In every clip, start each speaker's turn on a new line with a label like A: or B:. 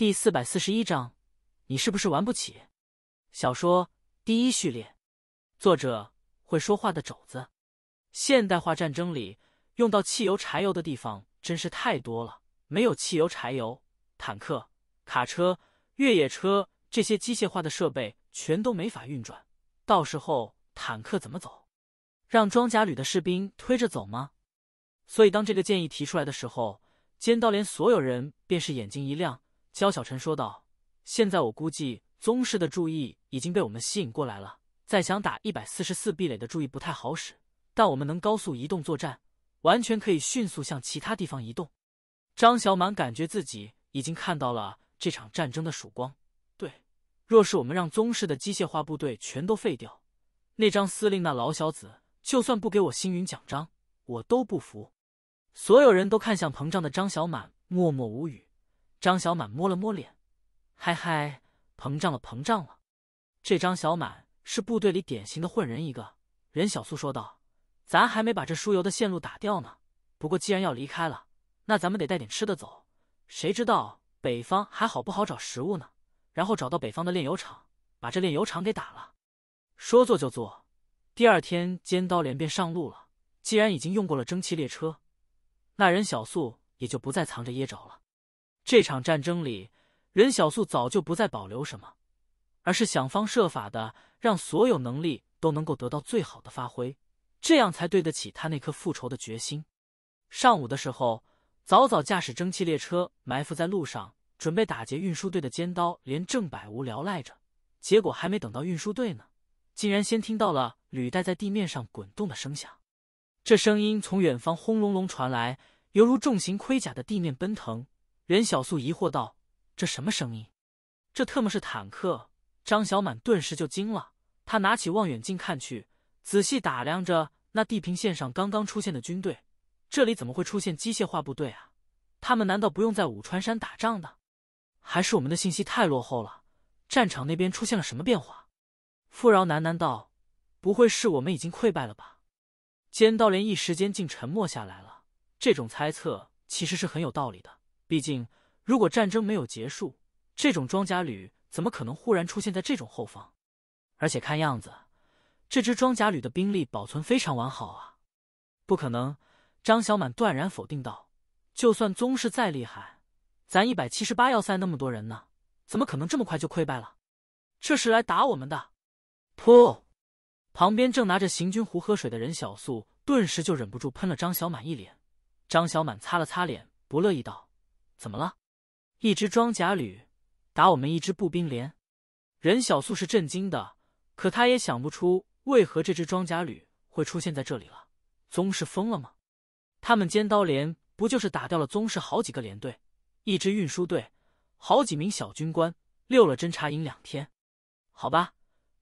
A: 第四百四十一章，你是不是玩不起？小说第一序列，作者会说话的肘子。现代化战争里用到汽油、柴油的地方真是太多了，没有汽油、柴油，坦克、卡车、越野车这些机械化的设备全都没法运转。到时候坦克怎么走？让装甲旅的士兵推着走吗？所以，当这个建议提出来的时候，尖刀连所有人便是眼睛一亮。焦小晨说道：“现在我估计宗室的注意已经被我们吸引过来了，再想打一百四十四壁垒的注意不太好使。但我们能高速移动作战，完全可以迅速向其他地方移动。”张小满感觉自己已经看到了这场战争的曙光。对，若是我们让宗室的机械化部队全都废掉，那张司令那老小子就算不给我星云奖章，我都不服。所有人都看向膨胀的张小满，默默无语。张小满摸了摸脸，嗨嗨，膨胀了，膨胀了。这张小满是部队里典型的混人一个。任小素说道：“咱还没把这输油的线路打掉呢。不过既然要离开了，那咱们得带点吃的走。谁知道北方还好不好找食物呢？然后找到北方的炼油厂，把这炼油厂给打了。”说做就做，第二天尖刀连便上路了。既然已经用过了蒸汽列车，那任小素也就不再藏着掖着了。这场战争里，任小素早就不再保留什么，而是想方设法的让所有能力都能够得到最好的发挥，这样才对得起他那颗复仇的决心。上午的时候，早早驾驶蒸汽列车埋伏在路上，准备打劫运输队的尖刀连正百无聊赖着，结果还没等到运输队呢，竟然先听到了履带在地面上滚动的声响。这声音从远方轰隆隆传来，犹如重型盔甲的地面奔腾。任小素疑惑道：“这什么声音？这特么是坦克！”张小满顿时就惊了，他拿起望远镜看去，仔细打量着那地平线上刚刚出现的军队。这里怎么会出现机械化部队啊？他们难道不用在武川山打仗的？还是我们的信息太落后了？战场那边出现了什么变化？富饶喃喃道：“不会是我们已经溃败了吧？”尖刀连一时间竟沉默下来了。这种猜测其实是很有道理的。毕竟，如果战争没有结束，这种装甲旅怎么可能忽然出现在这种后方？而且看样子，这支装甲旅的兵力保存非常完好啊！不可能！张小满断然否定道：“就算宗室再厉害，咱一百七十八要塞那么多人呢，怎么可能这么快就溃败了？这是来打我们的！”噗！旁边正拿着行军壶喝水的任小素顿时就忍不住喷了张小满一脸。张小满擦了擦脸，不乐意道。怎么了？一支装甲旅打我们一支步兵连？任小素是震惊的，可他也想不出为何这支装甲旅会出现在这里了。宗室疯了吗？他们尖刀连不就是打掉了宗室好几个连队、一支运输队、好几名小军官，溜了侦察营两天？好吧，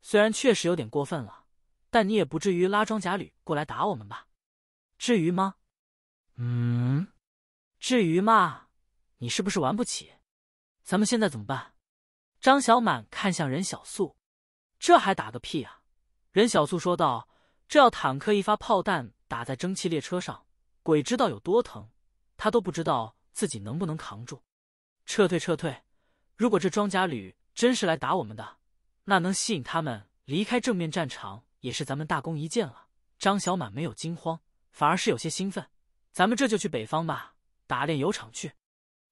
A: 虽然确实有点过分了，但你也不至于拉装甲旅过来打我们吧？至于吗？嗯，至于吗？你是不是玩不起？咱们现在怎么办？张小满看向任小素，这还打个屁啊！任小素说道：“这要坦克一发炮弹打在蒸汽列车上，鬼知道有多疼，他都不知道自己能不能扛住。”撤退，撤退！如果这装甲旅真是来打我们的，那能吸引他们离开正面战场，也是咱们大功一件了。张小满没有惊慌，反而是有些兴奋：“咱们这就去北方吧，打炼油厂去。”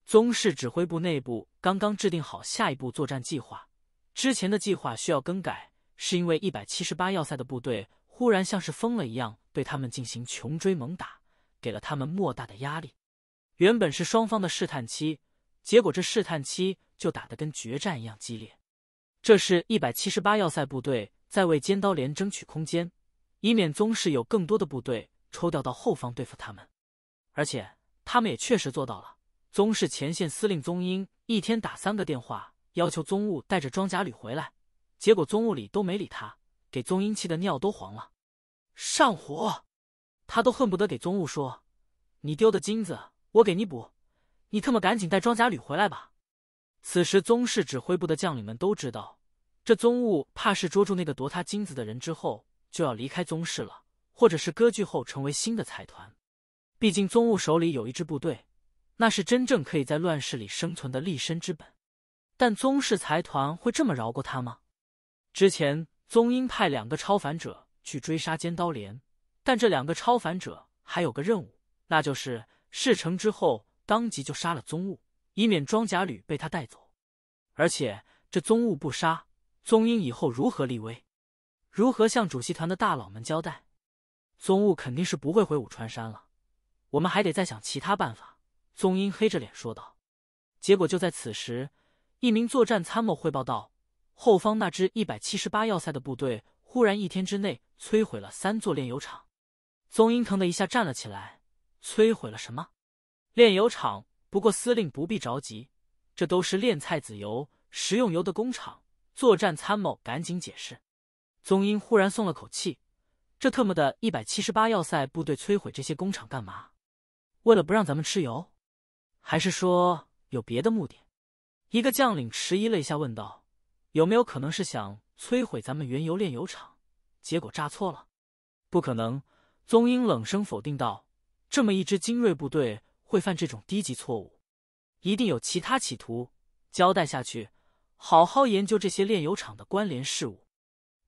A: 宗室指挥部内部刚刚制定好下一步作战计划，之前的计划需要更改，是因为一百七十八要塞的部队忽然像是疯了一样对他们进行穷追猛打，给了他们莫大的压力。原本是双方的试探期，结果这试探期就打得跟决战一样激烈。这是一百七十八要塞部队在为尖刀连争取空间，以免宗室有更多的部队抽调到后方对付他们，而且他们也确实做到了。宗室前线司令宗英一天打三个电话，要求宗务带着装甲旅回来，结果宗务里都没理他，给宗英气得尿都黄了，上火，他都恨不得给宗务说：“你丢的金子我给你补，你特么赶紧带装甲旅回来吧。”此时，宗室指挥部的将领们都知道，这宗务怕是捉住那个夺他金子的人之后，就要离开宗室了，或者是割据后成为新的财团。毕竟宗务手里有一支部队。那是真正可以在乱世里生存的立身之本，但宗室财团会这么饶过他吗？之前宗英派两个超凡者去追杀尖刀连，但这两个超凡者还有个任务，那就是事成之后当即就杀了宗物，以免装甲旅被他带走。而且这宗物不杀宗英，以后如何立威？如何向主席团的大佬们交代？宗物肯定是不会回武川山了，我们还得再想其他办法。宗英黑着脸说道。结果就在此时，一名作战参谋汇报道：“后方那支一百七十八要塞的部队，忽然一天之内摧毁了三座炼油厂。”宗英疼的一下站了起来：“摧毁了什么炼油厂？不过司令不必着急，这都是炼菜籽油、食用油的工厂。”作战参谋赶紧解释。宗英忽然松了口气：“这特么的一百七十八要塞部队摧毁这些工厂干嘛？为了不让咱们吃油？”还是说有别的目的？一个将领迟疑了一下，问道：“有没有可能是想摧毁咱们原油炼油厂？结果炸错了？”“不可能！”宗英冷声否定道，“这么一支精锐部队会犯这种低级错误？一定有其他企图。交代下去，好好研究这些炼油厂的关联事务。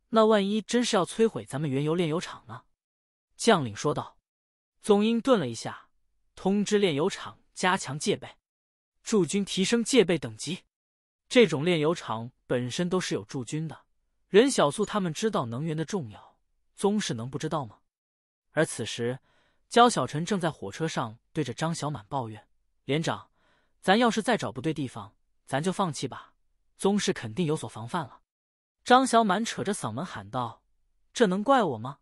A: 那万一真是要摧毁咱们原油炼油厂呢？”将领说道。宗英顿了一下，通知炼油厂。加强戒备，驻军提升戒备等级。这种炼油厂本身都是有驻军的。任小素他们知道能源的重要，宗室能不知道吗？而此时，焦小晨正在火车上对着张小满抱怨：“连长，咱要是再找不对地方，咱就放弃吧。宗室肯定有所防范了。”张小满扯着嗓门喊道：“这能怪我吗？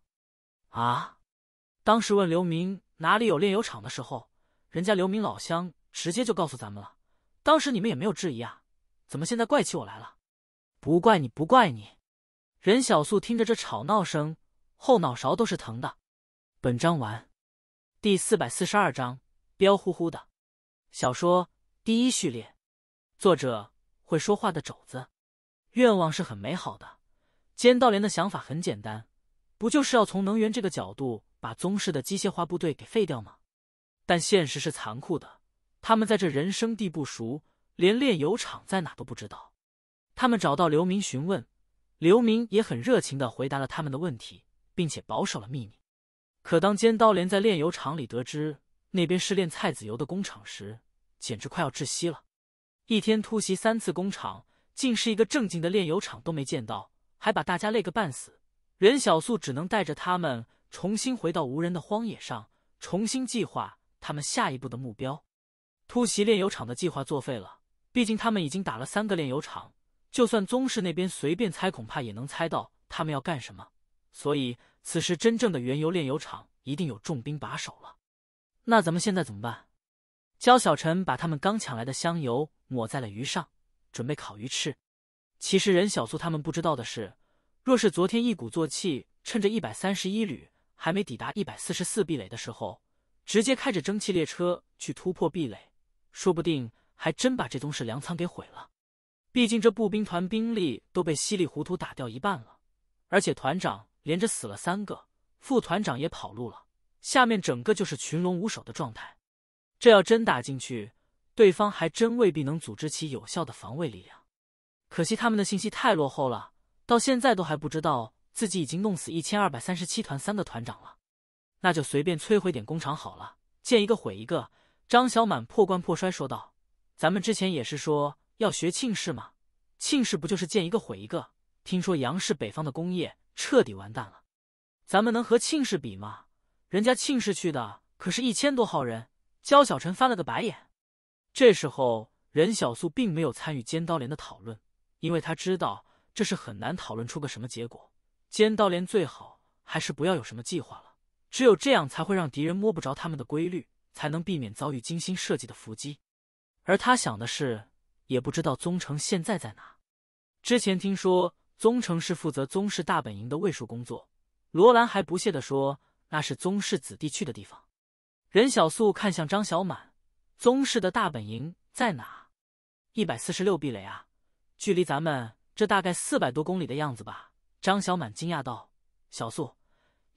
A: 啊，当时问刘明哪里有炼油厂的时候。”人家刘明老乡直接就告诉咱们了，当时你们也没有质疑啊，怎么现在怪起我来了？不怪你不怪你。任小素听着这吵闹声，后脑勺都是疼的。本章完，第四百四十二章，彪乎乎的。小说第一序列，作者会说话的肘子。愿望是很美好的。尖刀连的想法很简单，不就是要从能源这个角度把宗室的机械化部队给废掉吗？但现实是残酷的，他们在这人生地不熟，连炼油厂在哪都不知道。他们找到刘明询问，刘明也很热情的回答了他们的问题，并且保守了秘密。可当尖刀连在炼油厂里得知那边是炼菜籽油的工厂时，简直快要窒息了。一天突袭三次工厂，竟是一个正经的炼油厂都没见到，还把大家累个半死。任小素只能带着他们重新回到无人的荒野上，重新计划。他们下一步的目标，突袭炼油厂的计划作废了。毕竟他们已经打了三个炼油厂，就算宗室那边随便猜，恐怕也能猜到他们要干什么。所以此时真正的原油炼油厂一定有重兵把守了。那咱们现在怎么办？焦小陈把他们刚抢来的香油抹在了鱼上，准备烤鱼吃。其实任小素他们不知道的是，若是昨天一鼓作气，趁着一百三十一旅还没抵达一百四十四壁垒的时候。直接开着蒸汽列车去突破壁垒，说不定还真把这宗室粮仓给毁了。毕竟这步兵团兵力都被稀里糊涂打掉一半了，而且团长连着死了三个，副团长也跑路了，下面整个就是群龙无首的状态。这要真打进去，对方还真未必能组织起有效的防卫力量。可惜他们的信息太落后了，到现在都还不知道自己已经弄死一千二百三十七团三个团长了。那就随便摧毁点工厂好了，建一个毁一个。张小满破罐破摔说道：“咱们之前也是说要学庆氏嘛，庆氏不就是建一个毁一个？听说杨氏北方的工业彻底完蛋了，咱们能和庆氏比吗？人家庆氏去的可是一千多号人。”焦小晨翻了个白眼。这时候，任小素并没有参与尖刀连的讨论，因为他知道这是很难讨论出个什么结果。尖刀连最好还是不要有什么计划了。只有这样才会让敌人摸不着他们的规律，才能避免遭遇精心设计的伏击。而他想的是，也不知道宗城现在在哪。之前听说宗城是负责宗室大本营的卫戍工作，罗兰还不屑地说那是宗室子弟去的地方。任小素看向张小满，宗室的大本营在哪？一百四十六壁垒啊，距离咱们这大概四百多公里的样子吧。张小满惊讶道：“小素。”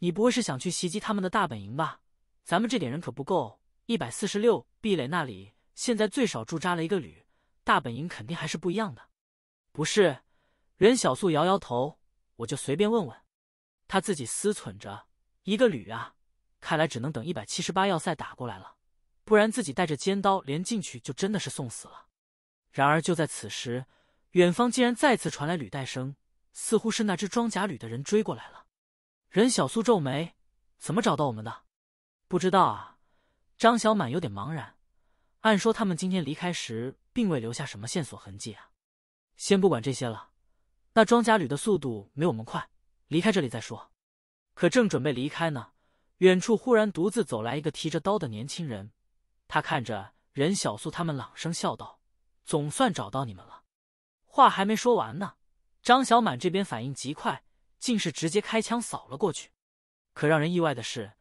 A: 你不会是想去袭击他们的大本营吧？咱们这点人可不够。一百四十六壁垒那里现在最少驻扎了一个旅，大本营肯定还是不一样的。不是，任小素摇摇头，我就随便问问。他自己思忖着，一个旅啊，看来只能等一百七十八要塞打过来了，不然自己带着尖刀连进去就真的是送死了。然而就在此时，远方竟然再次传来履带声，似乎是那支装甲旅的人追过来了。任小苏皱眉：“怎么找到我们的？不知道啊。”张小满有点茫然：“按说他们今天离开时并未留下什么线索痕迹啊。”先不管这些了，那装甲旅的速度没我们快，离开这里再说。可正准备离开呢，远处忽然独自走来一个提着刀的年轻人，他看着任小苏他们，朗声笑道：“总算找到你们了。”话还没说完呢，张小满这边反应极快。竟是直接开枪扫了过去，可让人意外的是，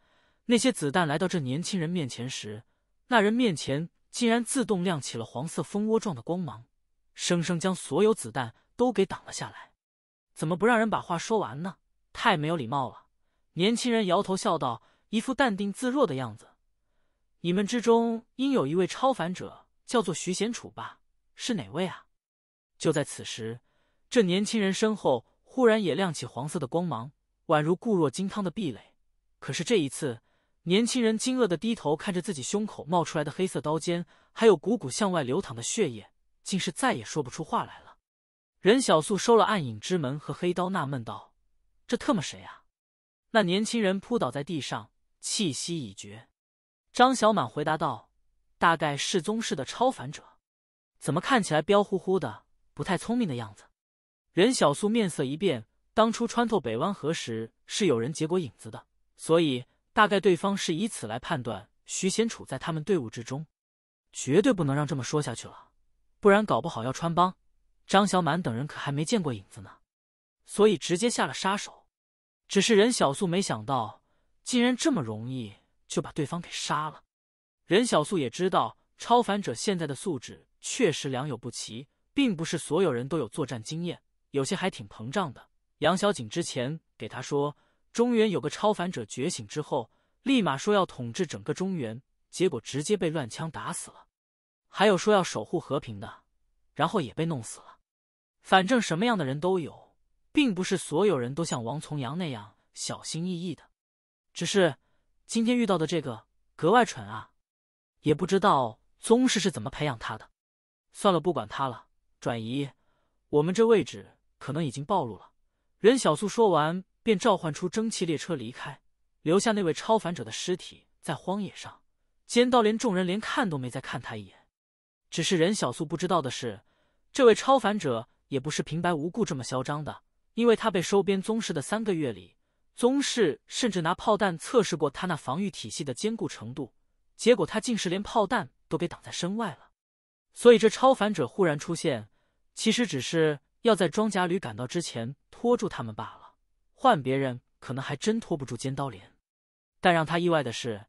A: 那些子弹来到这年轻人面前时，那人面前竟然自动亮起了黄色蜂窝状的光芒，生生将所有子弹都给挡了下来。怎么不让人把话说完呢？太没有礼貌了！年轻人摇头笑道，一副淡定自若的样子。你们之中应有一位超凡者，叫做徐贤楚吧？是哪位啊？就在此时，这年轻人身后。忽然也亮起黄色的光芒，宛如固若金汤的壁垒。可是这一次，年轻人惊愕的低头看着自己胸口冒出来的黑色刀尖，还有汩汩向外流淌的血液，竟是再也说不出话来了。任小素收了暗影之门和黑刀，纳闷道：“这特么谁啊？”那年轻人扑倒在地上，气息已绝。张小满回答道：“大概是宗室的超凡者，怎么看起来彪呼呼的，不太聪明的样子？”任小素面色一变，当初穿透北湾河时是有人结果影子的，所以大概对方是以此来判断徐贤处在他们队伍之中。绝对不能让这么说下去了，不然搞不好要穿帮。张小满等人可还没见过影子呢，所以直接下了杀手。只是任小素没想到，竟然这么容易就把对方给杀了。任小素也知道，超凡者现在的素质确实良莠不齐，并不是所有人都有作战经验。有些还挺膨胀的。杨小景之前给他说，中原有个超凡者觉醒之后，立马说要统治整个中原，结果直接被乱枪打死了。还有说要守护和平的，然后也被弄死了。反正什么样的人都有，并不是所有人都像王从阳那样小心翼翼的。只是今天遇到的这个格外蠢啊！也不知道宗室是怎么培养他的。算了，不管他了，转移我们这位置。可能已经暴露了。任小素说完，便召唤出蒸汽列车离开，留下那位超凡者的尸体在荒野上。尖刀连众人连看都没再看他一眼。只是任小素不知道的是，这位超凡者也不是平白无故这么嚣张的，因为他被收编宗室的三个月里，宗室甚至拿炮弹测试过他那防御体系的坚固程度，结果他竟是连炮弹都给挡在身外了。所以这超凡者忽然出现，其实只是。要在装甲旅赶到之前拖住他们罢了，换别人可能还真拖不住尖刀连。但让他意外的是，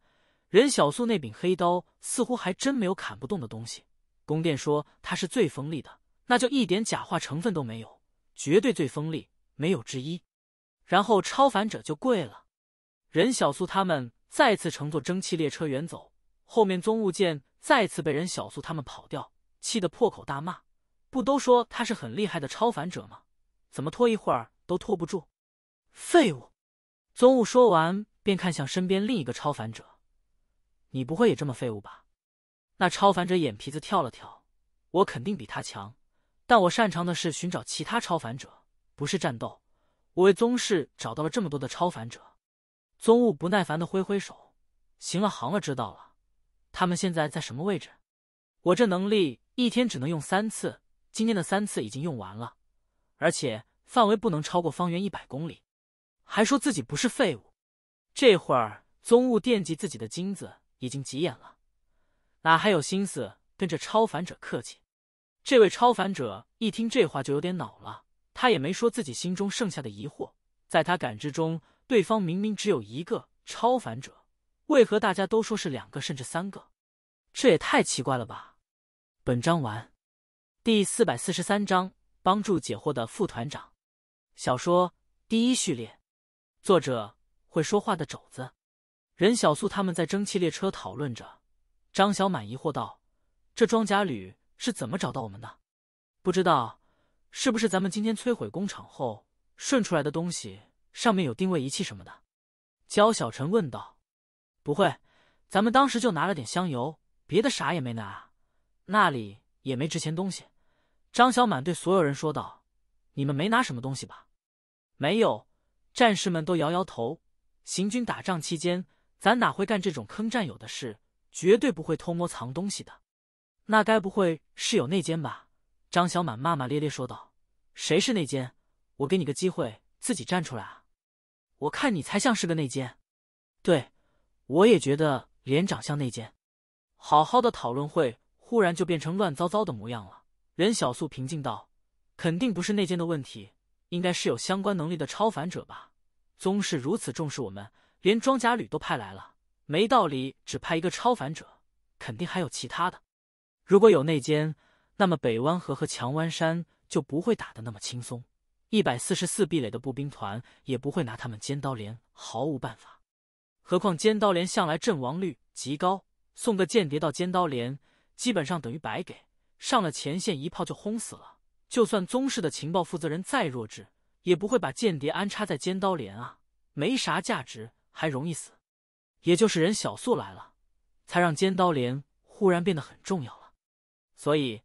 A: 任小素那柄黑刀似乎还真没有砍不动的东西。宫殿说它是最锋利的，那就一点假话成分都没有，绝对最锋利，没有之一。然后超凡者就跪了。任小素他们再次乘坐蒸汽列车远走，后面宗物剑再次被任小素他们跑掉，气得破口大骂。不都说他是很厉害的超凡者吗？怎么拖一会儿都拖不住？废物！宗务说完便看向身边另一个超凡者：“你不会也这么废物吧？”那超凡者眼皮子跳了跳：“我肯定比他强，但我擅长的是寻找其他超凡者，不是战斗。我为宗室找到了这么多的超凡者。”宗务不耐烦的挥挥手：“行了，行了，知道了。他们现在在什么位置？我这能力一天只能用三次。”今天的三次已经用完了，而且范围不能超过方圆一百公里，还说自己不是废物。这会儿宗物惦记自己的金子，已经急眼了，哪还有心思跟这超凡者客气？这位超凡者一听这话就有点恼了，他也没说自己心中剩下的疑惑。在他感知中，对方明明只有一个超凡者，为何大家都说是两个甚至三个？这也太奇怪了吧！本章完。第四百四十三章帮助解惑的副团长。小说第一序列，作者会说话的肘子。任小素他们在蒸汽列车讨论着。张小满疑惑道：“这装甲旅是怎么找到我们的？不知道是不是咱们今天摧毁工厂后顺出来的东西？上面有定位仪器什么的？”焦小晨问道：“不会，咱们当时就拿了点香油，别的啥也没拿，那里也没值钱东西。”张小满对所有人说道：“你们没拿什么东西吧？”“没有。”战士们都摇摇头。“行军打仗期间，咱哪会干这种坑战友的事？绝对不会偷摸藏东西的。”“那该不会是有内奸吧？”张小满骂骂咧咧说道：“谁是内奸？我给你个机会，自己站出来啊！我看你才像是个内奸。”“对，我也觉得连长像内奸。”好好的讨论会忽然就变成乱糟糟的模样了。任小素平静道：“肯定不是内奸的问题，应该是有相关能力的超凡者吧？宗室如此重视我们，连装甲旅都派来了，没道理只派一个超凡者，肯定还有其他的。如果有内奸，那么北湾河和强湾山就不会打得那么轻松，一百四十四壁垒的步兵团也不会拿他们尖刀连毫无办法。何况尖刀连向来阵亡率极高，送个间谍到尖刀连，基本上等于白给。”上了前线，一炮就轰死了。就算宗室的情报负责人再弱智，也不会把间谍安插在尖刀连啊，没啥价值，还容易死。也就是任小素来了，才让尖刀连忽然变得很重要了。所以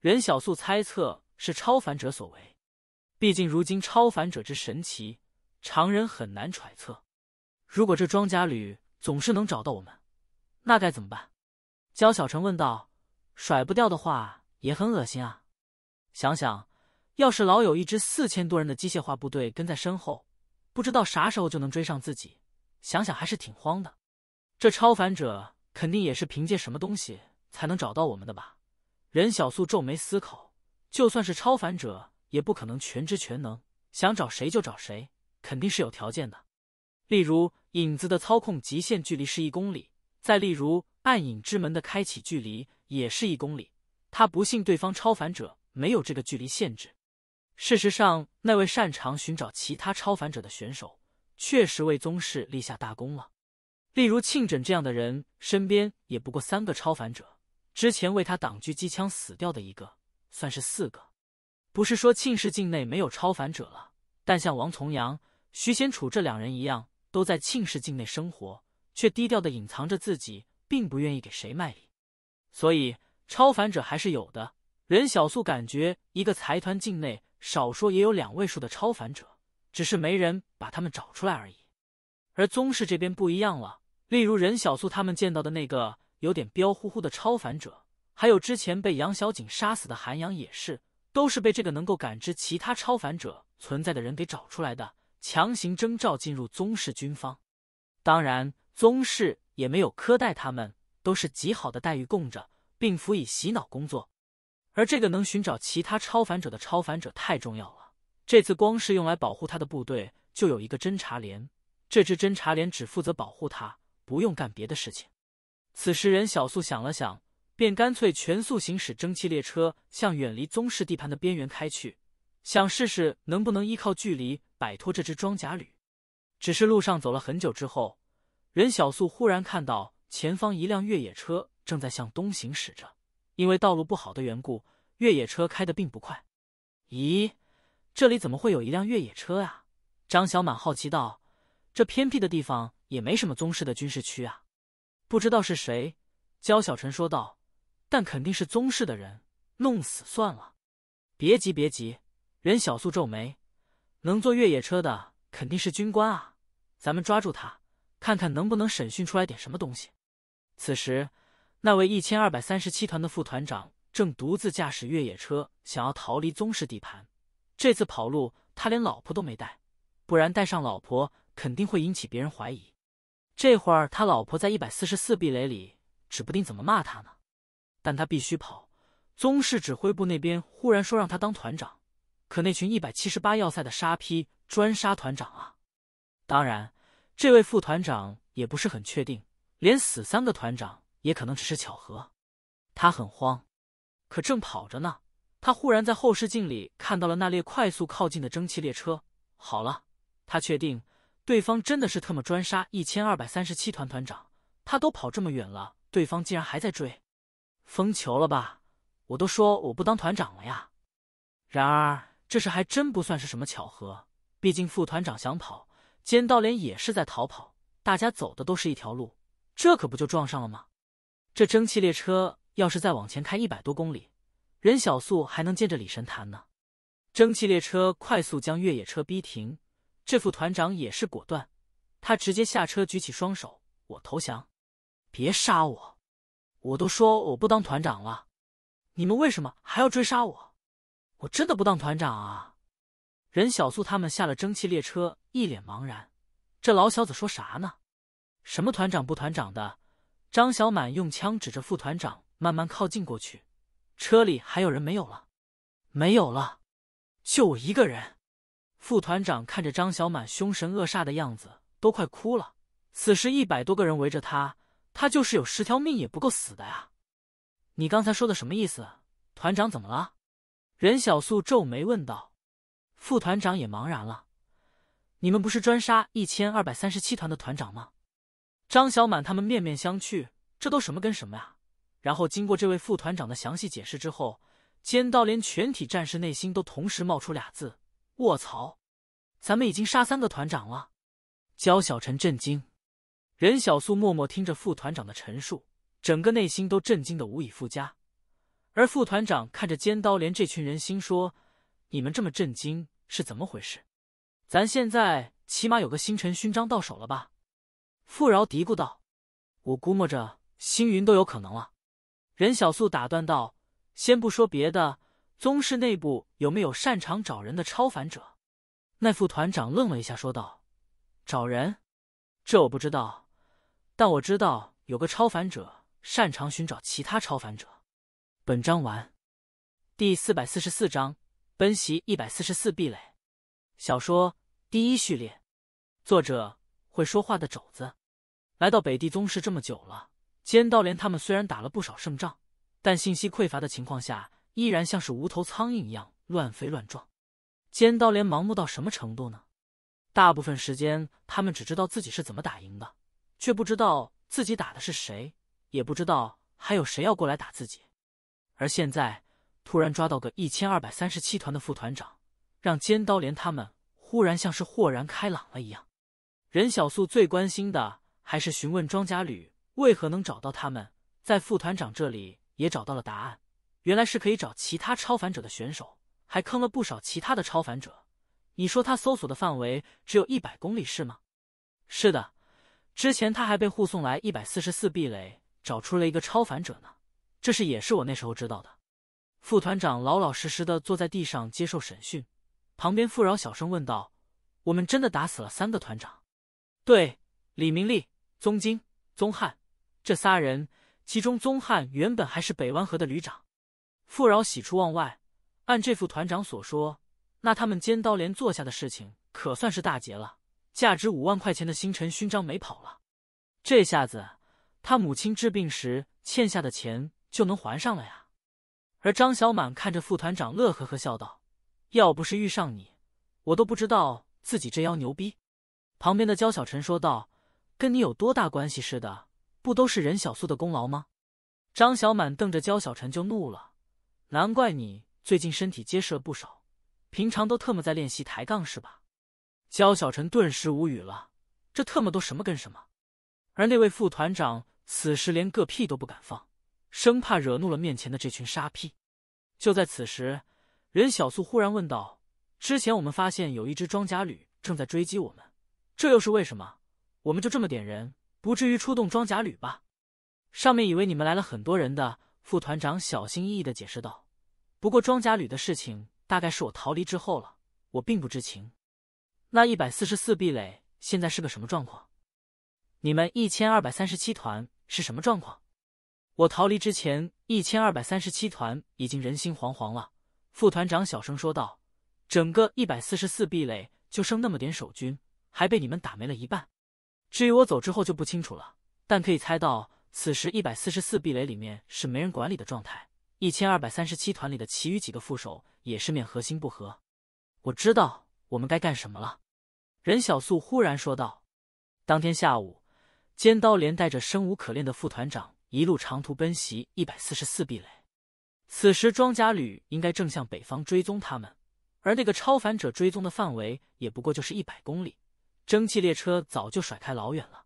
A: 任小素猜测是超凡者所为，毕竟如今超凡者之神奇，常人很难揣测。如果这装甲旅总是能找到我们，那该怎么办？焦小城问道。甩不掉的话也很恶心啊！想想，要是老有一支四千多人的机械化部队跟在身后，不知道啥时候就能追上自己，想想还是挺慌的。这超凡者肯定也是凭借什么东西才能找到我们的吧？任小素皱眉思考，就算是超凡者，也不可能全知全能，想找谁就找谁，肯定是有条件的。例如，影子的操控极限距离是一公里；再例如，暗影之门的开启距离。也是一公里，他不信对方超凡者没有这个距离限制。事实上，那位擅长寻找其他超凡者的选手，确实为宗室立下大功了。例如庆枕这样的人，身边也不过三个超凡者，之前为他挡狙击枪死掉的一个，算是四个。不是说庆氏境内没有超凡者了，但像王重阳、徐贤楚这两人一样，都在庆氏境内生活，却低调的隐藏着自己，并不愿意给谁卖力。所以，超凡者还是有的。任小素感觉，一个财团境内，少说也有两位数的超凡者，只是没人把他们找出来而已。而宗室这边不一样了，例如任小素他们见到的那个有点彪呼呼的超凡者，还有之前被杨小景杀死的韩阳，也是，都是被这个能够感知其他超凡者存在的人给找出来的，强行征召进入宗室军方。当然，宗室也没有苛待他们。都是极好的待遇供着，并辅以洗脑工作。而这个能寻找其他超凡者的超凡者太重要了。这次光是用来保护他的部队就有一个侦察连，这支侦察连只负责保护他，不用干别的事情。此时，任小素想了想，便干脆全速行驶蒸汽列车，向远离宗室地盘的边缘开去，想试试能不能依靠距离摆脱这支装甲旅。只是路上走了很久之后，任小素忽然看到。前方一辆越野车正在向东行驶着，因为道路不好的缘故，越野车开的并不快。咦，这里怎么会有一辆越野车啊？张小满好奇道：“这偏僻的地方也没什么宗室的军事区啊，不知道是谁。”焦小晨说道：“但肯定是宗室的人，弄死算了。”别急，别急，任小素皱眉：“能坐越野车的肯定是军官啊，咱们抓住他，看看能不能审讯出来点什么东西。”此时，那位一千二百三十七团的副团长正独自驾驶越野车，想要逃离宗室地盘。这次跑路，他连老婆都没带，不然带上老婆肯定会引起别人怀疑。这会儿他老婆在一百四十四壁垒里，指不定怎么骂他呢。但他必须跑。宗室指挥部那边忽然说让他当团长，可那群一百七十八要塞的沙批专杀团长啊。当然，这位副团长也不是很确定。连死三个团长也可能只是巧合，他很慌，可正跑着呢，他忽然在后视镜里看到了那列快速靠近的蒸汽列车。好了，他确定对方真的是特么专杀一千二百三十七团团长。他都跑这么远了，对方竟然还在追，疯球了吧？我都说我不当团长了呀！然而，这事还真不算是什么巧合，毕竟副团长想跑，尖刀连也是在逃跑，大家走的都是一条路。这可不就撞上了吗？这蒸汽列车要是再往前开一百多公里，任小素还能见着李神坛呢。蒸汽列车快速将越野车逼停，这副团长也是果断，他直接下车，举起双手：“我投降，别杀我！我都说我不当团长了，你们为什么还要追杀我？我真的不当团长啊！”任小素他们下了蒸汽列车，一脸茫然，这老小子说啥呢？什么团长、不团长的？张小满用枪指着副团长，慢慢靠近过去。车里还有人没有了？没有了，就我一个人。副团长看着张小满凶神恶煞的样子，都快哭了。此时一百多个人围着他，他就是有十条命也不够死的呀！你刚才说的什么意思？团长怎么了？任小素皱眉问道。副团长也茫然了。你们不是专杀一千二百三十七团的团长吗？张小满他们面面相觑，这都什么跟什么呀？然后经过这位副团长的详细解释之后，尖刀连全体战士内心都同时冒出俩字：卧槽！咱们已经杀三个团长了。焦小晨震惊，任小素默默听着副团长的陈述，整个内心都震惊的无以复加。而副团长看着尖刀连这群人，心说：你们这么震惊是怎么回事？咱现在起码有个星辰勋章到手了吧？富饶嘀咕道：“我估摸着星云都有可能了。”任小素打断道：“先不说别的，宗室内部有没有擅长找人的超凡者？”那副团长愣了一下，说道：“找人？这我不知道，但我知道有个超凡者擅长寻找其他超凡者。”本章完，第四百四十四章：奔袭一百四十四壁垒。小说第一序列，作者。会说话的肘子，来到北地宗室这么久了，尖刀连他们虽然打了不少胜仗，但信息匮乏的情况下，依然像是无头苍蝇一样乱飞乱撞。尖刀连盲目到什么程度呢？大部分时间，他们只知道自己是怎么打赢的，却不知道自己打的是谁，也不知道还有谁要过来打自己。而现在突然抓到个一千二百三十七团的副团长，让尖刀连他们忽然像是豁然开朗了一样。任小素最关心的还是询问装甲旅为何能找到他们，在副团长这里也找到了答案。原来是可以找其他超凡者的选手，还坑了不少其他的超凡者。你说他搜索的范围只有一百公里是吗？是的，之前他还被护送来一百四十四壁垒找出了一个超凡者呢。这事也是我那时候知道的。副团长老老实实的坐在地上接受审讯，旁边富饶小声问道：“我们真的打死了三个团长？”对，李明利、宗京、宗汉这仨人，其中宗汉原本还是北湾河的旅长。富饶喜出望外，按这副团长所说，那他们尖刀连坐下的事情可算是大捷了，价值五万块钱的星辰勋章没跑了。这下子，他母亲治病时欠下的钱就能还上了呀。而张小满看着副团长乐呵呵笑道：“要不是遇上你，我都不知道自己这腰牛逼。”旁边的焦小晨说道：“跟你有多大关系似的？不都是任小素的功劳吗？”张小满瞪着焦小晨就怒了：“难怪你最近身体结实了不少，平常都特么在练习抬杠是吧？”焦小晨顿时无语了，这特么都什么跟什么？而那位副团长此时连个屁都不敢放，生怕惹怒了面前的这群沙批。就在此时，任小素忽然问道：“之前我们发现有一支装甲旅正在追击我们。”这又是为什么？我们就这么点人，不至于出动装甲旅吧？上面以为你们来了很多人。的副团长小心翼翼的解释道：“不过装甲旅的事情，大概是我逃离之后了，我并不知情。”那一百四十四壁垒现在是个什么状况？你们一千二百三十七团是什么状况？我逃离之前，一千二百三十七团已经人心惶惶了。副团长小声说道：“整个一百四十四壁垒就剩那么点守军。”还被你们打没了一半，至于我走之后就不清楚了，但可以猜到此时一百四十四壁垒里面是没人管理的状态。一千二百三十七团里的其余几个副手也是面核心不合。我知道我们该干什么了。”任小素忽然说道。当天下午，尖刀连带着生无可恋的副团长一路长途奔袭一百四十四壁垒。此时装甲旅应该正向北方追踪他们，而那个超凡者追踪的范围也不过就是一百公里。蒸汽列车早就甩开老远了。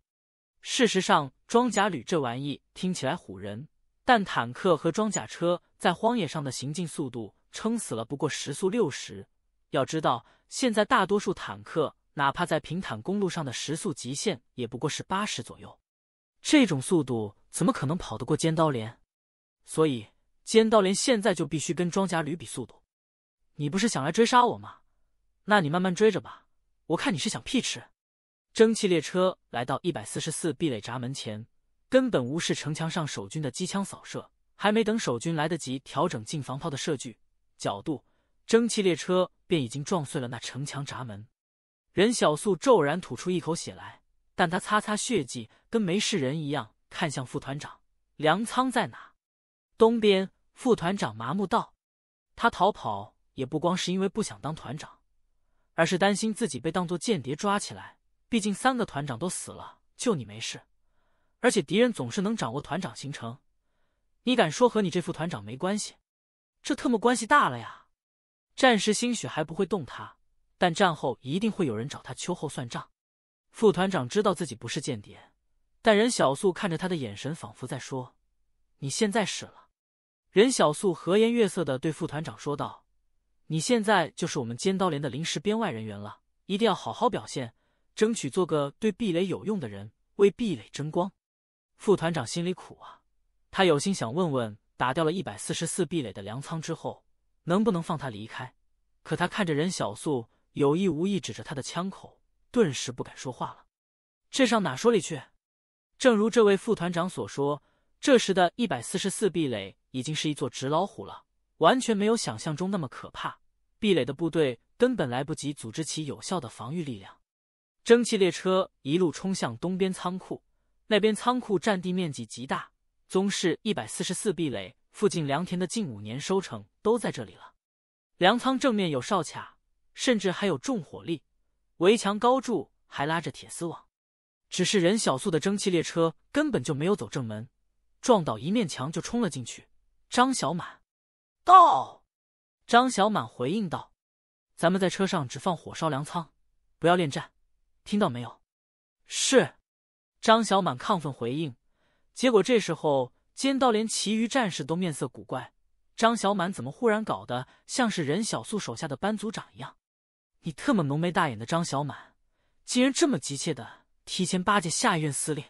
A: 事实上，装甲旅这玩意听起来唬人，但坦克和装甲车在荒野上的行进速度，撑死了不过时速六十。要知道，现在大多数坦克，哪怕在平坦公路上的时速极限，也不过是八十左右。这种速度怎么可能跑得过尖刀连？所以，尖刀连现在就必须跟装甲旅比速度。你不是想来追杀我吗？那你慢慢追着吧。我看你是想屁吃！蒸汽列车来到一百四十四壁垒闸门前，根本无视城墙上守军的机枪扫射，还没等守军来得及调整近防炮的射距、角度，蒸汽列车便已经撞碎了那城墙闸门。任小素骤然吐出一口血来，但他擦擦血迹，跟没事人一样，看向副团长：“粮仓在哪？”东边。副团长麻木道：“他逃跑也不光是因为不想当团长。”而是担心自己被当作间谍抓起来。毕竟三个团长都死了，就你没事。而且敌人总是能掌握团长行程，你敢说和你这副团长没关系？这特么关系大了呀！战时兴许还不会动他，但战后一定会有人找他秋后算账。副团长知道自己不是间谍，但任小素看着他的眼神，仿佛在说：“你现在是了。”任小素和颜悦色的对副团长说道。你现在就是我们尖刀连的临时编外人员了，一定要好好表现，争取做个对壁垒有用的人，为壁垒争光。副团长心里苦啊，他有心想问问打掉了一百四十四壁垒的粮仓之后能不能放他离开，可他看着任小素有意无意指着他的枪口，顿时不敢说话了。这上哪说理去？正如这位副团长所说，这时的一百四十四壁垒已经是一座纸老虎了，完全没有想象中那么可怕。壁垒的部队根本来不及组织起有效的防御力量。蒸汽列车一路冲向东边仓库，那边仓库占地面积极大，宗室一百四十四壁垒附近良田的近五年收成都在这里了。粮仓正面有哨卡，甚至还有重火力，围墙高筑，还拉着铁丝网。只是任小素的蒸汽列车根本就没有走正门，撞倒一面墙就冲了进去。张小满到。张小满回应道：“咱们在车上只放火烧粮仓，不要恋战，听到没有？”“是。”张小满亢奋回应。结果这时候，尖刀连其余战士都面色古怪。张小满怎么忽然搞得像是任小素手下的班组长一样？你特么浓眉大眼的张小满，竟然这么急切的提前巴结下一任司令？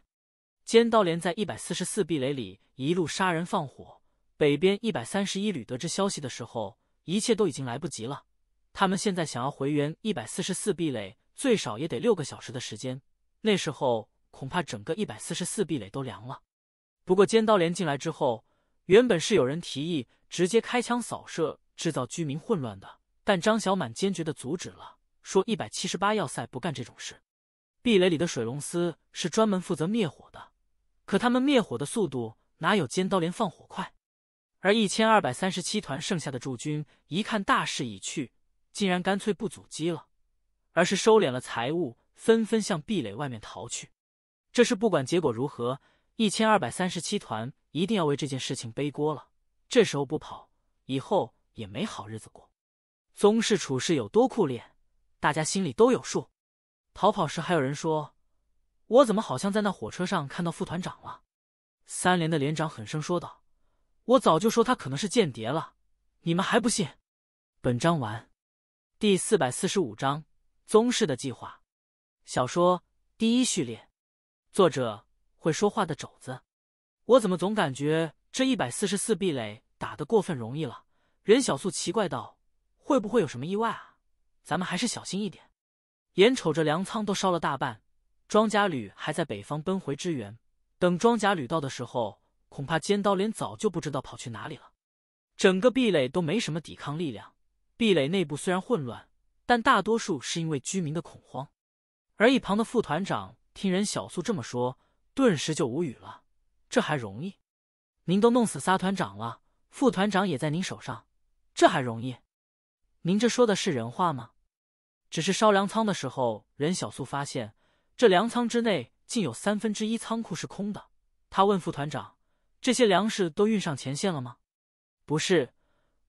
A: 尖刀连在一百四十四壁垒里一路杀人放火，北边一百三十一旅得知消息的时候。一切都已经来不及了，他们现在想要回援一百四十四壁垒，最少也得六个小时的时间。那时候恐怕整个一百四十四壁垒都凉了。不过尖刀连进来之后，原本是有人提议直接开枪扫射，制造居民混乱的，但张小满坚决的阻止了，说一百七十八要塞不干这种事。壁垒里的水龙丝是专门负责灭火的，可他们灭火的速度哪有尖刀连放火快？而一千二百三十七团剩下的驻军一看大势已去，竟然干脆不阻击了，而是收敛了财物，纷纷向壁垒外面逃去。这是不管结果如何，一千二百三十七团一定要为这件事情背锅了。这时候不跑，以后也没好日子过。宗室处事有多酷烈，大家心里都有数。逃跑时还有人说：“我怎么好像在那火车上看到副团长了？”三连的连长狠声说道。我早就说他可能是间谍了，你们还不信？本章完，第四百四十五章宗室的计划。小说第一序列，作者会说话的肘子。我怎么总感觉这一百四十四壁垒打得过分容易了？任小素奇怪道：“会不会有什么意外啊？咱们还是小心一点。”眼瞅着粮仓都烧了大半，装甲旅还在北方奔回支援，等装甲旅到的时候。恐怕尖刀连早就不知道跑去哪里了。整个壁垒都没什么抵抗力量，壁垒内部虽然混乱，但大多数是因为居民的恐慌。而一旁的副团长听任小素这么说，顿时就无语了。这还容易？您都弄死仨团长了，副团长也在您手上，这还容易？您这说的是人话吗？只是烧粮仓的时候，任小素发现这粮仓之内竟有三分之一仓库是空的。他问副团长。这些粮食都运上前线了吗？不是，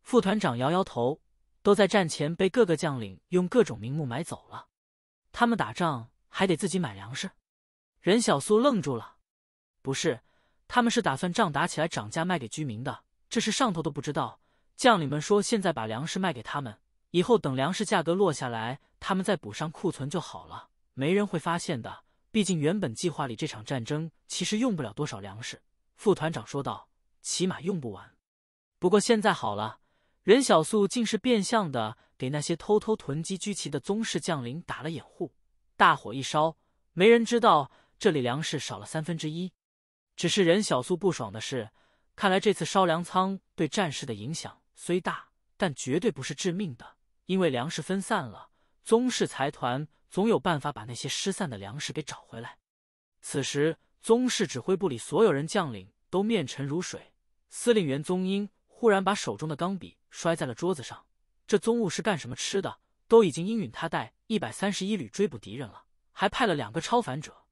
A: 副团长摇摇头，都在战前被各个将领用各种名目买走了。他们打仗还得自己买粮食？任小苏愣住了。不是，他们是打算仗打起来涨价卖给居民的。这是上头都不知道。将领们说，现在把粮食卖给他们，以后等粮食价格落下来，他们再补上库存就好了。没人会发现的，毕竟原本计划里这场战争其实用不了多少粮食。副团长说道：“起码用不完，不过现在好了，任小素竟是变相的给那些偷偷囤积居奇的宗室将领打了掩护。大火一烧，没人知道这里粮食少了三分之一。只是任小素不爽的是，看来这次烧粮仓对战事的影响虽大，但绝对不是致命的，因为粮食分散了，宗室财团总有办法把那些失散的粮食给找回来。此时。”宗室指挥部里，所有人将领都面沉如水。司令员宗英忽然把手中的钢笔摔在了桌子上。这宗务是干什么吃的？都已经应允他带一百三十一旅追捕敌人了，还派了两个超凡者，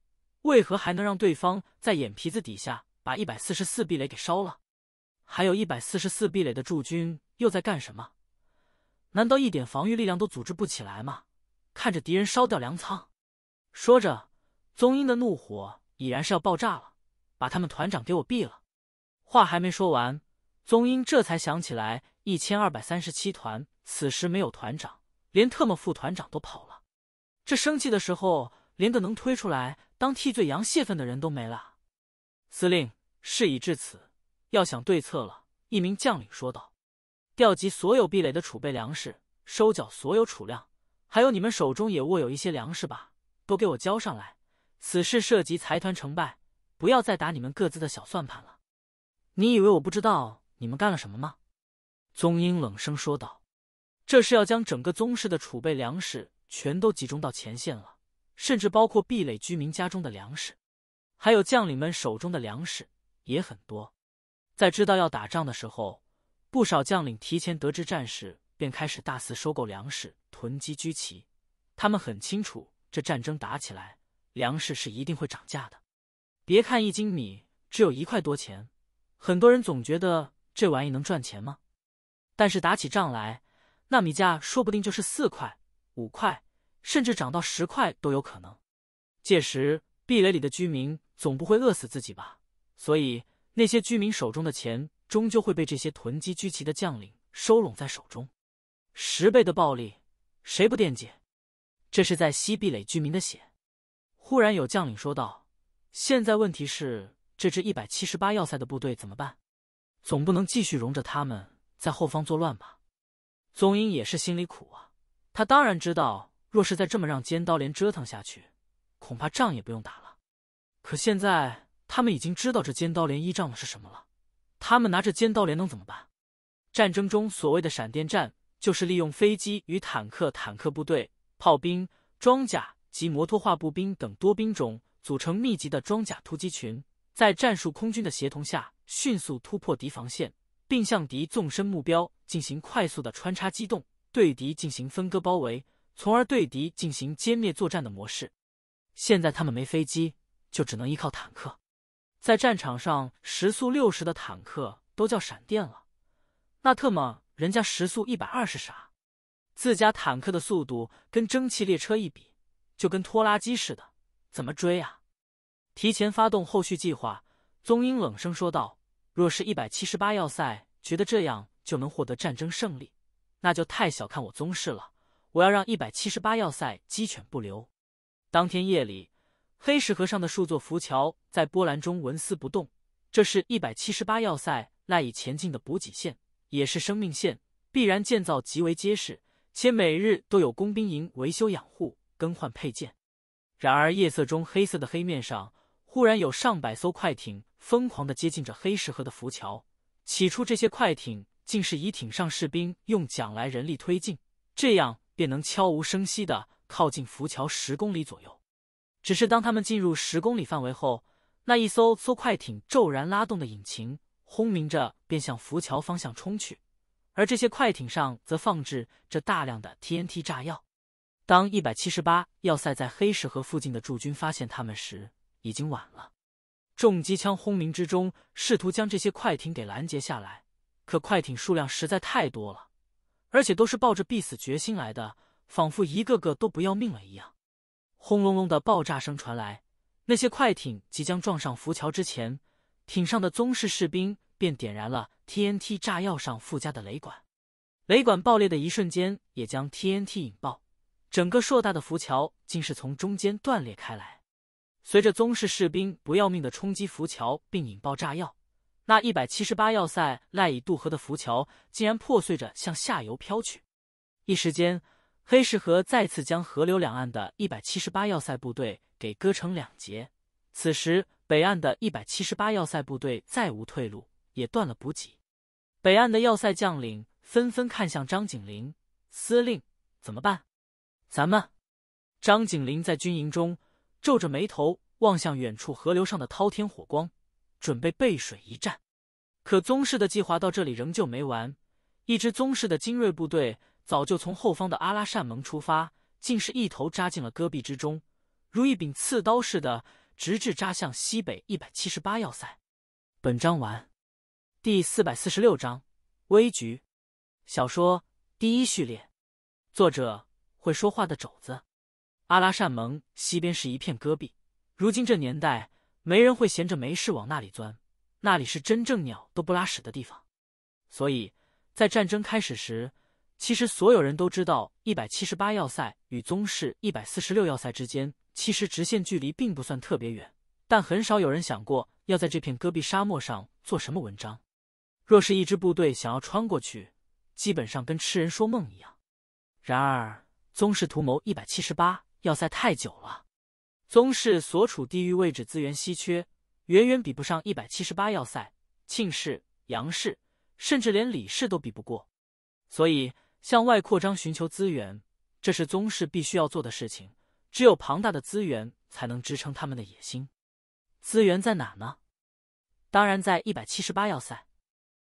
A: 为何还能让对方在眼皮子底下把一百四十四壁垒给烧了？还有一百四十四壁垒的驻军又在干什么？难道一点防御力量都组织不起来吗？看着敌人烧掉粮仓，说着，宗英的怒火。已然是要爆炸了，把他们团长给我毙了！话还没说完，宗英这才想起来，一千二百三十七团此时没有团长，连特么副团长都跑了，这生气的时候连个能推出来当替罪羊泄愤的人都没了。司令，事已至此，要想对策了。一名将领说道：“调集所有壁垒的储备粮食，收缴所有储量，还有你们手中也握有一些粮食吧，都给我交上来。”此事涉及财团成败，不要再打你们各自的小算盘了。你以为我不知道你们干了什么吗？宗英冷声说道：“这是要将整个宗室的储备粮食全都集中到前线了，甚至包括壁垒居民家中的粮食，还有将领们手中的粮食也很多。在知道要打仗的时候，不少将领提前得知战事，便开始大肆收购粮食，囤积居奇。他们很清楚，这战争打起来……”粮食是一定会涨价的，别看一斤米只有一块多钱，很多人总觉得这玩意能赚钱吗？但是打起仗来，那米价说不定就是四块、五块，甚至涨到十块都有可能。届时，壁垒里的居民总不会饿死自己吧？所以，那些居民手中的钱终究会被这些囤积居奇的将领收拢在手中。十倍的暴利，谁不惦记？这是在吸壁垒居民的血。忽然有将领说道：“现在问题是这支一百七十八要塞的部队怎么办？总不能继续容着他们在后方作乱吧？”宗英也是心里苦啊，他当然知道，若是再这么让尖刀连折腾下去，恐怕仗也不用打了。可现在他们已经知道这尖刀连依仗的是什么了，他们拿着尖刀连能怎么办？战争中所谓的闪电战，就是利用飞机与坦克、坦克部队、炮兵、装甲。及摩托化步兵等多兵种组成密集的装甲突击群，在战术空军的协同下，迅速突破敌防线，并向敌纵深目标进行快速的穿插机动，对敌进行分割包围，从而对敌进行歼灭作战的模式。现在他们没飞机，就只能依靠坦克。在战场上，时速六十的坦克都叫闪电了，那特么人家时速一百二是啥？自家坦克的速度跟蒸汽列车一比？就跟拖拉机似的，怎么追啊？提前发动后续计划，宗英冷声说道：“若是一百七十八要塞觉得这样就能获得战争胜利，那就太小看我宗室了。我要让一百七十八要塞鸡犬不留。”当天夜里，黑石河上的数座浮桥在波澜中纹丝不动。这是一百七十八要塞赖以前进的补给线，也是生命线，必然建造极为结实，且每日都有工兵营维修养护。更换配件。然而，夜色中，黑色的黑面上忽然有上百艘快艇疯狂的接近着黑石河的浮桥。起初，这些快艇竟是以艇上士兵用桨来人力推进，这样便能悄无声息的靠近浮桥十公里左右。只是当他们进入十公里范围后，那一艘艘快艇骤然拉动的引擎轰鸣着，便向浮桥方向冲去，而这些快艇上则放置着大量的 TNT 炸药。当一百七十八要塞在黑石河附近的驻军发现他们时，已经晚了。重机枪轰鸣之中，试图将这些快艇给拦截下来，可快艇数量实在太多了，而且都是抱着必死决心来的，仿佛一个个都不要命了一样。轰隆隆的爆炸声传来，那些快艇即将撞上浮桥之前，艇上的宗室士兵便点燃了 TNT 炸药上附加的雷管，雷管爆裂的一瞬间，也将 TNT 引爆。整个硕大的浮桥竟是从中间断裂开来，随着宗室士兵不要命的冲击浮桥并引爆炸药，那一百七十八要塞赖以渡河的浮桥竟然破碎着向下游飘去。一时间，黑石河再次将河流两岸的一百七十八要塞部队给割成两截。此时，北岸的一百七十八要塞部队再无退路，也断了补给。北岸的要塞将领纷纷看向张景林司令：“怎么办？”咱们，张景林在军营中皱着眉头望向远处河流上的滔天火光，准备背水一战。可宗室的计划到这里仍旧没完，一支宗室的精锐部队早就从后方的阿拉善盟出发，竟是一头扎进了戈壁之中，如一柄刺刀似的，直至扎向西北一百七十八要塞。本章完。第四百四十六章：危局。小说第一序列，作者。会说话的肘子，阿拉善盟西边是一片戈壁。如今这年代，没人会闲着没事往那里钻。那里是真正鸟都不拉屎的地方。所以在战争开始时，其实所有人都知道，一百七十八要塞与宗室一百四十六要塞之间，其实直线距离并不算特别远。但很少有人想过要在这片戈壁沙漠上做什么文章。若是一支部队想要穿过去，基本上跟痴人说梦一样。然而。宗室图谋一百七十八要塞太久了，宗室所处地域位置资源稀缺，远远比不上一百七十八要塞。庆氏、杨氏，甚至连李氏都比不过。所以，向外扩张寻求资源，这是宗室必须要做的事情。只有庞大的资源，才能支撑他们的野心。资源在哪呢？当然，在一百七十八要塞。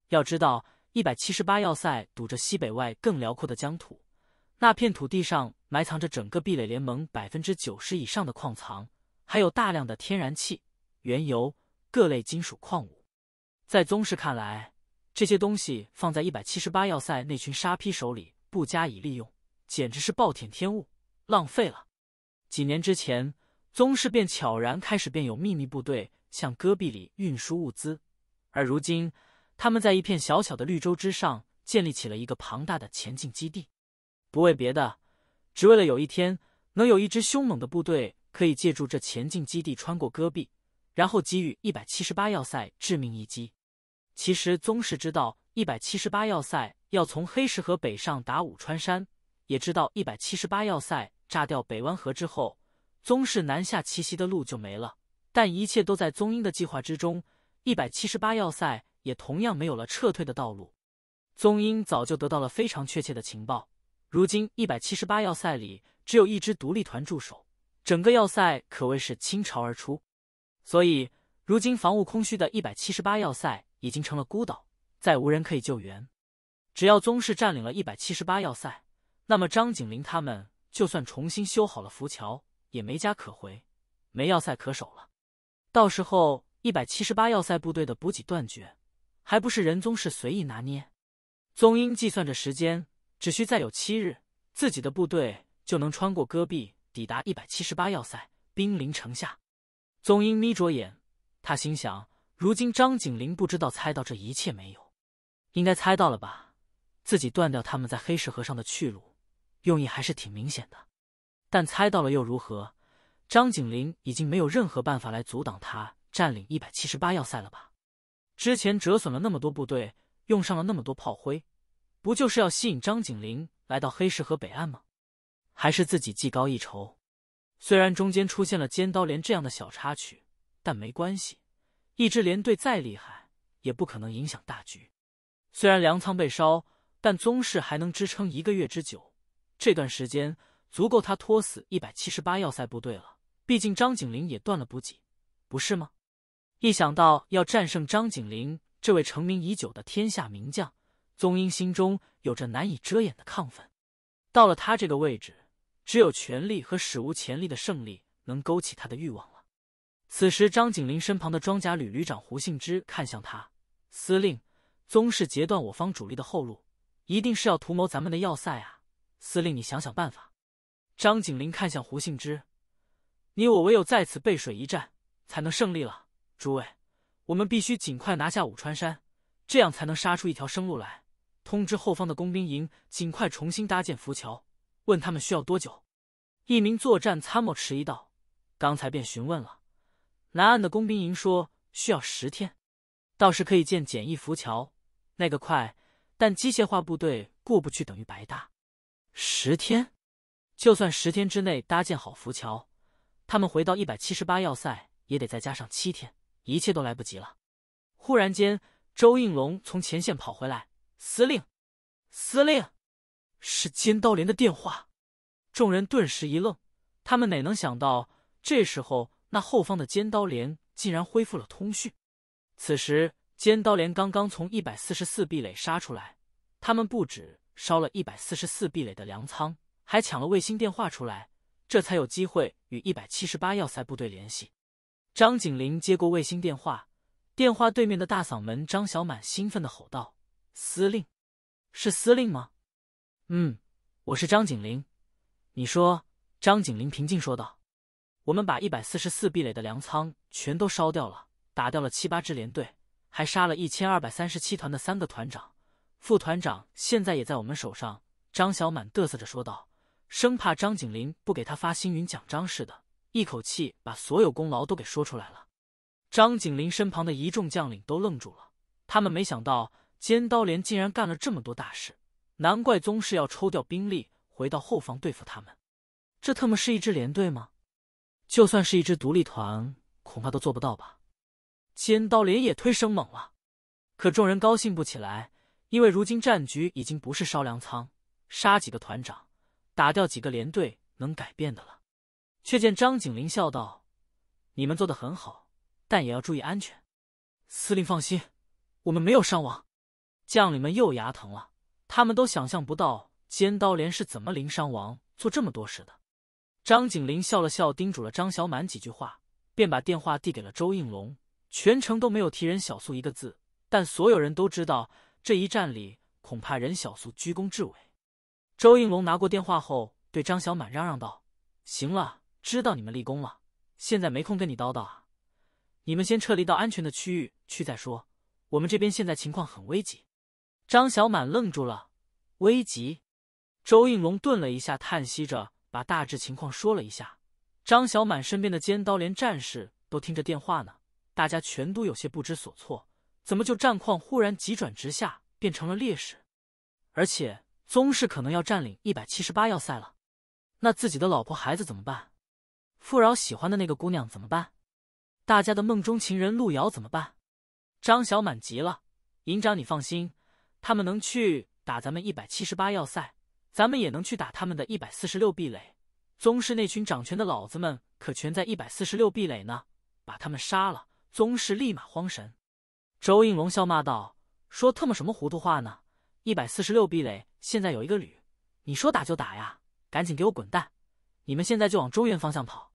A: 要知道，一百七十八要塞堵着西北外更辽阔的疆土。那片土地上埋藏着整个壁垒联盟百分之九十以上的矿藏，还有大量的天然气、原油、各类金属矿物。在宗室看来，这些东西放在一百七十八要塞那群沙批手里不加以利用，简直是暴殄天物，浪费了。几年之前，宗室便悄然开始便有秘密部队向戈壁里运输物资，而如今，他们在一片小小的绿洲之上建立起了一个庞大的前进基地。不为别的，只为了有一天能有一支凶猛的部队可以借助这前进基地穿过戈壁，然后给予一百七十八要塞致命一击。其实宗室知道一百七十八要塞要从黑石河北上打五川山，也知道一百七十八要塞炸掉北湾河之后，宗室南下奇袭的路就没了。但一切都在宗英的计划之中，一百七十八要塞也同样没有了撤退的道路。宗英早就得到了非常确切的情报。如今一百七十八要塞里只有一支独立团驻守，整个要塞可谓是倾巢而出，所以如今防务空虚的一百七十八要塞已经成了孤岛，再无人可以救援。只要宗室占领了一百七十八要塞，那么张景林他们就算重新修好了浮桥，也没家可回，没要塞可守了。到时候一百七十八要塞部队的补给断绝，还不是人宗室随意拿捏？宗英计算着时间。只需再有七日，自己的部队就能穿过戈壁，抵达一百七十八要塞，兵临城下。宗英眯着眼，他心想：如今张景林不知道猜到这一切没有？应该猜到了吧？自己断掉他们在黑石河上的去路，用意还是挺明显的。但猜到了又如何？张景林已经没有任何办法来阻挡他占领一百七十八要塞了吧？之前折损了那么多部队，用上了那么多炮灰。不就是要吸引张景林来到黑石河北岸吗？还是自己技高一筹？虽然中间出现了尖刀连这样的小插曲，但没关系。一支连队再厉害，也不可能影响大局。虽然粮仓被烧，但宗室还能支撑一个月之久。这段时间足够他拖死一百七十八要塞部队了。毕竟张景林也断了补给，不是吗？一想到要战胜张景林这位成名已久的天下名将，宗英心中有着难以遮掩的亢奋，到了他这个位置，只有权力和史无前例的胜利能勾起他的欲望了。此时，张景林身旁的装甲旅旅长胡信之看向他：“司令，宗氏截断我方主力的后路，一定是要图谋咱们的要塞啊！司令，你想想办法。”张景林看向胡信之：“你我唯有在此背水一战，才能胜利了。诸位，我们必须尽快拿下武川山，这样才能杀出一条生路来。”通知后方的工兵营尽快重新搭建浮桥，问他们需要多久。一名作战参谋迟疑道：“刚才便询问了南岸的工兵营，说需要十天。倒是可以建简易浮桥，那个快，但机械化部队过不去等于白搭。十天，就算十天之内搭建好浮桥，他们回到一百七十八要塞也得再加上七天，一切都来不及了。”忽然间，周应龙从前线跑回来。司令，司令，是尖刀连的电话。众人顿时一愣，他们哪能想到这时候那后方的尖刀连竟然恢复了通讯？此时，尖刀连刚刚从一百四十四壁垒杀出来，他们不止烧了一百四十四壁垒的粮仓，还抢了卫星电话出来，这才有机会与一百七十八要塞部队联系。张景林接过卫星电话，电话对面的大嗓门张小满兴奋的吼道。司令，是司令吗？嗯，我是张景林。你说，张景林平静说道：“我们把一百四十四壁垒的粮仓全都烧掉了，打掉了七八支连队，还杀了一千二百三十七团的三个团长、副团长，现在也在我们手上。”张小满嘚瑟着说道，生怕张景林不给他发星云奖章似的，一口气把所有功劳都给说出来了。张景林身旁的一众将领都愣住了，他们没想到。尖刀连竟然干了这么多大事，难怪宗室要抽调兵力回到后方对付他们。这特么是一支连队吗？就算是一支独立团，恐怕都做不到吧。尖刀连也忒生猛了。可众人高兴不起来，因为如今战局已经不是烧粮仓、杀几个团长、打掉几个连队能改变的了。却见张景林笑道：“你们做的很好，但也要注意安全。”司令放心，我们没有伤亡。将领们又牙疼了，他们都想象不到尖刀连是怎么零伤亡做这么多事的。张景林笑了笑，叮嘱了张小满几句话，便把电话递给了周应龙。全程都没有提任小素一个字，但所有人都知道这一战里恐怕任小素居功至伟。周应龙拿过电话后，对张小满嚷嚷道：“行了，知道你们立功了，现在没空跟你叨叨啊，你们先撤离到安全的区域去再说。我们这边现在情况很危急。”张小满愣住了，危急！周应龙顿了一下，叹息着把大致情况说了一下。张小满身边的尖刀连战士都听着电话呢，大家全都有些不知所措。怎么就战况忽然急转直下，变成了劣势？而且宗室可能要占领一百七十八要塞了，那自己的老婆孩子怎么办？富饶喜欢的那个姑娘怎么办？大家的梦中情人路遥怎么办？张小满急了：“营长，你放心。”他们能去打咱们一百七十八要塞，咱们也能去打他们的一百四十六壁垒。宗师那群掌权的老子们可全在一百四十六壁垒呢，把他们杀了，宗师立马慌神。周应龙笑骂道：“说特么什么糊涂话呢？一百四十六壁垒现在有一个旅，你说打就打呀？赶紧给我滚蛋！你们现在就往中原方向跑。”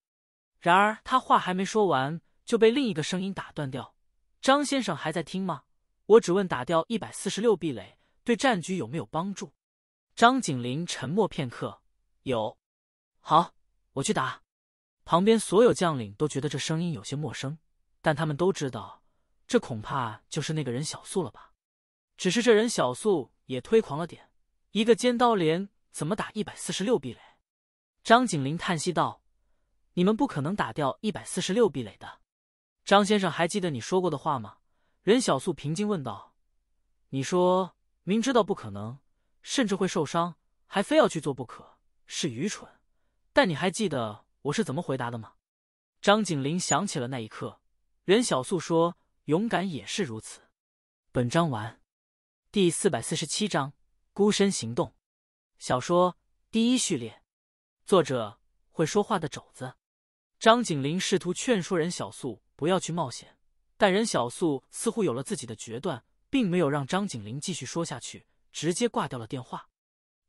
A: 然而他话还没说完，就被另一个声音打断掉：“张先生还在听吗？”我只问打掉一百四十六壁垒对战局有没有帮助？张景林沉默片刻，有。好，我去打。旁边所有将领都觉得这声音有些陌生，但他们都知道这恐怕就是那个人小素了吧？只是这人小素也忒狂了点，一个尖刀连怎么打一百四十六壁垒？张景林叹息道：“你们不可能打掉一百四十六壁垒的。”张先生还记得你说过的话吗？任小素平静问道：“你说明知道不可能，甚至会受伤，还非要去做不可，是愚蠢。但你还记得我是怎么回答的吗？”张景林想起了那一刻，任小素说：“勇敢也是如此。”本章完。第四百四十七章：孤身行动。小说第一序列，作者会说话的肘子。张景林试图劝说任小素不要去冒险。但任小素似乎有了自己的决断，并没有让张景林继续说下去，直接挂掉了电话。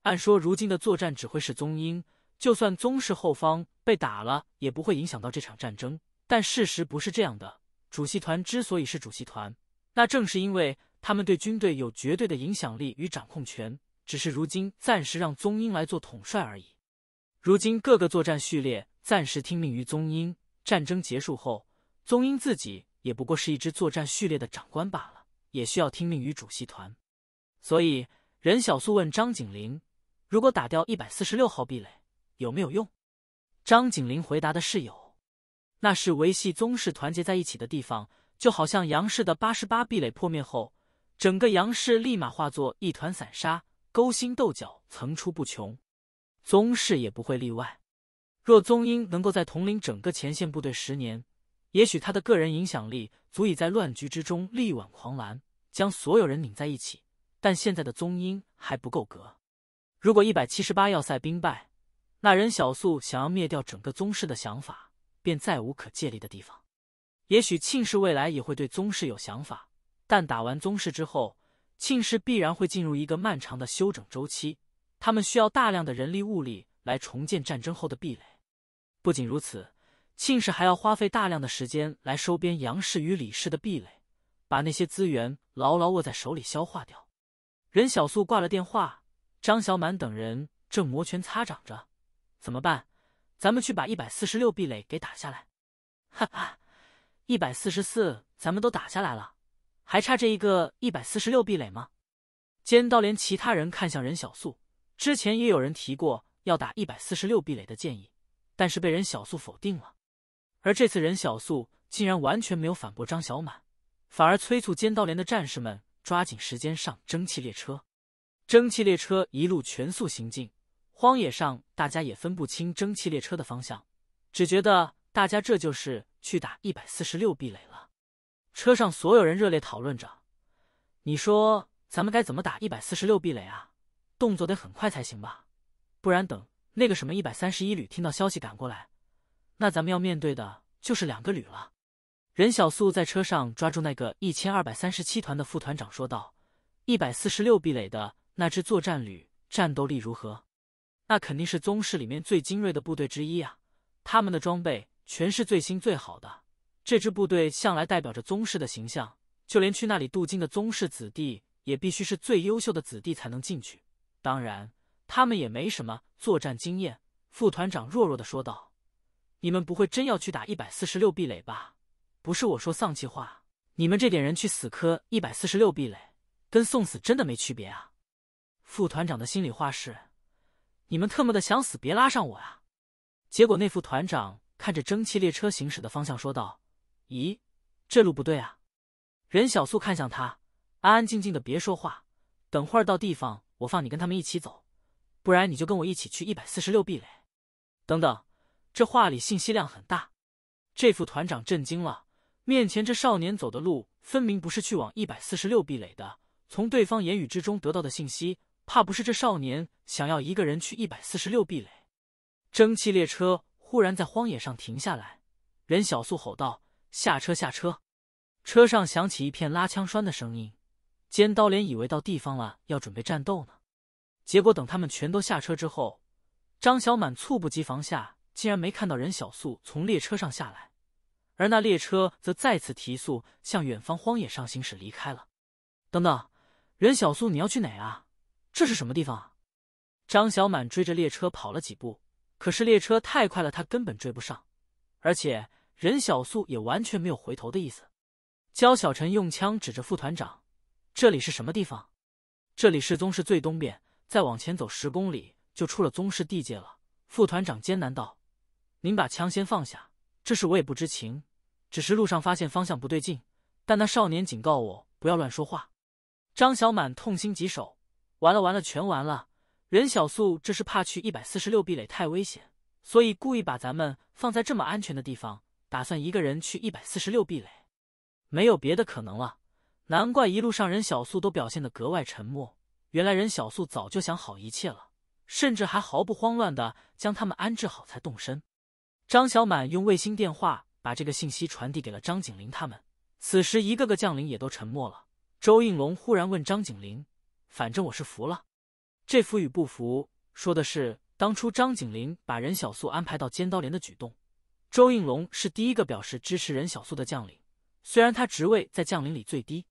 A: 按说如今的作战指挥是宗英，就算宗室后方被打了，也不会影响到这场战争。但事实不是这样的。主席团之所以是主席团，那正是因为他们对军队有绝对的影响力与掌控权。只是如今暂时让宗英来做统帅而已。如今各个作战序列暂时听命于宗英，战争结束后，宗英自己。也不过是一支作战序列的长官罢了，也需要听命于主席团。所以，任小素问张景林：“如果打掉一百四十六号壁垒，有没有用？”张景林回答的是有。那是维系宗室团结在一起的地方，就好像杨氏的八十八壁垒破灭后，整个杨氏立马化作一团散沙，勾心斗角层出不穷。宗室也不会例外。若宗英能够在统领整个前线部队十年，也许他的个人影响力足以在乱局之中力挽狂澜，将所有人拧在一起，但现在的宗英还不够格。如果一百七十八要塞兵败，那任小素想要灭掉整个宗室的想法便再无可借力的地方。也许庆氏未来也会对宗室有想法，但打完宗室之后，庆氏必然会进入一个漫长的休整周期，他们需要大量的人力物力来重建战争后的壁垒。不仅如此。庆氏还要花费大量的时间来收编杨氏与李氏的壁垒，把那些资源牢牢握在手里消化掉。任小素挂了电话，张小满等人正摩拳擦掌着，怎么办？咱们去把一百四十六壁垒给打下来。哈哈，一百四十四咱们都打下来了，还差这一个一百四十六壁垒吗？尖刀连其他人看向任小素，之前也有人提过要打一百四十六壁垒的建议，但是被任小素否定了。而这次，任小素竟然完全没有反驳张小满，反而催促尖刀连的战士们抓紧时间上蒸汽列车。蒸汽列车一路全速行进，荒野上大家也分不清蒸汽列车的方向，只觉得大家这就是去打一百四十六壁垒了。车上所有人热烈讨论着：“你说咱们该怎么打一百四十六壁垒啊？动作得很快才行吧，不然等那个什么一百三十一旅听到消息赶过来。”那咱们要面对的就是两个旅了。任小素在车上抓住那个一千二百三十七团的副团长说道：“一百四十六壁垒的那支作战旅战斗力如何？那肯定是宗室里面最精锐的部队之一啊！他们的装备全是最新最好的。这支部队向来代表着宗室的形象，就连去那里镀金的宗室子弟也必须是最优秀的子弟才能进去。当然，他们也没什么作战经验。”副团长弱弱的说道。你们不会真要去打一百四十六壁垒吧？不是我说丧气话，你们这点人去死磕一百四十六壁垒，跟送死真的没区别啊！副团长的心里话是：你们特么的想死别拉上我啊！结果那副团长看着蒸汽列车行驶的方向说道：“咦，这路不对啊！”任小素看向他，安安静静的别说话，等会儿到地方我放你跟他们一起走，不然你就跟我一起去一百四十六壁垒。等等。这话里信息量很大，这副团长震惊了。面前这少年走的路，分明不是去往一百四十六壁垒的。从对方言语之中得到的信息，怕不是这少年想要一个人去一百四十六壁垒。蒸汽列车忽然在荒野上停下来，任小素吼道：“下车！下车！”车上响起一片拉枪栓的声音。尖刀连以为到地方了，要准备战斗呢。结果等他们全都下车之后，张小满猝不及防下。竟然没看到任小素从列车上下来，而那列车则再次提速向远方荒野上行驶离开了。等等，任小素，你要去哪啊？这是什么地方啊？张小满追着列车跑了几步，可是列车太快了，他根本追不上，而且任小素也完全没有回头的意思。焦小晨用枪指着副团长：“这里是什么地方？”“这里是宗室最东边，再往前走十公里就出了宗室地界了。”副团长艰难道。您把枪先放下，这事我也不知情，只是路上发现方向不对劲，但那少年警告我不要乱说话。张小满痛心疾首，完了完了，全完了！任小素这是怕去一百四十六壁垒太危险，所以故意把咱们放在这么安全的地方，打算一个人去一百四十六壁垒，没有别的可能了。难怪一路上任小素都表现得格外沉默，原来任小素早就想好一切了，甚至还毫不慌乱的将他们安置好才动身。张小满用卫星电话把这个信息传递给了张景林他们。此时，一个个将领也都沉默了。周应龙忽然问张景林：“反正我是服了，这服与不服说的是当初张景林把任小素安排到尖刀连的举动。”周应龙是第一个表示支持任小素的将领，虽然他职位在将领里最低，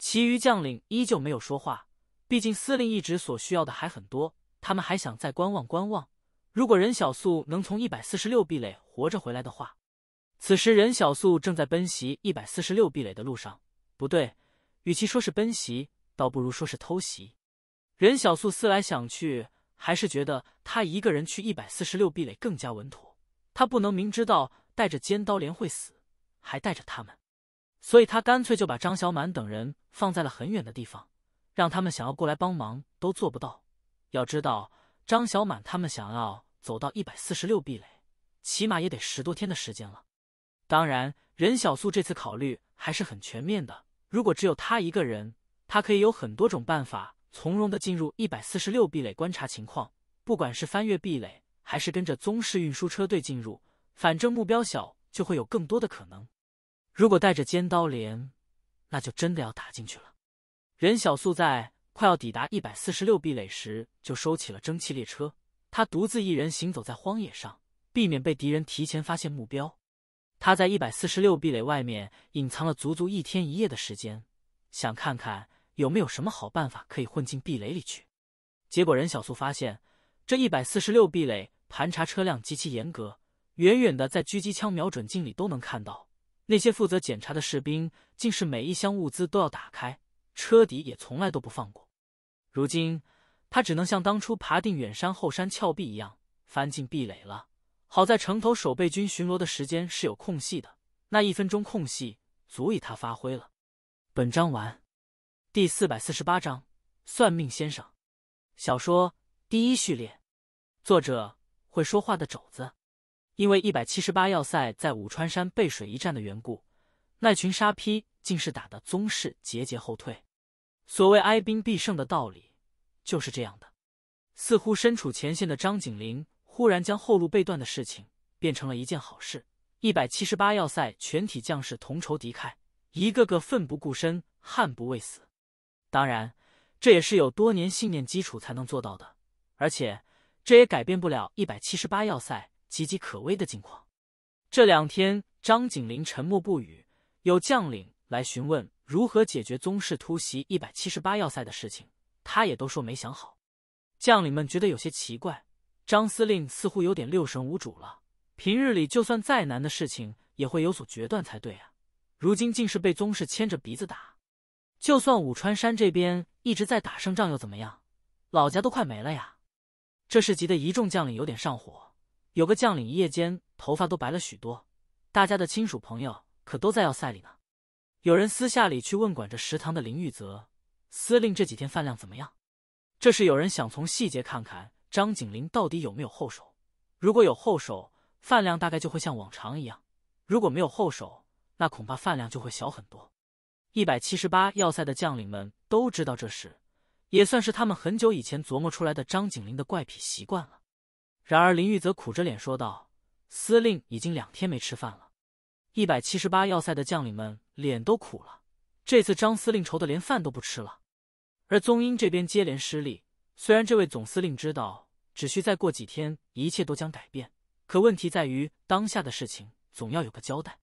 A: 其余将领依旧没有说话。毕竟司令一职所需要的还很多，他们还想再观望观望。如果任小素能从一百四十六壁垒活着回来的话，此时任小素正在奔袭一百四十六壁垒的路上。不对，与其说是奔袭，倒不如说是偷袭。任小素思来想去，还是觉得他一个人去一百四十六壁垒更加稳妥。他不能明知道带着尖刀连会死，还带着他们，所以他干脆就把张小满等人放在了很远的地方，让他们想要过来帮忙都做不到。要知道。张小满他们想要走到一百四十六壁垒，起码也得十多天的时间了。当然，任小素这次考虑还是很全面的。如果只有他一个人，他可以有很多种办法从容的进入一百四十六壁垒观察情况。不管是翻越壁垒，还是跟着宗室运输车队进入，反正目标小，就会有更多的可能。如果带着尖刀连，那就真的要打进去了。任小素在。快要抵达一百四十六壁垒时，就收起了蒸汽列车。他独自一人行走在荒野上，避免被敌人提前发现目标。他在一百四十六壁垒外面隐藏了足足一天一夜的时间，想看看有没有什么好办法可以混进壁垒里去。结果任小素发现，这一百四十六壁垒盘查车辆极其严格，远远的在狙击枪瞄准镜里都能看到，那些负责检查的士兵竟是每一箱物资都要打开。车底也从来都不放过，如今他只能像当初爬定远山后山峭壁一样翻进壁垒了。好在城头守备军巡逻的时间是有空隙的，那一分钟空隙足以他发挥了。本章完，第四百四十八章算命先生。小说第一序列，作者会说话的肘子。因为一百七十八要塞在武川山背水一战的缘故。那群沙坯竟是打的宗室节节后退，所谓哀兵必胜的道理就是这样的。似乎身处前线的张景林忽然将后路被断的事情变成了一件好事。一百七十八要塞全体将士同仇敌忾，一个个奋不顾身，悍不畏死。当然，这也是有多年信念基础才能做到的，而且这也改变不了一百七十八要塞岌岌可危的境况。这两天，张景林沉默不语。有将领来询问如何解决宗室突袭一百七十八要塞的事情，他也都说没想好。将领们觉得有些奇怪，张司令似乎有点六神无主了。平日里就算再难的事情也会有所决断才对啊，如今竟是被宗室牵着鼻子打。就算武川山这边一直在打胜仗又怎么样？老家都快没了呀！这是急得一众将领有点上火。有个将领一夜间头发都白了许多，大家的亲属朋友。可都在要塞里呢。有人私下里去问管着食堂的林玉泽：“司令这几天饭量怎么样？”这是有人想从细节看看张景林到底有没有后手。如果有后手，饭量大概就会像往常一样；如果没有后手，那恐怕饭量就会小很多。一百七十八要塞的将领们都知道这事，也算是他们很久以前琢磨出来的张景林的怪癖习惯了。然而，林玉泽苦着脸说道：“司令已经两天没吃饭了。”一百七十八要塞的将领们脸都苦了，这次张司令愁的连饭都不吃了。而宗英这边接连失利，虽然这位总司令知道，只需再过几天，一切都将改变。可问题在于，当下的事情总要有个交代。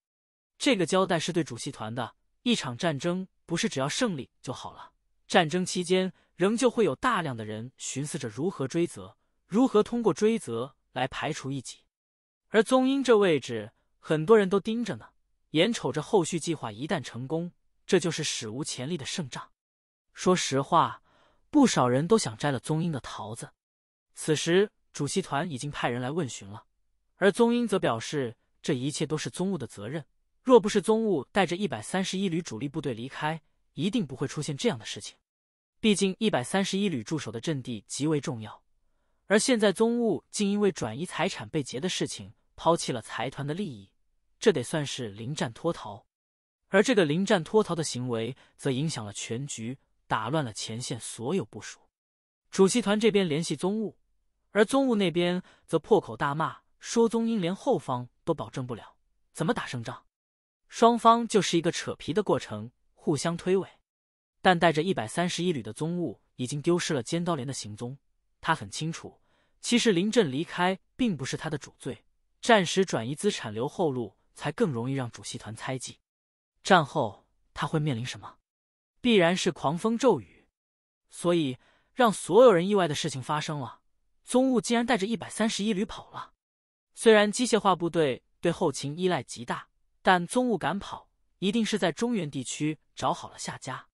A: 这个交代是对主席团的。一场战争不是只要胜利就好了，战争期间仍旧会有大量的人寻思着如何追责，如何通过追责来排除异己。而宗英这位置。很多人都盯着呢，眼瞅着后续计划一旦成功，这就是史无前例的胜仗。说实话，不少人都想摘了宗英的桃子。此时，主席团已经派人来问询了，而宗英则表示，这一切都是宗务的责任。若不是宗务带着一百三十一旅主力部队离开，一定不会出现这样的事情。毕竟，一百三十一旅驻守的阵地极为重要，而现在宗务竟因为转移财产被劫的事情。抛弃了财团的利益，这得算是临战脱逃，而这个临战脱逃的行为，则影响了全局，打乱了前线所有部署。主席团这边联系宗务，而宗务那边则破口大骂，说宗英连后方都保证不了，怎么打胜仗？双方就是一个扯皮的过程，互相推诿。但带着一百三十一旅的宗务已经丢失了尖刀连的行踪，他很清楚，其实临阵离开并不是他的主罪。战时转移资产留后路，才更容易让主席团猜忌。战后他会面临什么？必然是狂风骤雨。所以让所有人意外的事情发生了：宗务竟然带着一百三十一旅跑了。虽然机械化部队对后勤依赖极大，但宗务敢跑，一定是在中原地区找好了下家。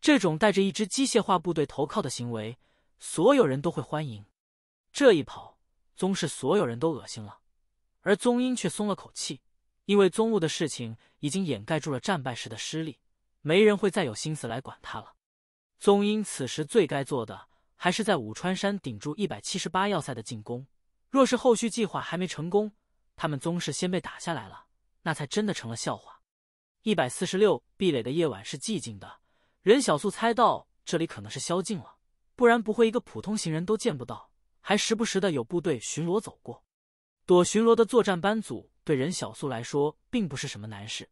A: 这种带着一支机械化部队投靠的行为，所有人都会欢迎。这一跑，宗氏所有人都恶心了。而宗英却松了口气，因为宗务的事情已经掩盖住了战败时的失利，没人会再有心思来管他了。宗英此时最该做的还是在武川山顶住一百七十八要塞的进攻。若是后续计划还没成功，他们宗氏先被打下来了，那才真的成了笑话。一百四十六壁垒的夜晚是寂静的，任小素猜到这里可能是宵禁了，不然不会一个普通行人都见不到，还时不时的有部队巡逻走过。躲巡逻的作战班组对任小素来说并不是什么难事，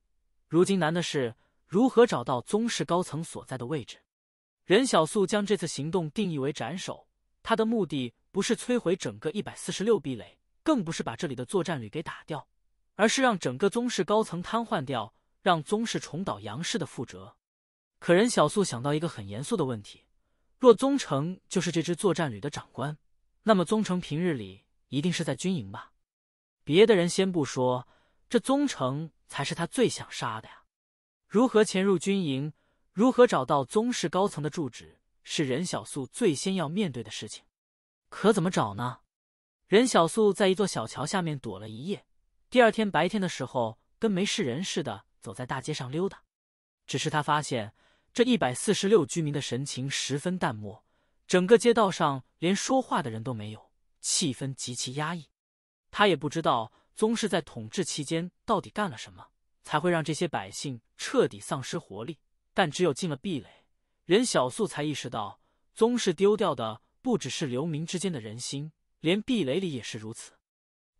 A: 如今难的是如何找到宗室高层所在的位置。任小素将这次行动定义为斩首，他的目的不是摧毁整个一百四十六壁垒，更不是把这里的作战旅给打掉，而是让整个宗室高层瘫痪掉，让宗室重蹈杨氏的覆辙。可任小素想到一个很严肃的问题：若宗成就是这支作战旅的长官，那么宗成平日里一定是在军营吧？别的人先不说，这宗城才是他最想杀的呀。如何潜入军营，如何找到宗室高层的住址，是任小素最先要面对的事情。可怎么找呢？任小素在一座小桥下面躲了一夜，第二天白天的时候，跟没事人似的走在大街上溜达。只是他发现，这一百四十六居民的神情十分淡漠，整个街道上连说话的人都没有，气氛极其压抑。他也不知道宗室在统治期间到底干了什么，才会让这些百姓彻底丧失活力。但只有进了壁垒，任小素才意识到，宗室丢掉的不只是流民之间的人心，连壁垒里也是如此。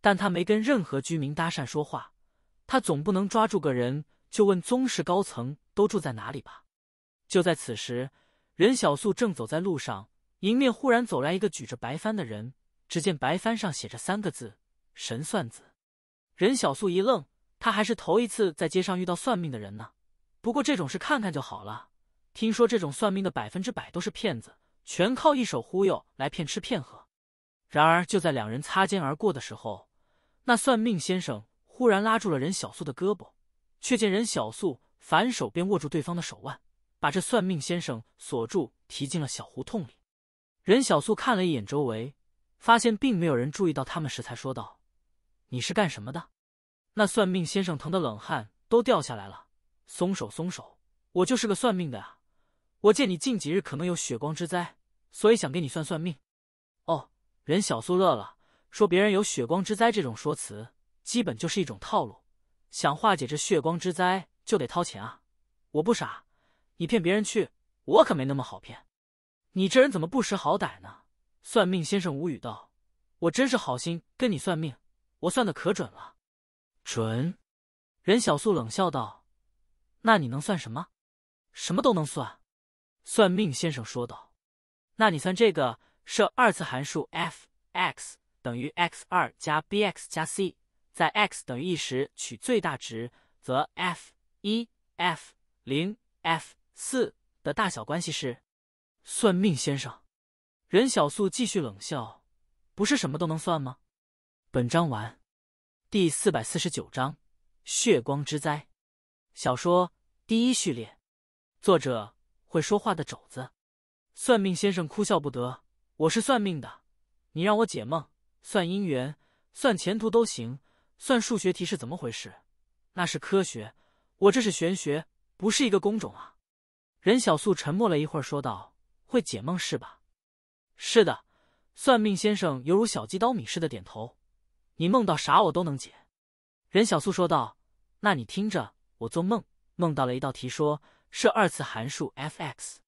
A: 但他没跟任何居民搭讪说话，他总不能抓住个人就问宗室高层都住在哪里吧？就在此时，任小素正走在路上，迎面忽然走来一个举着白帆的人，只见白帆上写着三个字。神算子，任小素一愣，他还是头一次在街上遇到算命的人呢。不过这种事看看就好了。听说这种算命的百分之百都是骗子，全靠一手忽悠来骗吃骗喝。然而就在两人擦肩而过的时候，那算命先生忽然拉住了任小素的胳膊，却见任小素反手便握住对方的手腕，把这算命先生锁住，提进了小胡同里。任小素看了一眼周围，发现并没有人注意到他们时，才说道。你是干什么的？那算命先生疼的冷汗都掉下来了，松手松手！我就是个算命的啊！我见你近几日可能有血光之灾，所以想给你算算命。哦，任小苏乐了，说别人有血光之灾这种说辞，基本就是一种套路，想化解这血光之灾就得掏钱啊！我不傻，你骗别人去，我可没那么好骗。你这人怎么不识好歹呢？算命先生无语道：“我真是好心跟你算命。”我算的可准了，准！任小素冷笑道：“那你能算什么？什么都能算。”算命先生说道：“那你算这个，设二次函数 f(x) 等于 x 二加 b x 加 c，在 x 等于一时取最大值，则 f 一、f 零、f 四的大小关系是？”算命先生，任小素继续冷笑：“不是什么都能算吗？”本章完，第四百四十九章血光之灾。小说第一序列，作者会说话的肘子。算命先生哭笑不得：“我是算命的，你让我解梦、算姻缘、算前途都行，算数学题是怎么回事？那是科学，我这是玄学，不是一个工种啊。”任小素沉默了一会儿，说道：“会解梦是吧？”“是的。”算命先生犹如小鸡捣米似的点头。你梦到啥我都能解，任小素说道。那你听着，我做梦梦到了一道题，说是二次函数 f(x)。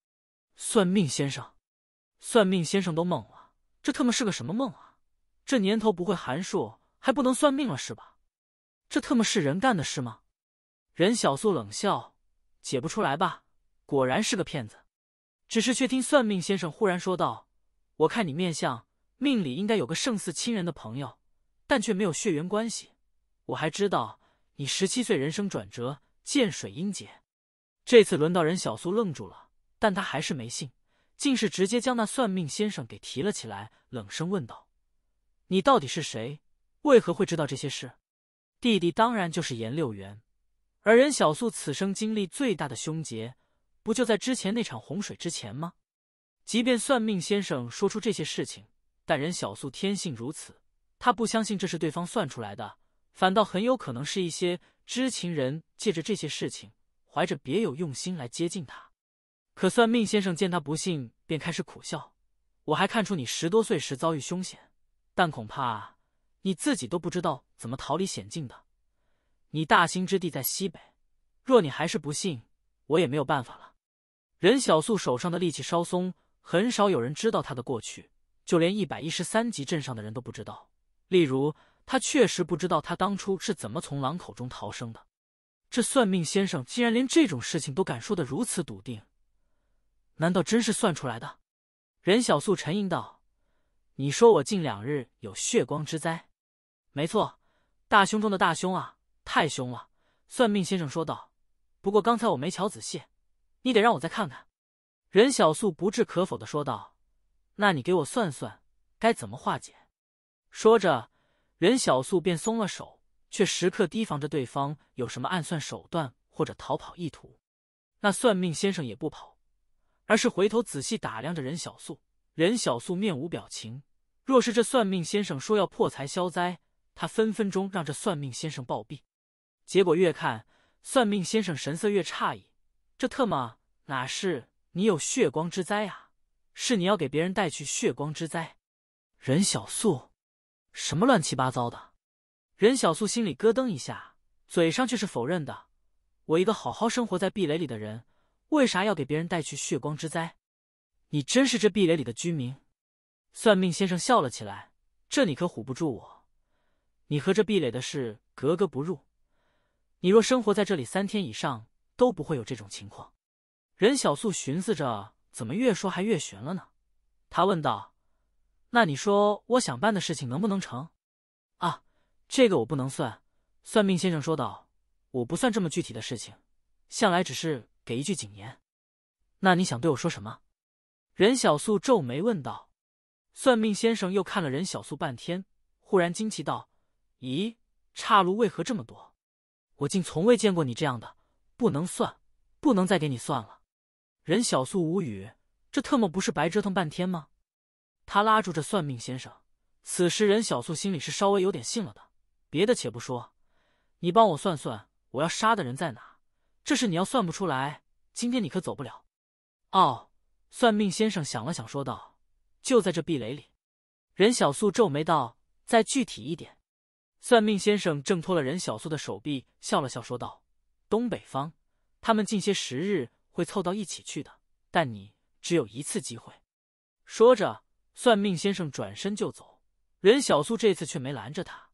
A: 算命先生，算命先生都懵了，这特么是个什么梦啊？这年头不会函数还不能算命了是吧？这特么是人干的事吗？任小素冷笑，解不出来吧？果然是个骗子。只是却听算命先生忽然说道：“我看你面相，命里应该有个胜似亲人的朋友。”但却没有血缘关系，我还知道你十七岁人生转折见水音劫。这次轮到任小苏愣住了，但他还是没信，竟是直接将那算命先生给提了起来，冷声问道：“你到底是谁？为何会知道这些事？”弟弟当然就是颜六元，而任小苏此生经历最大的凶劫，不就在之前那场洪水之前吗？即便算命先生说出这些事情，但任小素天性如此。他不相信这是对方算出来的，反倒很有可能是一些知情人借着这些事情，怀着别有用心来接近他。可算命先生见他不信，便开始苦笑：“我还看出你十多岁时遭遇凶险，但恐怕你自己都不知道怎么逃离险境的。你大兴之地在西北，若你还是不信，我也没有办法了。”任小素手上的力气稍松，很少有人知道他的过去，就连一百一十三级镇上的人都不知道。例如，他确实不知道他当初是怎么从狼口中逃生的。这算命先生竟然连这种事情都敢说的如此笃定，难道真是算出来的？任小素沉吟道：“你说我近两日有血光之灾？没错，大凶中的大凶啊，太凶了。”算命先生说道：“不过刚才我没瞧仔细，你得让我再看看。”任小素不置可否的说道：“那你给我算算，该怎么化解？”说着，任小素便松了手，却时刻提防着对方有什么暗算手段或者逃跑意图。那算命先生也不跑，而是回头仔细打量着任小素。任小素面无表情。若是这算命先生说要破财消灾，他分分钟让这算命先生暴毙。结果越看，算命先生神色越诧异。这特么哪是你有血光之灾啊？是你要给别人带去血光之灾。任小素。什么乱七八糟的！任小素心里咯噔一下，嘴上却是否认的。我一个好好生活在壁垒里的人，为啥要给别人带去血光之灾？你真是这壁垒里的居民？算命先生笑了起来，这你可唬不住我。你和这壁垒的事格格不入，你若生活在这里三天以上，都不会有这种情况。任小素寻思着，怎么越说还越悬了呢？他问道。那你说我想办的事情能不能成？啊，这个我不能算。算命先生说道：“我不算这么具体的事情，向来只是给一句谨言。”那你想对我说什么？任小素皱眉问道。算命先生又看了任小素半天，忽然惊奇道：“咦，岔路为何这么多？我竟从未见过你这样的！不能算，不能再给你算了。”任小素无语，这特么不是白折腾半天吗？他拉住这算命先生，此时任小素心里是稍微有点信了的。别的且不说，你帮我算算，我要杀的人在哪？这事你要算不出来，今天你可走不了。哦，算命先生想了想，说道：“就在这壁垒里。”任小素皱眉道：“再具体一点。”算命先生挣脱了任小素的手臂，笑了笑说道：“东北方，他们近些时日会凑到一起去的，但你只有一次机会。”说着。算命先生转身就走，任小素这次却没拦着他。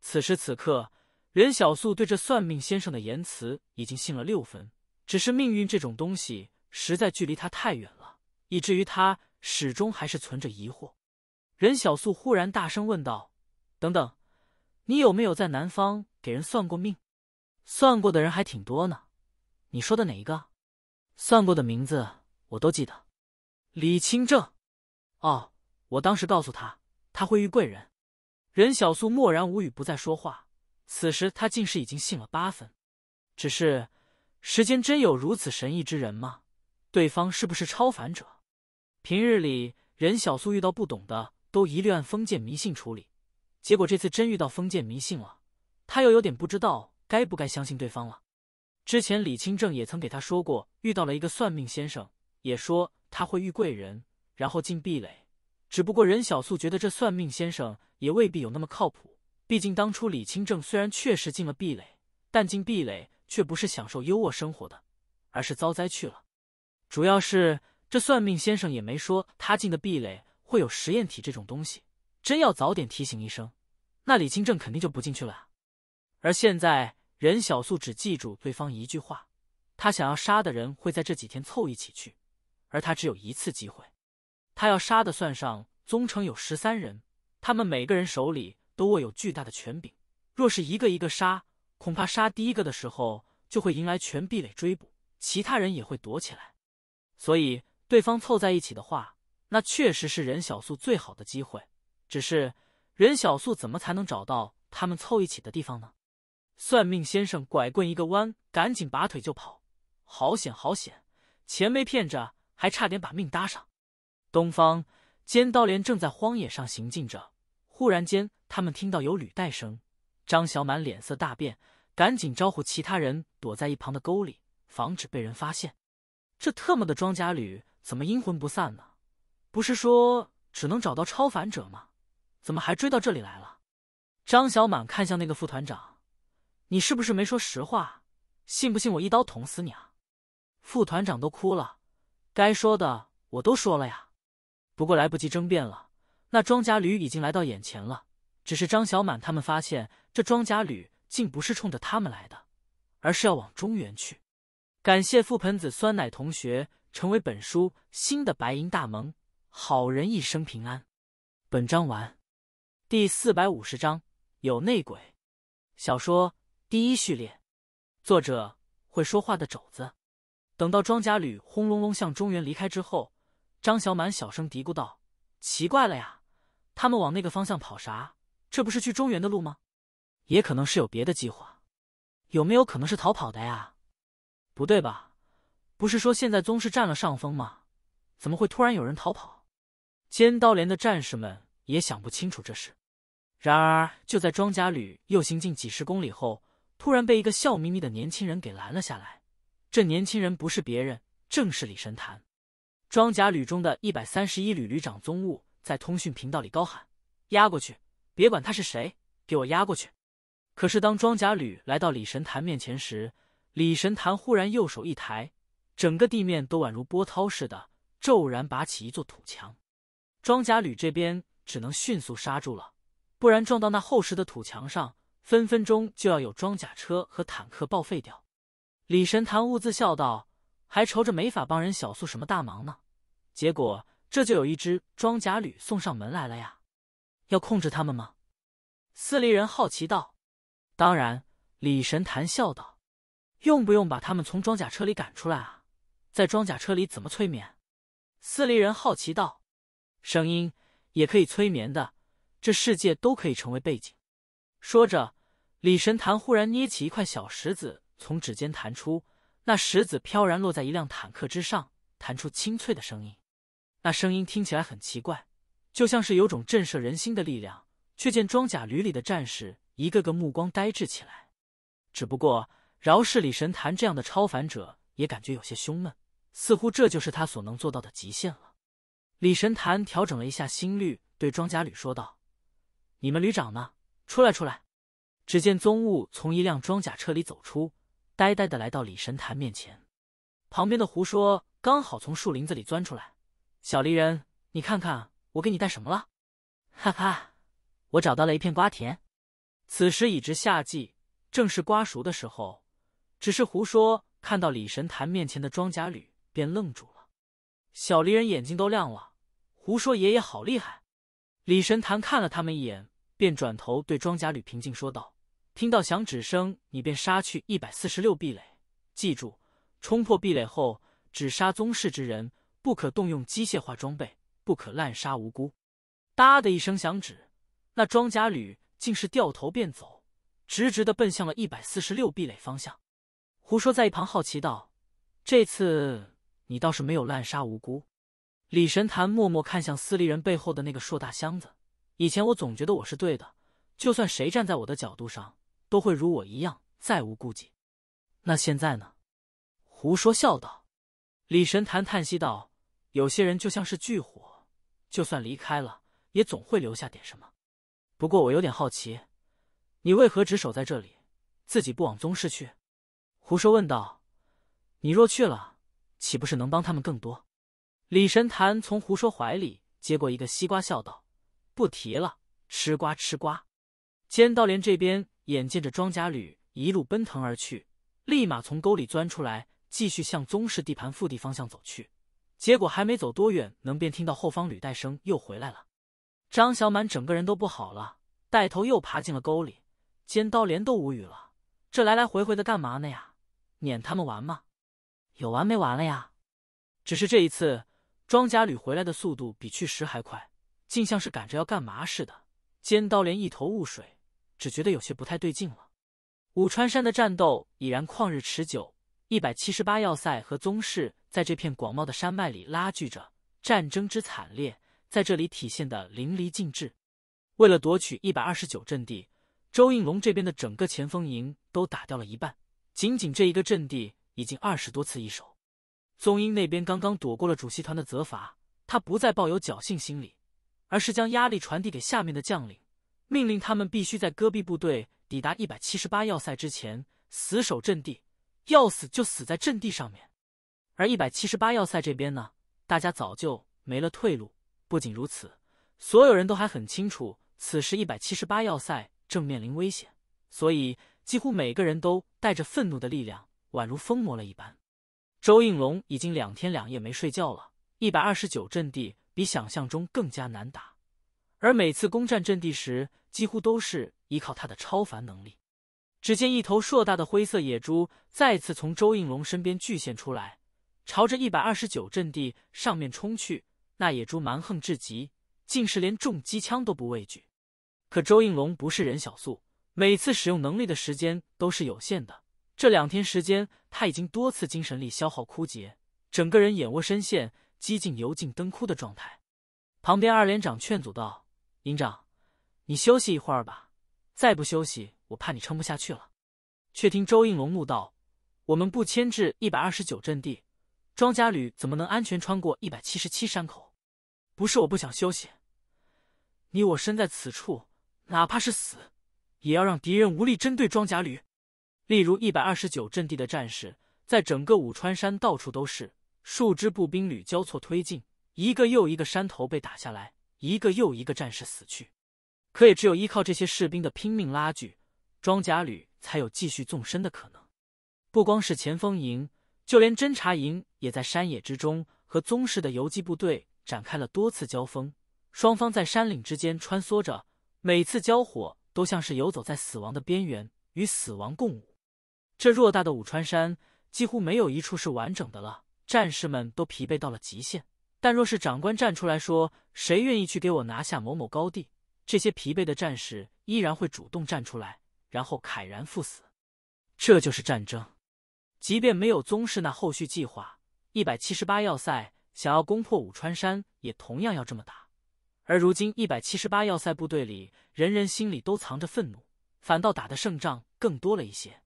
A: 此时此刻，任小素对这算命先生的言辞已经信了六分，只是命运这种东西实在距离他太远了，以至于他始终还是存着疑惑。任小素忽然大声问道：“等等，你有没有在南方给人算过命？算过的人还挺多呢。你说的哪一个？算过的名字我都记得，李清正。”哦，我当时告诉他他会遇贵人，任小素默然无语，不再说话。此时他竟是已经信了八分，只是时间真有如此神异之人吗？对方是不是超凡者？平日里任小素遇到不懂的都一律按封建迷信处理，结果这次真遇到封建迷信了，他又有点不知道该不该相信对方了。之前李清正也曾给他说过，遇到了一个算命先生，也说他会遇贵人。然后进壁垒，只不过任小素觉得这算命先生也未必有那么靠谱。毕竟当初李清正虽然确实进了壁垒，但进壁垒却不是享受优渥生活的，而是遭灾去了。主要是这算命先生也没说他进的壁垒会有实验体这种东西，真要早点提醒一声，那李清正肯定就不进去了啊。而现在任小素只记住对方一句话：他想要杀的人会在这几天凑一起去，而他只有一次机会。他要杀的算上宗城有十三人，他们每个人手里都握有巨大的权柄。若是一个一个杀，恐怕杀第一个的时候就会迎来全壁垒追捕，其他人也会躲起来。所以，对方凑在一起的话，那确实是任小素最好的机会。只是任小素怎么才能找到他们凑一起的地方呢？算命先生拐棍一个弯，赶紧拔腿就跑。好险，好险！钱没骗着，还差点把命搭上。东方尖刀连正在荒野上行进着，忽然间，他们听到有履带声。张小满脸色大变，赶紧招呼其他人躲在一旁的沟里，防止被人发现。这特么的装甲旅怎么阴魂不散呢？不是说只能找到超凡者吗？怎么还追到这里来了？张小满看向那个副团长：“你是不是没说实话？信不信我一刀捅死你啊？”副团长都哭了：“该说的我都说了呀。”不过来不及争辩了，那装甲旅已经来到眼前了。只是张小满他们发现，这装甲旅竟不是冲着他们来的，而是要往中原去。感谢覆盆子酸奶同学成为本书新的白银大盟，好人一生平安。本章完，第四百五十章有内鬼。小说第一序列，作者会说话的肘子。等到装甲旅轰隆隆向中原离开之后。张小满小声嘀咕道：“奇怪了呀，他们往那个方向跑啥？这不是去中原的路吗？也可能是有别的计划。有没有可能是逃跑的呀？不对吧？不是说现在宗师占了上风吗？怎么会突然有人逃跑？”尖刀连的战士们也想不清楚这事。然而，就在装甲旅又行进几十公里后，突然被一个笑眯眯的年轻人给拦了下来。这年轻人不是别人，正是李神坛。装甲旅中的一百三十一旅旅长宗务在通讯频道里高喊：“压过去，别管他是谁，给我压过去！”可是当装甲旅来到李神坛面前时，李神坛忽然右手一抬，整个地面都宛如波涛似的骤然拔起一座土墙，装甲旅这边只能迅速刹住了，不然撞到那厚实的土墙上，分分钟就要有装甲车和坦克报废掉。李神坛兀自笑道。还愁着没法帮人小素什么大忙呢，结果这就有一支装甲旅送上门来了呀！要控制他们吗？司离人好奇道。当然，李神坛笑道。用不用把他们从装甲车里赶出来啊？在装甲车里怎么催眠？司离人好奇道。声音也可以催眠的，这世界都可以成为背景。说着，李神坛忽然捏起一块小石子，从指尖弹出。那石子飘然落在一辆坦克之上，弹出清脆的声音。那声音听起来很奇怪，就像是有种震慑人心的力量。却见装甲旅里的战士一个个目光呆滞起来。只不过饶是李神坛这样的超凡者，也感觉有些胸闷，似乎这就是他所能做到的极限了。李神坛调整了一下心率，对装甲旅说道：“你们旅长呢？出来，出来！”只见宗物从一辆装甲车里走出。呆呆的来到李神坛面前，旁边的胡说刚好从树林子里钻出来。小离人，你看看我给你带什么了？哈哈，我找到了一片瓜田。此时已至夏季，正是瓜熟的时候。只是胡说看到李神坛面前的装甲旅，便愣住了。小离人眼睛都亮了。胡说爷爷好厉害！李神坛看了他们一眼，便转头对装甲旅平静说道。听到响指声，你便杀去一百四十六壁垒。记住，冲破壁垒后只杀宗室之人，不可动用机械化装备，不可滥杀无辜。哒的一声响指，那装甲旅竟是掉头便走，直直的奔向了一百四十六壁垒方向。胡说在一旁好奇道：“这次你倒是没有滥杀无辜。”李神坛默默看向司离人背后的那个硕大箱子。以前我总觉得我是对的，就算谁站在我的角度上。都会如我一样再无顾忌，那现在呢？胡说笑道。李神坛叹息道：“有些人就像是巨火，就算离开了，也总会留下点什么。”不过我有点好奇，你为何只守在这里，自己不往宗室去？胡说问道：“你若去了，岂不是能帮他们更多？”李神坛从胡说怀里接过一个西瓜，笑道：“不提了，吃瓜吃瓜。”尖刀连这边。眼见着装甲旅一路奔腾而去，立马从沟里钻出来，继续向宗氏地盘腹地方向走去。结果还没走多远，能便听到后方履带声又回来了。张小满整个人都不好了，带头又爬进了沟里。尖刀连都无语了，这来来回回的干嘛呢呀？撵他们玩吗？有完没完了呀？只是这一次，装甲旅回来的速度比去时还快，竟像是赶着要干嘛似的。尖刀连一头雾水。只觉得有些不太对劲了。武川山的战斗已然旷日持久，一百七十八要塞和宗室在这片广袤的山脉里拉锯着，战争之惨烈在这里体现的淋漓尽致。为了夺取一百二十九阵地，周应龙这边的整个前锋营都打掉了一半，仅仅这一个阵地已经二十多次易手。宗英那边刚刚躲过了主席团的责罚，他不再抱有侥幸心理，而是将压力传递给下面的将领。命令他们必须在戈壁部队抵达一百七十八要塞之前死守阵地，要死就死在阵地上面。而一百七十八要塞这边呢，大家早就没了退路。不仅如此，所有人都还很清楚，此时一百七十八要塞正面临危险，所以几乎每个人都带着愤怒的力量，宛如疯魔了一般。周应龙已经两天两夜没睡觉了，一百二十九阵地比想象中更加难打。而每次攻占阵地时，几乎都是依靠他的超凡能力。只见一头硕大的灰色野猪再次从周应龙身边巨现出来，朝着一百二十九阵地上面冲去。那野猪蛮横至极，竟是连重机枪都不畏惧。可周应龙不是人小素，每次使用能力的时间都是有限的。这两天时间，他已经多次精神力消耗枯竭，整个人眼窝深陷，几近油尽灯枯的状态。旁边二连长劝阻道。营长，你休息一会儿吧，再不休息，我怕你撑不下去了。却听周应龙怒道：“我们不牵制一百二十九阵地，装甲旅怎么能安全穿过一百七十七山口？不是我不想休息，你我身在此处，哪怕是死，也要让敌人无力针对装甲旅。例如一百二十九阵地的战士，在整个武川山到处都是，数支步兵旅交错推进，一个又一个山头被打下来。”一个又一个战士死去，可也只有依靠这些士兵的拼命拉锯，装甲旅才有继续纵深的可能。不光是前锋营，就连侦察营也在山野之中和宗室的游击部队展开了多次交锋。双方在山岭之间穿梭着，每次交火都像是游走在死亡的边缘，与死亡共舞。这偌大的武川山，几乎没有一处是完整的了。战士们都疲惫到了极限。但若是长官站出来说：“谁愿意去给我拿下某某高地？”这些疲惫的战士依然会主动站出来，然后慨然赴死。这就是战争。即便没有宗室那后续计划，一百七十八要塞想要攻破武川山，也同样要这么打。而如今，一百七十八要塞部队里人人心里都藏着愤怒，反倒打的胜仗更多了一些。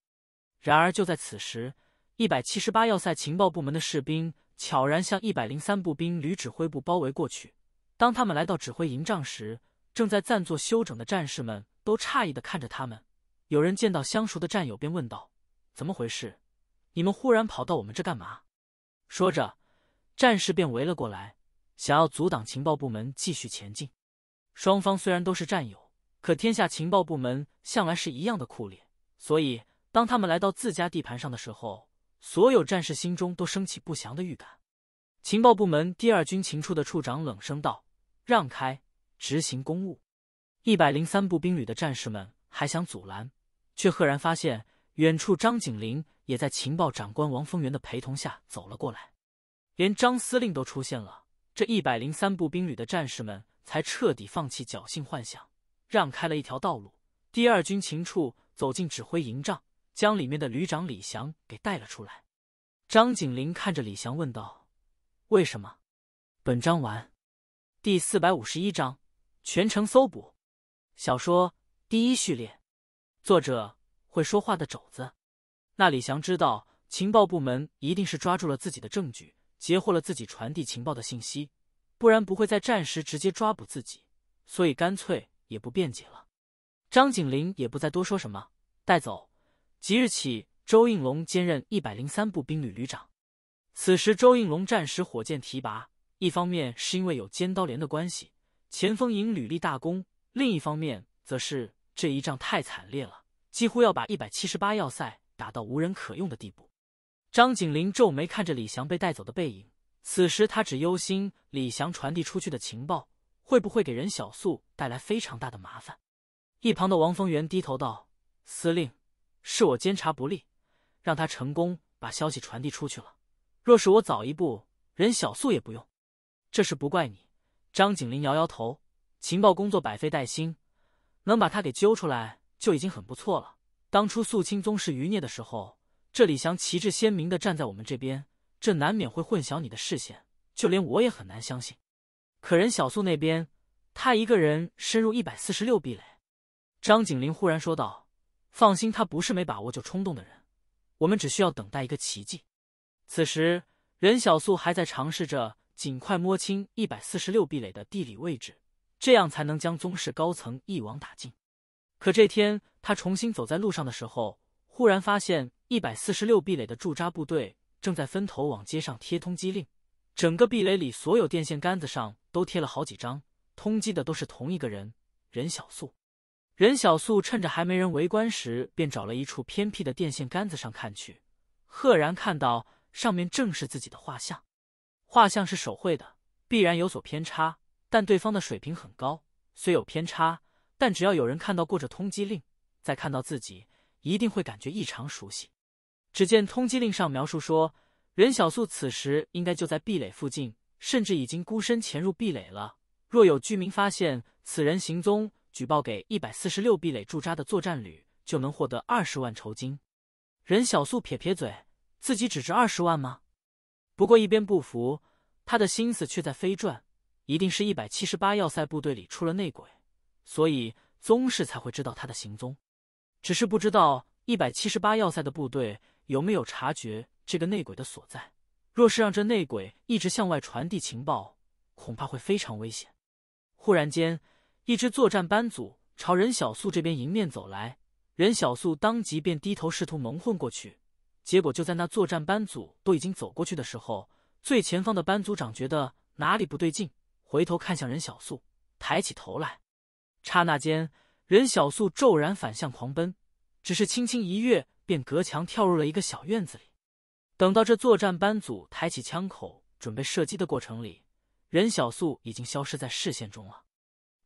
A: 然而，就在此时，一百七十八要塞情报部门的士兵。悄然向一百零三步兵旅指挥部包围过去。当他们来到指挥营帐时，正在暂作休整的战士们都诧异的看着他们。有人见到相熟的战友，便问道：“怎么回事？你们忽然跑到我们这干嘛？”说着，战士便围了过来，想要阻挡情报部门继续前进。双方虽然都是战友，可天下情报部门向来是一样的酷烈，所以当他们来到自家地盘上的时候。所有战士心中都升起不祥的预感。情报部门第二军情处的处长冷声道：“让开，执行公务。”一百零三步兵旅的战士们还想阻拦，却赫然发现远处张景林也在情报长官王丰源的陪同下走了过来。连张司令都出现了，这一百零三步兵旅的战士们才彻底放弃侥幸幻想，让开了一条道路。第二军情处走进指挥营帐。将里面的旅长李翔给带了出来。张景林看着李翔问道：“为什么？”本章完，第四百五十一章全城搜捕。小说第一序列，作者会说话的肘子。那李翔知道情报部门一定是抓住了自己的证据，截获了自己传递情报的信息，不然不会在战时直接抓捕自己。所以干脆也不辩解了。张景林也不再多说什么，带走。即日起，周应龙兼任一百零三步兵旅旅长。此时，周应龙战时火箭提拔，一方面是因为有尖刀连的关系，前锋营屡立大功；另一方面，则是这一仗太惨烈了，几乎要把一百七十八要塞打到无人可用的地步。张景林皱眉看着李翔被带走的背影，此时他只忧心李翔传递出去的情报会不会给任小素带来非常大的麻烦。一旁的王丰元低头道：“司令。”是我监察不力，让他成功把消息传递出去了。若是我早一步，任小素也不用。这事不怪你。张景林摇摇头，情报工作百废待兴，能把他给揪出来就已经很不错了。当初肃清宗室余孽的时候，这李祥旗帜鲜明的站在我们这边，这难免会混淆你的视线，就连我也很难相信。可任小素那边，他一个人深入一百四十六壁垒，张景林忽然说道。放心，他不是没把握就冲动的人。我们只需要等待一个奇迹。此时，任小素还在尝试着尽快摸清一百四十六壁垒的地理位置，这样才能将宗室高层一网打尽。可这天，他重新走在路上的时候，忽然发现一百四十六壁垒的驻扎部队正在分头往街上贴通缉令，整个壁垒里所有电线杆子上都贴了好几张，通缉的都是同一个人——任小素。任小素趁着还没人围观时，便找了一处偏僻的电线杆子上看去，赫然看到上面正是自己的画像。画像是手绘的，必然有所偏差，但对方的水平很高，虽有偏差，但只要有人看到过这通缉令，再看到自己，一定会感觉异常熟悉。只见通缉令上描述说，任小素此时应该就在壁垒附近，甚至已经孤身潜入壁垒了。若有居民发现此人行踪，举报给一百四十六壁垒驻扎的作战旅，就能获得二十万酬金。任小素撇撇嘴，自己只值二十万吗？不过一边不服，他的心思却在飞转。一定是一百七十八要塞部队里出了内鬼，所以宗室才会知道他的行踪。只是不知道一百七十八要塞的部队有没有察觉这个内鬼的所在。若是让这内鬼一直向外传递情报，恐怕会非常危险。忽然间。一支作战班组朝任小素这边迎面走来，任小素当即便低头试图蒙混过去。结果就在那作战班组都已经走过去的时候，最前方的班组长觉得哪里不对劲，回头看向任小素，抬起头来。刹那间，任小素骤然反向狂奔，只是轻轻一跃，便隔墙跳入了一个小院子里。等到这作战班组抬起枪口准备射击的过程里，任小素已经消失在视线中了。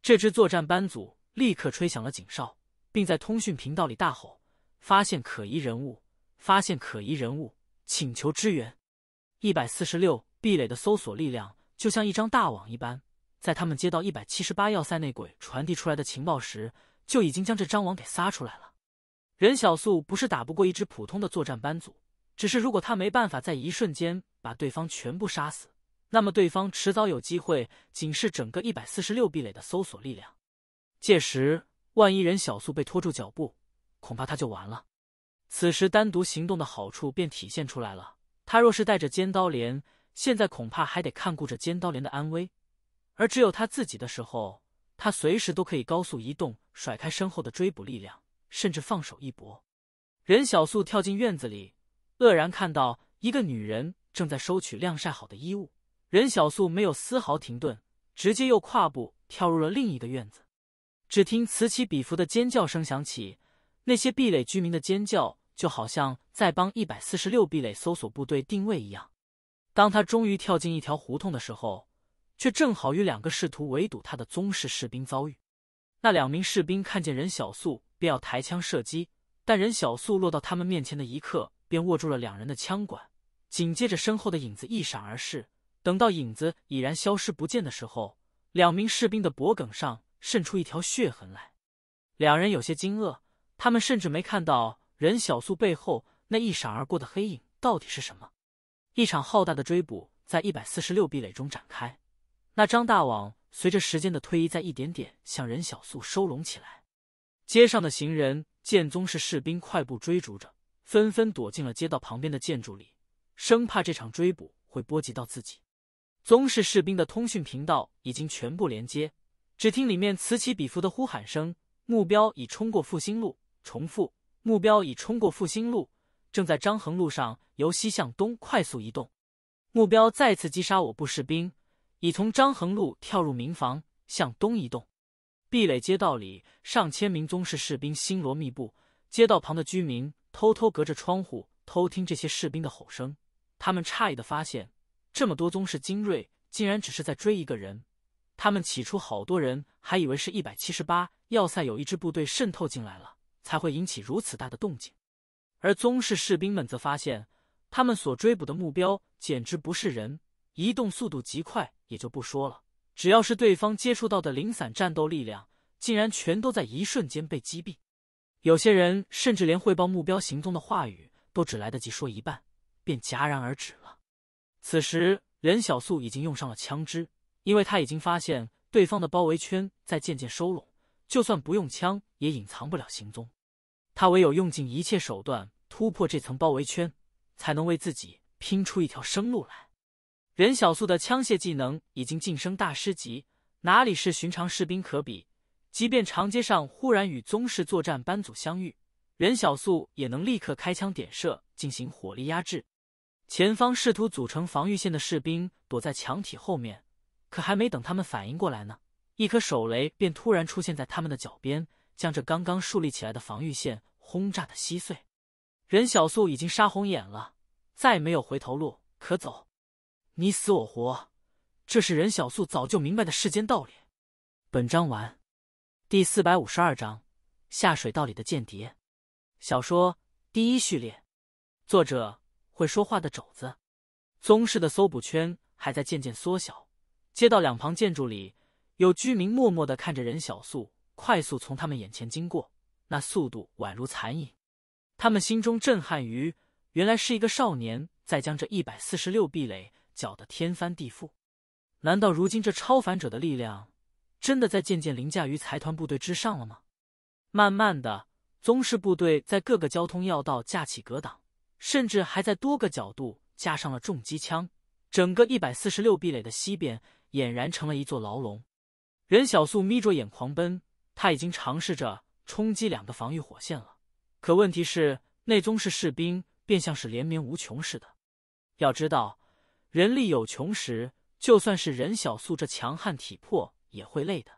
A: 这支作战班组立刻吹响了警哨，并在通讯频道里大吼：“发现可疑人物！发现可疑人物！请求支援！”一百四十六壁垒的搜索力量就像一张大网一般，在他们接到一百七十八要塞内鬼传递出来的情报时，就已经将这张网给撒出来了。任小素不是打不过一支普通的作战班组，只是如果他没办法在一瞬间把对方全部杀死。那么对方迟早有机会警示整个一百四十六壁垒的搜索力量，届时万一任小素被拖住脚步，恐怕他就完了。此时单独行动的好处便体现出来了。他若是带着尖刀连，现在恐怕还得看顾着尖刀连的安危，而只有他自己的时候，他随时都可以高速移动，甩开身后的追捕力量，甚至放手一搏。任小素跳进院子里，愕然看到一个女人正在收取晾晒好的衣物。任小素没有丝毫停顿，直接又跨步跳入了另一个院子。只听此起彼伏的尖叫声响起，那些壁垒居民的尖叫就好像在帮一百四十六壁垒搜索部队定位一样。当他终于跳进一条胡同的时候，却正好与两个试图围堵他的宗室士兵遭遇。那两名士兵看见任小素，便要抬枪射击，但任小素落到他们面前的一刻，便握住了两人的枪管，紧接着身后的影子一闪而逝。等到影子已然消失不见的时候，两名士兵的脖颈上渗出一条血痕来，两人有些惊愕，他们甚至没看到任小素背后那一闪而过的黑影到底是什么。一场浩大的追捕在一百四十六壁垒中展开，那张大网随着时间的推移，在一点点向任小素收拢起来。街上的行人见宗室士兵快步追逐着，纷纷躲进了街道旁边的建筑里，生怕这场追捕会波及到自己。宗室士兵的通讯频道已经全部连接，只听里面此起彼伏的呼喊声。目标已冲过复兴路，重复，目标已冲过复兴路，正在张衡路上由西向东快速移动。目标再次击杀我部士兵，已从张衡路跳入民房，向东移动。壁垒街道里上千名宗室士兵星罗密布，街道旁的居民偷偷隔着窗户偷听这些士兵的吼声，他们诧异的发现。这么多宗室精锐竟然只是在追一个人，他们起初好多人还以为是一百七十八要塞有一支部队渗透进来了，才会引起如此大的动静。而宗室士兵们则发现，他们所追捕的目标简直不是人，移动速度极快，也就不说了。只要是对方接触到的零散战斗力量，竟然全都在一瞬间被击毙。有些人甚至连汇报目标行踪的话语都只来得及说一半，便戛然而止了。此时，任小素已经用上了枪支，因为他已经发现对方的包围圈在渐渐收拢，就算不用枪也隐藏不了行踪。他唯有用尽一切手段突破这层包围圈，才能为自己拼出一条生路来。任小素的枪械技能已经晋升大师级，哪里是寻常士兵可比？即便长街上忽然与宗室作战班组相遇，任小素也能立刻开枪点射，进行火力压制。前方试图组成防御线的士兵躲在墙体后面，可还没等他们反应过来呢，一颗手雷便突然出现在他们的脚边，将这刚刚树立起来的防御线轰炸得稀碎。任小素已经杀红眼了，再没有回头路可走，你死我活，这是任小素早就明白的世间道理。本章完。第四百五十二章：下水道里的间谍。小说第一序列，作者。会说话的肘子，宗室的搜捕圈还在渐渐缩小。街道两旁建筑里有居民默默的看着任小素快速从他们眼前经过，那速度宛如残影。他们心中震撼于，原来是一个少年在将这一百四十六壁垒搅得天翻地覆。难道如今这超凡者的力量真的在渐渐凌驾于财团部队之上了吗？慢慢的，宗室部队在各个交通要道架起隔挡。甚至还在多个角度架上了重机枪，整个一百四十六壁垒的西边俨然成了一座牢笼。任小素眯着眼狂奔，他已经尝试着冲击两个防御火线了，可问题是内宗室士兵便像是连绵无穷似的。要知道人力有穷时，就算是任小素这强悍体魄也会累的。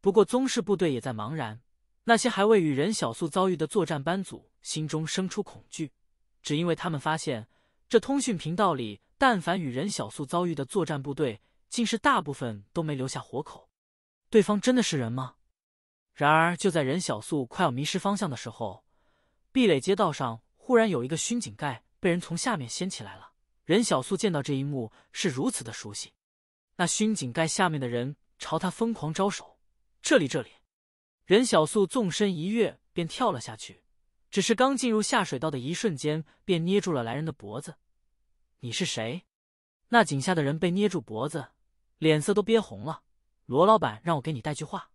A: 不过宗室部队也在茫然，那些还未与任小素遭遇的作战班组心中生出恐惧。只因为他们发现，这通讯频道里，但凡与任小素遭遇的作战部队，竟是大部分都没留下活口。对方真的是人吗？然而就在任小素快要迷失方向的时候，壁垒街道上忽然有一个熏井盖被人从下面掀起来了。任小素见到这一幕是如此的熟悉，那熏井盖下面的人朝他疯狂招手：“这里，这里！”任小素纵身一跃，便跳了下去。只是刚进入下水道的一瞬间，便捏住了来人的脖子。你是谁？那井下的人被捏住脖子，脸色都憋红了。罗老板让我给你带句话，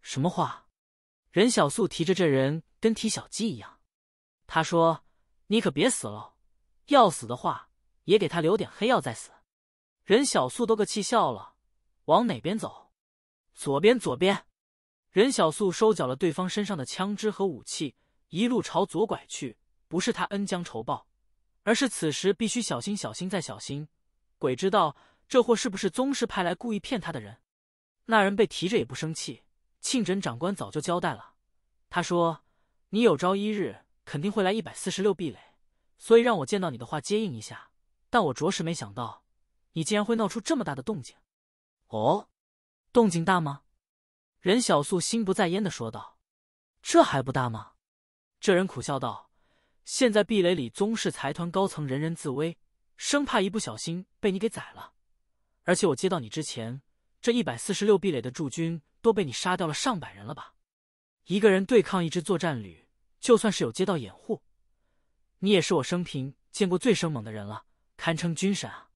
A: 什么话？任小素提着这人跟提小鸡一样。他说：“你可别死了，要死的话也给他留点黑药再死。”任小素都个气笑了。往哪边走？左边，左边。任小素收缴了对方身上的枪支和武器。一路朝左拐去，不是他恩将仇报，而是此时必须小心、小心再小心。鬼知道这货是不是宗师派来故意骗他的人。那人被提着也不生气，庆诊长官早就交代了，他说：“你有朝一日肯定会来一百四十六壁垒，所以让我见到你的话接应一下。”但我着实没想到，你竟然会闹出这么大的动静。哦，动静大吗？任小素心不在焉的说道：“这还不大吗？”这人苦笑道：“现在壁垒里宗室财团高层人人自危，生怕一不小心被你给宰了。而且我接到你之前，这一百四十六壁垒的驻军都被你杀掉了上百人了吧？一个人对抗一支作战旅，就算是有街道掩护，你也是我生平见过最生猛的人了，堪称军神啊！”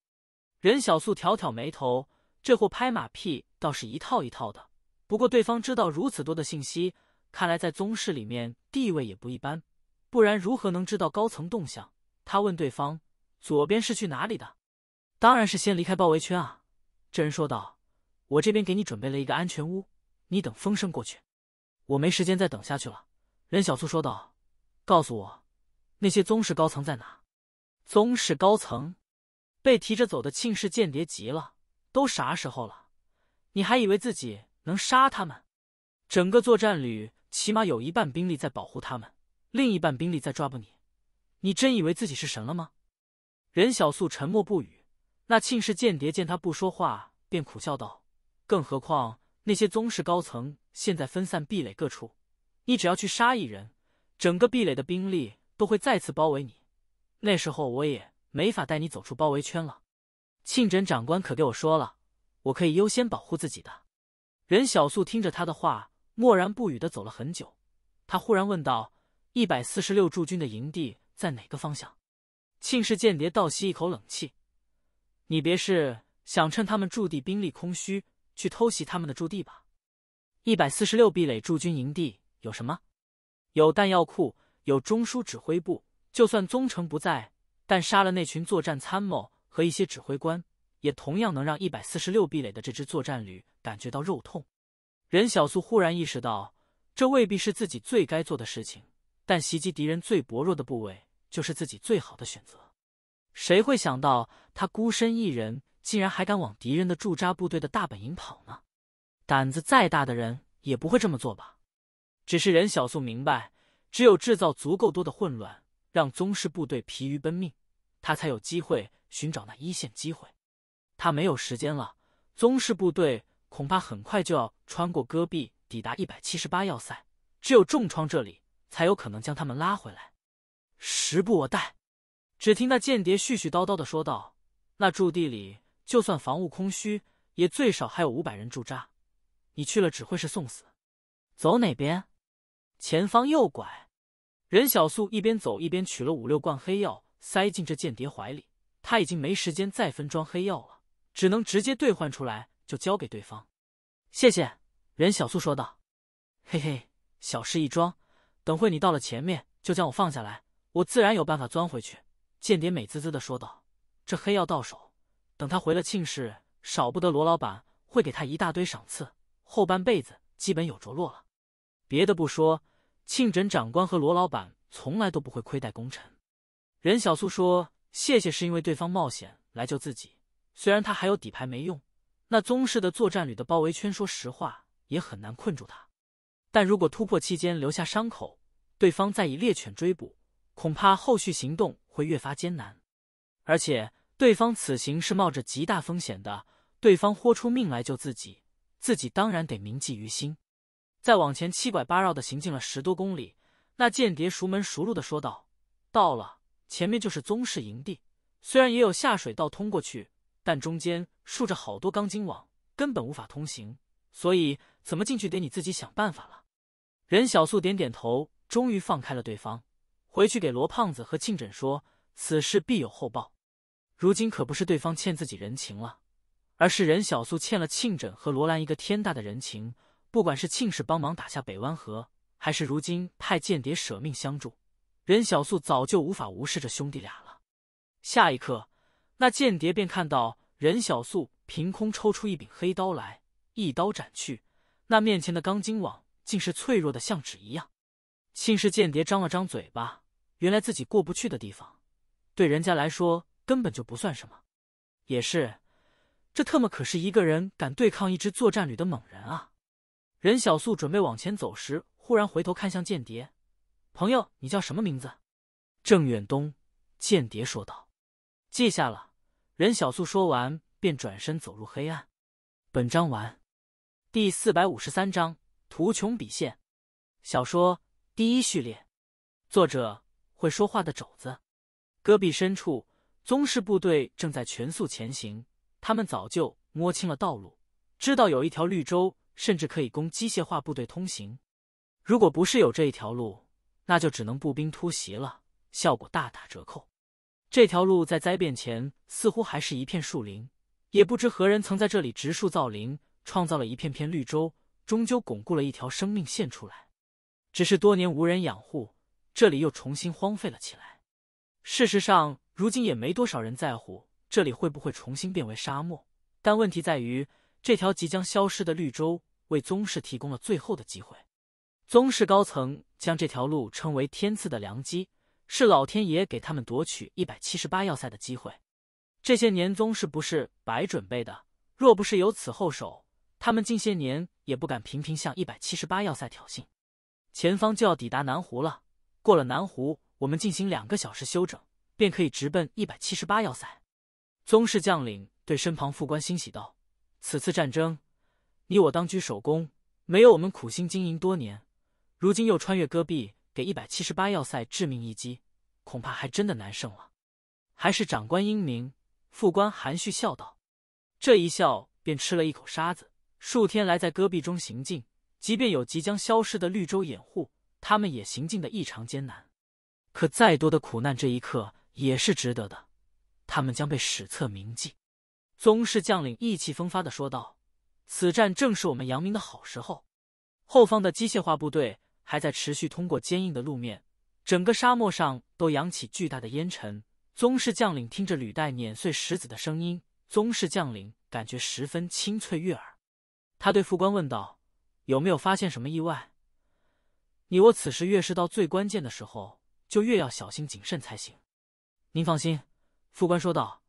A: 任小素挑挑眉头，这货拍马屁倒是一套一套的。不过对方知道如此多的信息。看来在宗室里面地位也不一般，不然如何能知道高层动向？他问对方：“左边是去哪里的？”“当然是先离开包围圈啊！”这人说道。“我这边给你准备了一个安全屋，你等风声过去。”“我没时间再等下去了。”任小素说道。“告诉我，那些宗室高层在哪？”宗室高层被提着走的庆氏间谍急了：“都啥时候了？你还以为自己能杀他们？整个作战旅。”起码有一半兵力在保护他们，另一半兵力在抓捕你。你真以为自己是神了吗？任小素沉默不语。那庆氏间谍见他不说话，便苦笑道：“更何况那些宗室高层现在分散壁垒各处，你只要去杀一人，整个壁垒的兵力都会再次包围你。那时候我也没法带你走出包围圈了。”庆枕长官可给我说了，我可以优先保护自己的。任小素听着他的话。默然不语的走了很久，他忽然问道：“一百四十六驻军的营地在哪个方向？”庆氏间谍倒吸一口冷气：“你别是想趁他们驻地兵力空虚去偷袭他们的驻地吧？”“一百四十六壁垒驻军营地有什么？有弹药库，有中枢指挥部。就算宗城不在，但杀了那群作战参谋和一些指挥官，也同样能让一百四十六壁垒的这支作战旅感觉到肉痛。”任小素忽然意识到，这未必是自己最该做的事情，但袭击敌人最薄弱的部位，就是自己最好的选择。谁会想到他孤身一人，竟然还敢往敌人的驻扎部队的大本营跑呢？胆子再大的人也不会这么做吧？只是任小素明白，只有制造足够多的混乱，让宗室部队疲于奔命，他才有机会寻找那一线机会。他没有时间了，宗室部队。恐怕很快就要穿过戈壁，抵达一百七十八要塞。只有重创这里，才有可能将他们拉回来。时不我待。只听那间谍絮絮叨叨的说道：“那驻地里，就算防务空虚，也最少还有五百人驻扎。你去了，只会是送死。”走哪边？前方右拐。任小素一边走一边取了五六罐黑药，塞进这间谍怀里。他已经没时间再分装黑药了，只能直接兑换出来。就交给对方，谢谢。”任小素说道。“嘿嘿，小事一桩。等会你到了前面，就将我放下来，我自然有办法钻回去。”间谍美滋滋的说道，“这黑药到手，等他回了庆氏，少不得罗老板会给他一大堆赏赐，后半辈子基本有着落了。别的不说，庆诊长官和罗老板从来都不会亏待功臣。”任小素说：“谢谢，是因为对方冒险来救自己，虽然他还有底牌没用。”那宗室的作战旅的包围圈，说实话也很难困住他。但如果突破期间留下伤口，对方再以猎犬追捕，恐怕后续行动会越发艰难。而且，对方此行是冒着极大风险的，对方豁出命来救自己，自己当然得铭记于心。再往前七拐八绕的行进了十多公里，那间谍熟门熟路的说道：“到了，前面就是宗室营地，虽然也有下水道通过去。”但中间竖着好多钢筋网，根本无法通行，所以怎么进去得你自己想办法了。任小素点点头，终于放开了对方，回去给罗胖子和庆枕说：“此事必有后报。如今可不是对方欠自己人情了，而是任小素欠了庆枕和罗兰一个天大的人情。不管是庆氏帮忙打下北湾河，还是如今派间谍舍命相助，任小素早就无法无视这兄弟俩了。”下一刻。那间谍便看到任小素凭空抽出一柄黑刀来，一刀斩去，那面前的钢筋网竟是脆弱的像纸一样。姓氏间谍张了张嘴巴，原来自己过不去的地方，对人家来说根本就不算什么。也是，这特么可是一个人敢对抗一支作战旅的猛人啊！任小素准备往前走时，忽然回头看向间谍，朋友，你叫什么名字？郑远东，间谍说道。记下了。任小素说完，便转身走入黑暗。本章完。第四百五十三章：图穷匕现。小说第一序列，作者会说话的肘子。戈壁深处，宗室部队正在全速前行。他们早就摸清了道路，知道有一条绿洲，甚至可以供机械化部队通行。如果不是有这一条路，那就只能步兵突袭了，效果大打折扣。这条路在灾变前似乎还是一片树林，也不知何人曾在这里植树造林，创造了一片片绿洲，终究巩固了一条生命线出来。只是多年无人养护，这里又重新荒废了起来。事实上，如今也没多少人在乎这里会不会重新变为沙漠。但问题在于，这条即将消失的绿洲为宗室提供了最后的机会。宗室高层将这条路称为天赐的良机。是老天爷给他们夺取一百七十八要塞的机会，这些年宗是不是白准备的。若不是有此后手，他们近些年也不敢频频向一百七十八要塞挑衅。前方就要抵达南湖了，过了南湖，我们进行两个小时休整，便可以直奔一百七十八要塞。宗室将领对身旁副官欣喜道：“此次战争，你我当居首功，没有我们苦心经营多年，如今又穿越戈壁。”给一百七十八要塞致命一击，恐怕还真的难胜了。还是长官英明，副官含蓄笑道。这一笑便吃了一口沙子。数天来在戈壁中行进，即便有即将消失的绿洲掩护，他们也行进的异常艰难。可再多的苦难，这一刻也是值得的。他们将被史册铭记。宗室将领意气风发的说道：“此战正是我们扬名的好时候。”后方的机械化部队。还在持续通过坚硬的路面，整个沙漠上都扬起巨大的烟尘。宗室将领听着履带碾碎石子的声音，宗室将领感觉十分清脆悦耳。他对副官问道：“有没有发现什么意外？”“你我此时越是到最关键的时候，就越要小心谨慎才行。”“您放心。”副官说道，“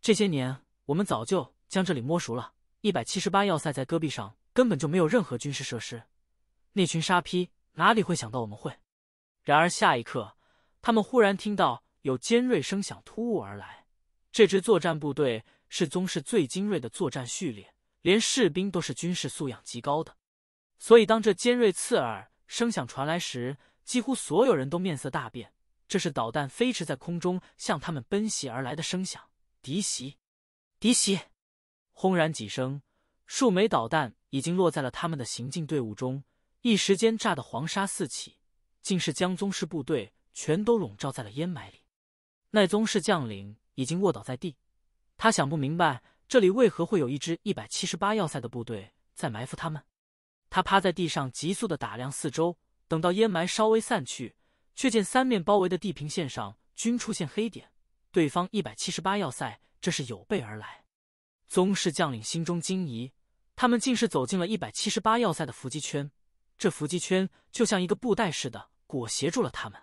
A: 这些年我们早就将这里摸熟了。一百七十八要塞在戈壁上根本就没有任何军事设施，那群沙坯哪里会想到我们会？然而下一刻，他们忽然听到有尖锐声响突兀而来。这支作战部队是宗室最精锐的作战序列，连士兵都是军事素养极高的。所以当这尖锐刺耳声响传来时，几乎所有人都面色大变。这是导弹飞驰在空中向他们奔袭而来的声响，敌袭！敌袭！轰然几声，数枚导弹已经落在了他们的行进队伍中。一时间炸得黄沙四起，竟是将宗室部队全都笼罩在了烟霾里。那宗室将领已经卧倒在地，他想不明白这里为何会有一支一百七十八要塞的部队在埋伏他们。他趴在地上，急速的打量四周。等到烟霾稍微散去，却见三面包围的地平线上均出现黑点。对方一百七十八要塞，这是有备而来。宗室将领心中惊疑，他们竟是走进了一百七十八要塞的伏击圈。这伏击圈就像一个布袋似的裹挟住了他们。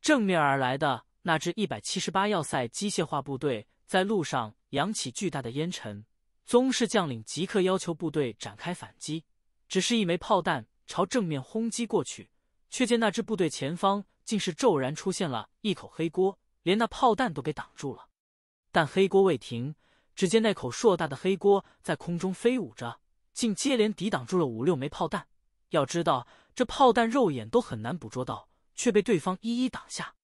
A: 正面而来的那支一百七十八要塞机械化部队在路上扬起巨大的烟尘，宗室将领即刻要求部队展开反击。只是一枚炮弹朝正面轰击过去，却见那支部队前方竟是骤然出现了一口黑锅，连那炮弹都给挡住了。但黑锅未停，只见那口硕大的黑锅在空中飞舞着，竟接连抵挡住了五六枚炮弹。要知道，这炮弹肉眼都很难捕捉到，却被对方一一挡下。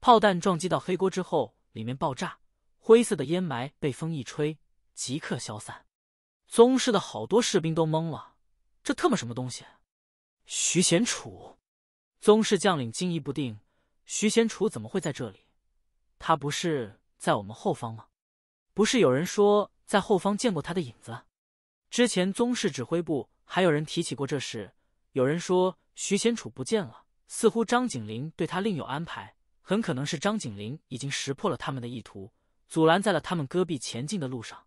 A: 炮弹撞击到黑锅之后，里面爆炸，灰色的烟霾被风一吹，即刻消散。宗室的好多士兵都懵了：这特么什么东西？徐贤楚，宗室将领惊疑不定：徐贤楚怎么会在这里？他不是在我们后方吗？不是有人说在后方见过他的影子？之前宗室指挥部还有人提起过这事。有人说徐贤楚不见了，似乎张景林对他另有安排，很可能是张景林已经识破了他们的意图，阻拦在了他们戈壁前进的路上。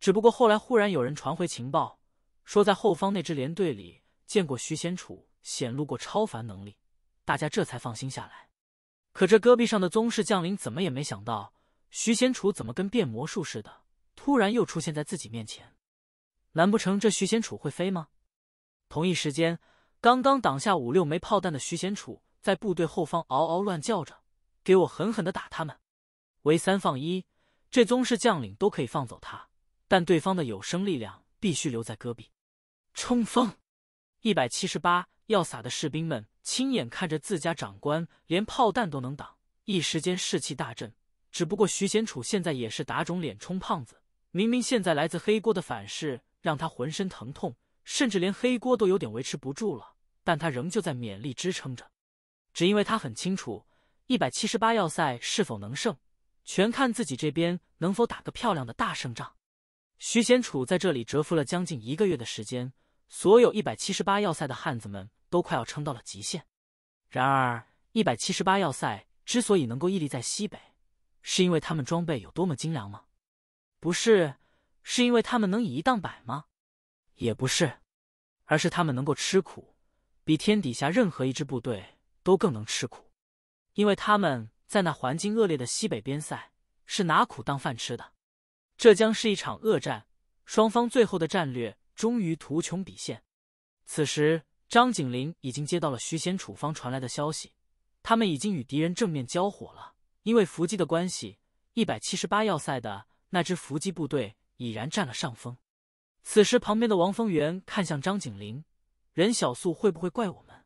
A: 只不过后来忽然有人传回情报，说在后方那支连队里见过徐贤楚，显露过超凡能力，大家这才放心下来。可这戈壁上的宗室将领怎么也没想到，徐贤楚怎么跟变魔术似的，突然又出现在自己面前？难不成这徐贤楚会飞吗？同一时间。刚刚挡下五六枚炮弹的徐贤楚在部队后方嗷嗷乱叫着：“给我狠狠的打他们！”为三放一，这宗室将领都可以放走他，但对方的有生力量必须留在戈壁。冲锋！一百七十八要撒的士兵们亲眼看着自家长官连炮弹都能挡，一时间士气大振。只不过徐贤楚现在也是打肿脸充胖子，明明现在来自黑锅的反噬让他浑身疼痛，甚至连黑锅都有点维持不住了。但他仍旧在勉力支撑着，只因为他很清楚，一百七十八要塞是否能胜，全看自己这边能否打个漂亮的大胜仗。徐贤楚在这里蛰伏了将近一个月的时间，所有一百七十八要塞的汉子们都快要撑到了极限。然而，一百七十八要塞之所以能够屹立在西北，是因为他们装备有多么精良吗？不是，是因为他们能以一当百吗？也不是，而是他们能够吃苦。比天底下任何一支部队都更能吃苦，因为他们在那环境恶劣的西北边塞是拿苦当饭吃的。这将是一场恶战，双方最后的战略终于图穷匕现。此时，张景林已经接到了徐仙楚方传来的消息，他们已经与敌人正面交火了。因为伏击的关系，一百七十八要塞的那支伏击部队已然占了上风。此时，旁边的王丰源看向张景林。任小素会不会怪我们？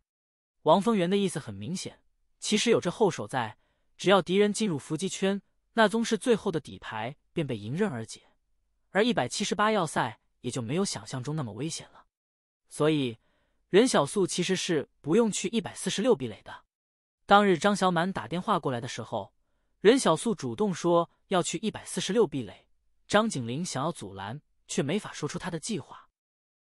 A: 王峰元的意思很明显，其实有这后手在，只要敌人进入伏击圈，那宗师最后的底牌便被迎刃而解，而一百七十八要塞也就没有想象中那么危险了。所以任小素其实是不用去一百四十六壁垒的。当日张小满打电话过来的时候，任小素主动说要去一百四十六壁垒，张景林想要阻拦，却没法说出他的计划。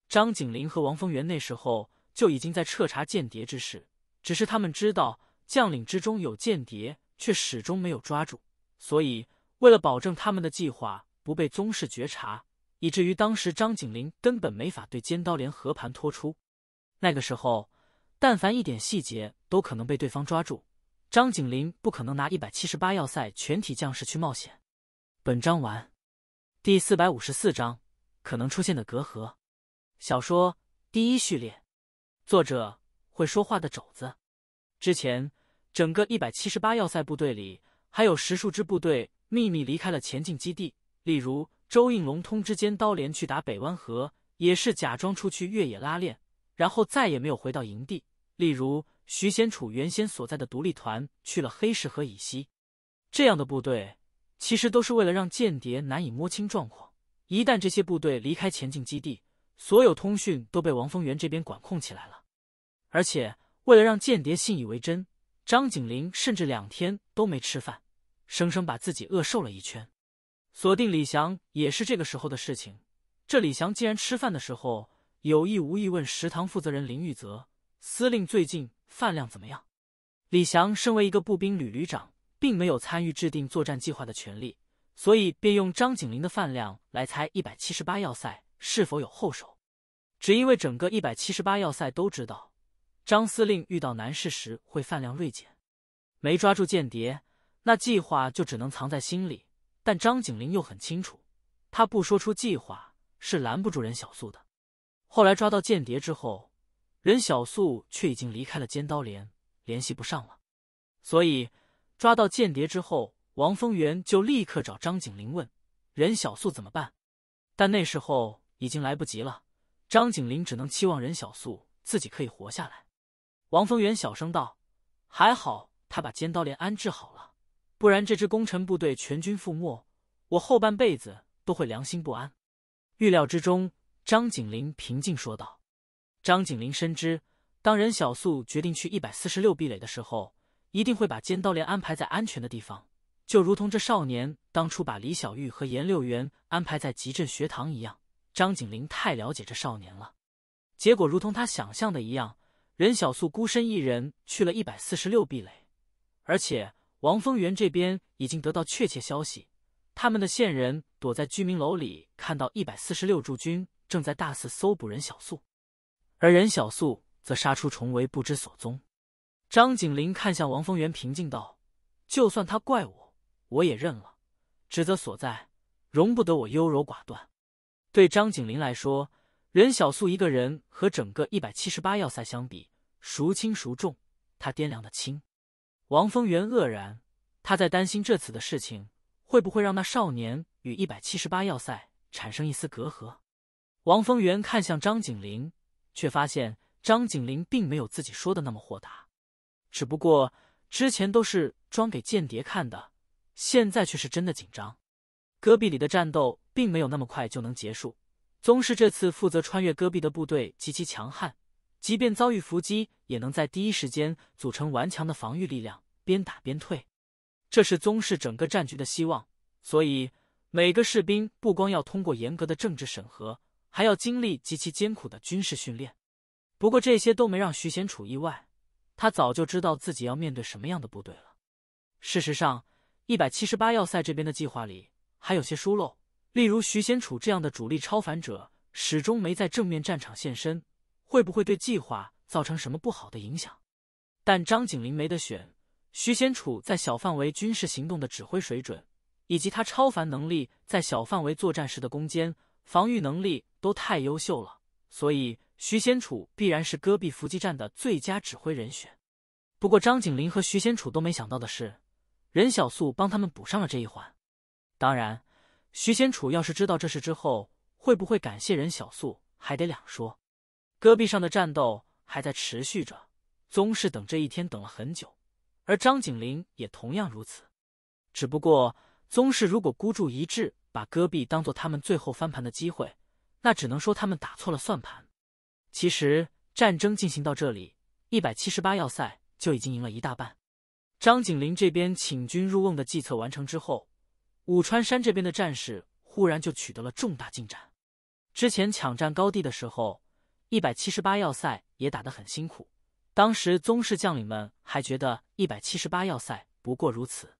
A: 张景林和王丰源那时候就已经在彻查间谍之事，只是他们知道将领之中有间谍，却始终没有抓住。所以，为了保证他们的计划不被宗室觉察，以至于当时张景林根本没法对尖刀连和盘托出。那个时候，但凡一点细节都可能被对方抓住，张景林不可能拿一百七十八要塞全体将士去冒险。本章完，第四百五十四章可能出现的隔阂。小说第一序列，作者会说话的肘子。之前，整个一百七十八要塞部队里，还有十数支部队秘密离开了前进基地。例如，周应龙通知尖刀连去打北湾河，也是假装出去越野拉练，然后再也没有回到营地。例如，徐贤楚原先所在的独立团去了黑石河以西。这样的部队其实都是为了让间谍难以摸清状况。一旦这些部队离开前进基地，所有通讯都被王峰源这边管控起来了，而且为了让间谍信以为真，张景林甚至两天都没吃饭，生生把自己饿瘦了一圈。锁定李翔也是这个时候的事情。这李翔既然吃饭的时候有意无意问食堂负责人林玉泽：“司令最近饭量怎么样？”李翔身为一个步兵旅旅长，并没有参与制定作战计划的权利，所以便用张景林的饭量来猜一百七十八要塞。是否有后手？只因为整个一百七十八要塞都知道，张司令遇到难事时会饭量锐减。没抓住间谍，那计划就只能藏在心里。但张景林又很清楚，他不说出计划是拦不住任小素的。后来抓到间谍之后，任小素却已经离开了尖刀连，联系不上了。所以抓到间谍之后，王丰源就立刻找张景林问任小素怎么办。但那时候。已经来不及了，张景林只能期望任小素自己可以活下来。王丰源小声道：“还好他把尖刀连安置好了，不然这支功臣部队全军覆没，我后半辈子都会良心不安。”预料之中，张景林平静说道。张景林深知，当任小素决定去一百四十六壁垒的时候，一定会把尖刀连安排在安全的地方，就如同这少年当初把李小玉和严六元安排在集镇学堂一样。张景林太了解这少年了，结果如同他想象的一样，任小素孤身一人去了一百四十六壁垒，而且王丰源这边已经得到确切消息，他们的线人躲在居民楼里，看到一百四十六驻军正在大肆搜捕任小素，而任小素则杀出重围，不知所踪。张景林看向王丰源，平静道：“就算他怪我，我也认了，职责所在，容不得我优柔寡断。”对张景林来说，任小素一个人和整个一百七十八要塞相比，孰轻孰重，他掂量的轻。王峰元愕然，他在担心这次的事情会不会让那少年与一百七十八要塞产生一丝隔阂。王峰元看向张景林，却发现张景林并没有自己说的那么豁达，只不过之前都是装给间谍看的，现在却是真的紧张。戈壁里的战斗。并没有那么快就能结束。宗室这次负责穿越戈壁的部队极其强悍，即便遭遇伏击，也能在第一时间组成顽强的防御力量，边打边退。这是宗室整个战局的希望，所以每个士兵不光要通过严格的政治审核，还要经历极其艰苦的军事训练。不过这些都没让徐贤楚意外，他早就知道自己要面对什么样的部队了。事实上，一百七十八要塞这边的计划里还有些疏漏。例如徐贤楚这样的主力超凡者，始终没在正面战场现身，会不会对计划造成什么不好的影响？但张景林没得选，徐贤楚在小范围军事行动的指挥水准，以及他超凡能力在小范围作战时的攻坚防御能力都太优秀了，所以徐贤楚必然是戈壁伏击战的最佳指挥人选。不过张景林和徐贤楚都没想到的是，任小素帮他们补上了这一环，当然。徐贤楚要是知道这事之后，会不会感谢任小素，还得两说。戈壁上的战斗还在持续着，宗室等这一天等了很久，而张景林也同样如此。只不过，宗室如果孤注一掷，把戈壁当做他们最后翻盘的机会，那只能说他们打错了算盘。其实，战争进行到这里，一百七十八要塞就已经赢了一大半。张景林这边请君入瓮的计策完成之后。武川山这边的战士忽然就取得了重大进展。之前抢占高地的时候，一百七十八要塞也打得很辛苦。当时宗室将领们还觉得一百七十八要塞不过如此。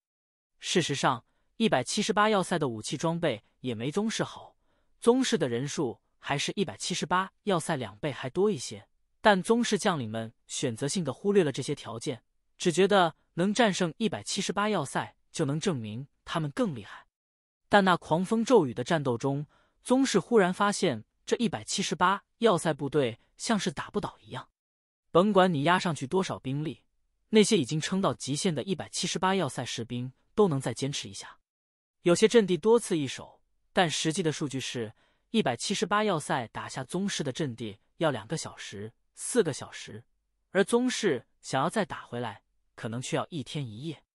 A: 事实上，一百七十八要塞的武器装备也没宗室好，宗室的人数还是一百七十八要塞两倍还多一些。但宗室将领们选择性的忽略了这些条件，只觉得能战胜一百七十八要塞就能证明。他们更厉害，但那狂风骤雨的战斗中，宗室忽然发现这一百七十八要塞部队像是打不倒一样。甭管你压上去多少兵力，那些已经撑到极限的一百七十八要塞士兵都能再坚持一下。有些阵地多次易手，但实际的数据是一百七十八要塞打下宗室的阵地要两个小时、四个小时，而宗室想要再打回来，可能却要一天一夜。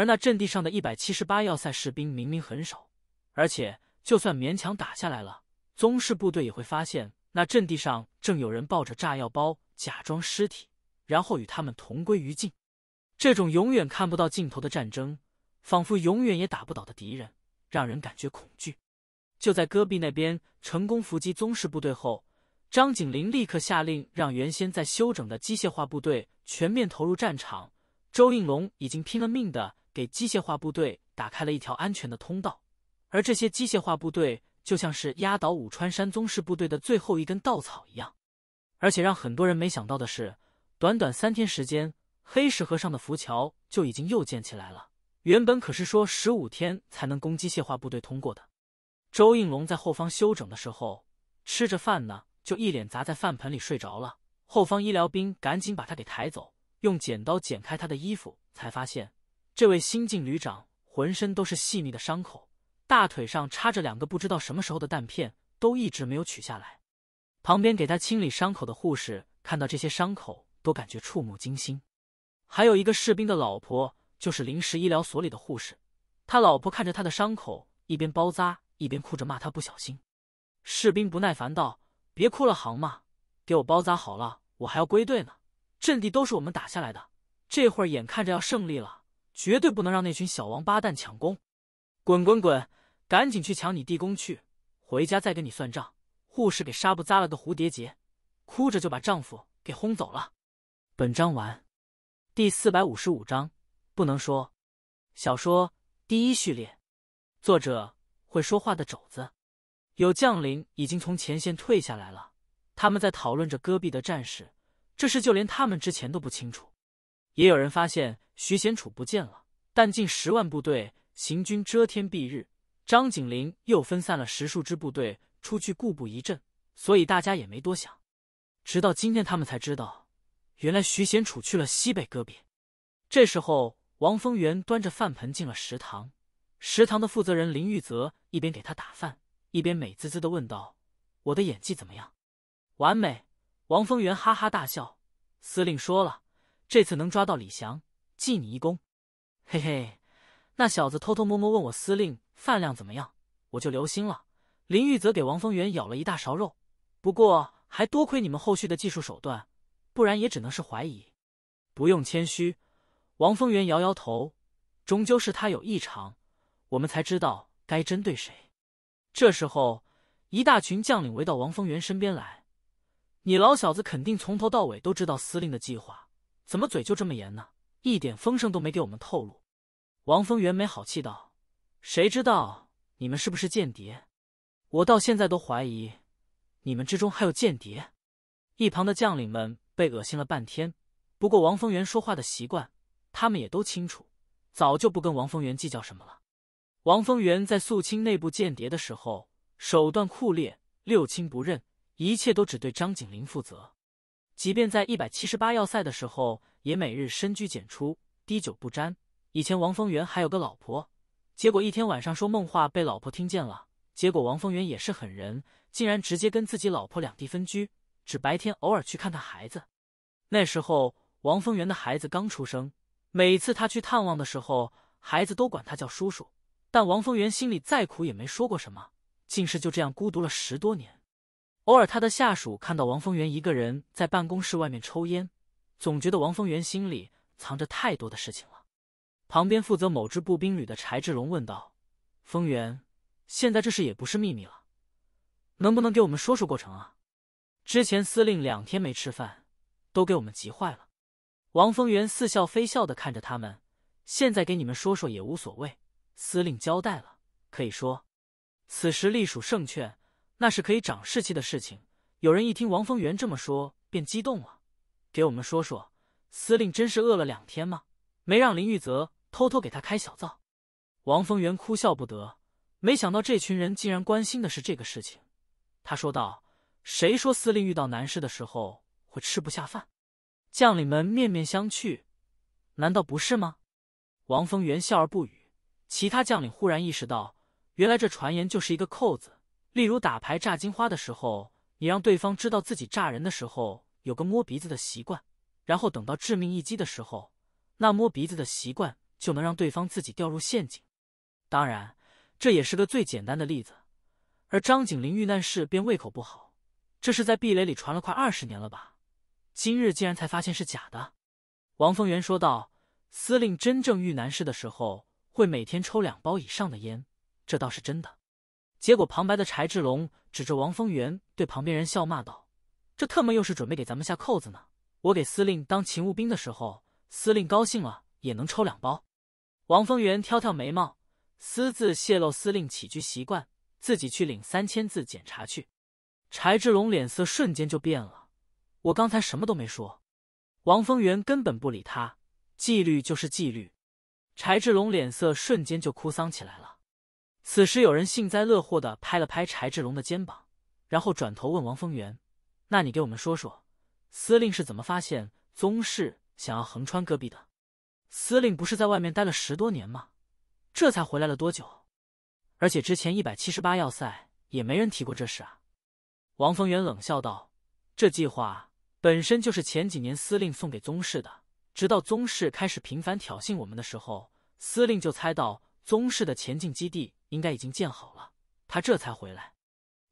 A: 而那阵地上的一百七十八要塞士兵明明很少，而且就算勉强打下来了，宗室部队也会发现那阵地上正有人抱着炸药包假装尸体，然后与他们同归于尽。这种永远看不到尽头的战争，仿佛永远也打不倒的敌人，让人感觉恐惧。就在戈壁那边成功伏击宗室部队后，张景林立刻下令让原先在休整的机械化部队全面投入战场。周应龙已经拼了命的。给机械化部队打开了一条安全的通道，而这些机械化部队就像是压倒武川山宗室部队的最后一根稻草一样。而且让很多人没想到的是，短短三天时间，黑石河上的浮桥就已经又建起来了。原本可是说十五天才能攻机械化部队通过的。周应龙在后方休整的时候，吃着饭呢，就一脸砸在饭盆里睡着了。后方医疗兵赶紧把他给抬走，用剪刀剪开他的衣服，才发现。这位新晋旅长浑身都是细密的伤口，大腿上插着两个不知道什么时候的弹片，都一直没有取下来。旁边给他清理伤口的护士看到这些伤口都感觉触目惊心。还有一个士兵的老婆就是临时医疗所里的护士，他老婆看着他的伤口，一边包扎一边哭着骂他不小心。士兵不耐烦道：“别哭了行吗？给我包扎好了，我还要归队呢。阵地都是我们打下来的，这会儿眼看着要胜利了。”绝对不能让那群小王八蛋抢功！滚滚滚，赶紧去抢你地宫去，回家再跟你算账。护士给纱布扎了个蝴蝶结，哭着就把丈夫给轰走了。本章完，第四百五十五章不能说。小说第一序列，作者会说话的肘子。有将领已经从前线退下来了，他们在讨论着戈壁的战事，这事就连他们之前都不清楚。也有人发现徐贤楚不见了，但近十万部队行军遮天蔽日，张景林又分散了十数支部队出去固步一镇，所以大家也没多想。直到今天，他们才知道，原来徐贤楚去了西北戈壁。这时候，王丰源端着饭盆进了食堂，食堂的负责人林玉泽一边给他打饭，一边美滋滋地问道：“我的演技怎么样？完美！”王丰源哈哈大笑：“司令说了。”这次能抓到李翔，记你一功。嘿嘿，那小子偷偷摸摸问我司令饭量怎么样，我就留心了。林玉则给王丰元舀了一大勺肉，不过还多亏你们后续的技术手段，不然也只能是怀疑。不用谦虚，王丰元摇摇头，终究是他有异常，我们才知道该针对谁。这时候，一大群将领围到王丰元身边来，你老小子肯定从头到尾都知道司令的计划。怎么嘴就这么严呢？一点风声都没给我们透露。王丰源没好气道：“谁知道你们是不是间谍？我到现在都怀疑，你们之中还有间谍。”一旁的将领们被恶心了半天。不过王丰元说话的习惯，他们也都清楚，早就不跟王丰元计较什么了。王丰元在肃清内部间谍的时候，手段酷烈，六亲不认，一切都只对张景林负责。即便在一百七十八要塞的时候，也每日深居简出，滴酒不沾。以前王丰源还有个老婆，结果一天晚上说梦话被老婆听见了，结果王丰源也是狠人，竟然直接跟自己老婆两地分居，只白天偶尔去看看孩子。那时候王丰源的孩子刚出生，每次他去探望的时候，孩子都管他叫叔叔，但王丰源心里再苦也没说过什么，竟是就这样孤独了十多年。偶尔，他的下属看到王峰源一个人在办公室外面抽烟，总觉得王峰源心里藏着太多的事情了。旁边负责某支步兵旅的柴志龙问道：“峰源，现在这事也不是秘密了，能不能给我们说说过程啊？之前司令两天没吃饭，都给我们急坏了。”王峰源似笑非笑的看着他们，现在给你们说说也无所谓，司令交代了，可以说。此时隶属胜券。那是可以长士气的事情。有人一听王丰元这么说，便激动了，给我们说说，司令真是饿了两天吗？没让林玉泽偷偷给他开小灶？王丰元哭笑不得，没想到这群人竟然关心的是这个事情。他说道：“谁说司令遇到难事的时候会吃不下饭？”将领们面面相觑，难道不是吗？王丰元笑而不语。其他将领忽然意识到，原来这传言就是一个扣子。例如打牌炸金花的时候，你让对方知道自己炸人的时候有个摸鼻子的习惯，然后等到致命一击的时候，那摸鼻子的习惯就能让对方自己掉入陷阱。当然，这也是个最简单的例子。而张景林遇难事便胃口不好，这是在壁垒里传了快二十年了吧？今日竟然才发现是假的。王丰元说道：“司令真正遇难事的时候，会每天抽两包以上的烟，这倒是真的。”结果，旁白的柴志龙指着王丰源对旁边人笑骂道：“这特么又是准备给咱们下扣子呢？我给司令当勤务兵的时候，司令高兴了也能抽两包。”王丰源挑挑眉毛：“私自泄露司令起居习惯，自己去领三千字检查去。”柴志龙脸色瞬间就变了：“我刚才什么都没说。”王丰源根本不理他：“纪律就是纪律。”柴志龙脸色瞬间就哭丧起来了。此时，有人幸灾乐祸的拍了拍柴志龙的肩膀，然后转头问王丰源：“那你给我们说说，司令是怎么发现宗室想要横穿戈壁的？司令不是在外面待了十多年吗？这才回来了多久？而且之前一百七十八要塞也没人提过这事啊！”王丰源冷笑道：“这计划本身就是前几年司令送给宗室的，直到宗室开始频繁挑衅我们的时候，司令就猜到宗室的前进基地。”应该已经建好了，他这才回来。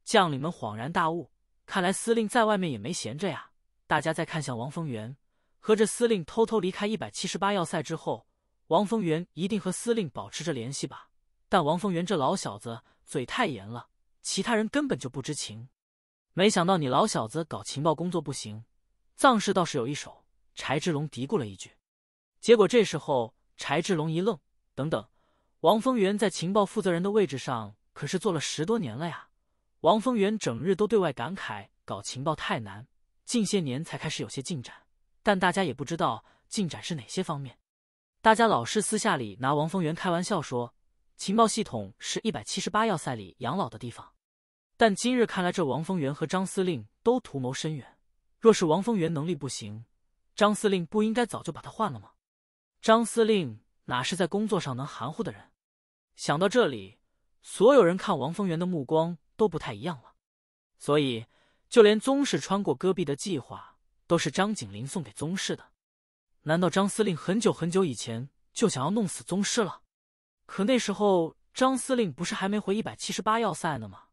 A: 将领们恍然大悟，看来司令在外面也没闲着呀。大家再看向王丰源，合着司令偷偷离开一百七十八要塞之后，王丰源一定和司令保持着联系吧？但王丰源这老小子嘴太严了，其他人根本就不知情。没想到你老小子搞情报工作不行，藏事倒是有一手。柴志龙嘀咕了一句。结果这时候，柴志龙一愣：“等等。”王丰源在情报负责人的位置上可是做了十多年了呀。王丰源整日都对外感慨，搞情报太难，近些年才开始有些进展，但大家也不知道进展是哪些方面。大家老是私下里拿王丰源开玩笑，说情报系统是一百七十八要塞里养老的地方。但今日看来，这王丰源和张司令都图谋深远。若是王丰源能力不行，张司令不应该早就把他换了吗？张司令。哪是在工作上能含糊的人？想到这里，所有人看王丰源的目光都不太一样了。所以，就连宗室穿过戈壁的计划都是张景林送给宗室的。难道张司令很久很久以前就想要弄死宗师了？可那时候张司令不是还没回一百七十八要塞呢吗？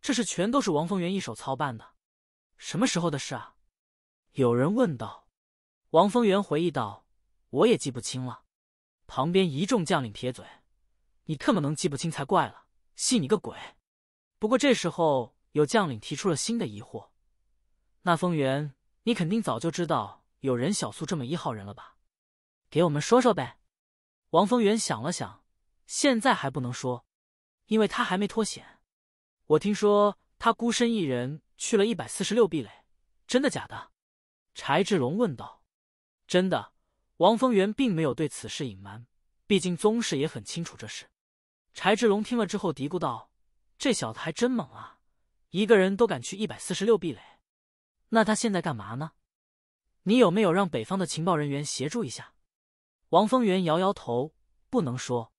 A: 这事全都是王丰源一手操办的。什么时候的事啊？有人问道。王丰源回忆道：“我也记不清了。”旁边一众将领撇嘴：“你特么能记不清才怪了，信你个鬼！”不过这时候，有将领提出了新的疑惑：“那风源，你肯定早就知道有任小苏这么一号人了吧？给我们说说呗。”王风源想了想：“现在还不能说，因为他还没脱险。我听说他孤身一人去了一百四十六壁垒，真的假的？”柴志龙问道：“真的。”王丰源并没有对此事隐瞒，毕竟宗室也很清楚这事。柴志龙听了之后嘀咕道：“这小子还真猛啊，一个人都敢去一百四十六壁垒。那他现在干嘛呢？你有没有让北方的情报人员协助一下？”王丰源摇摇头：“不能说。”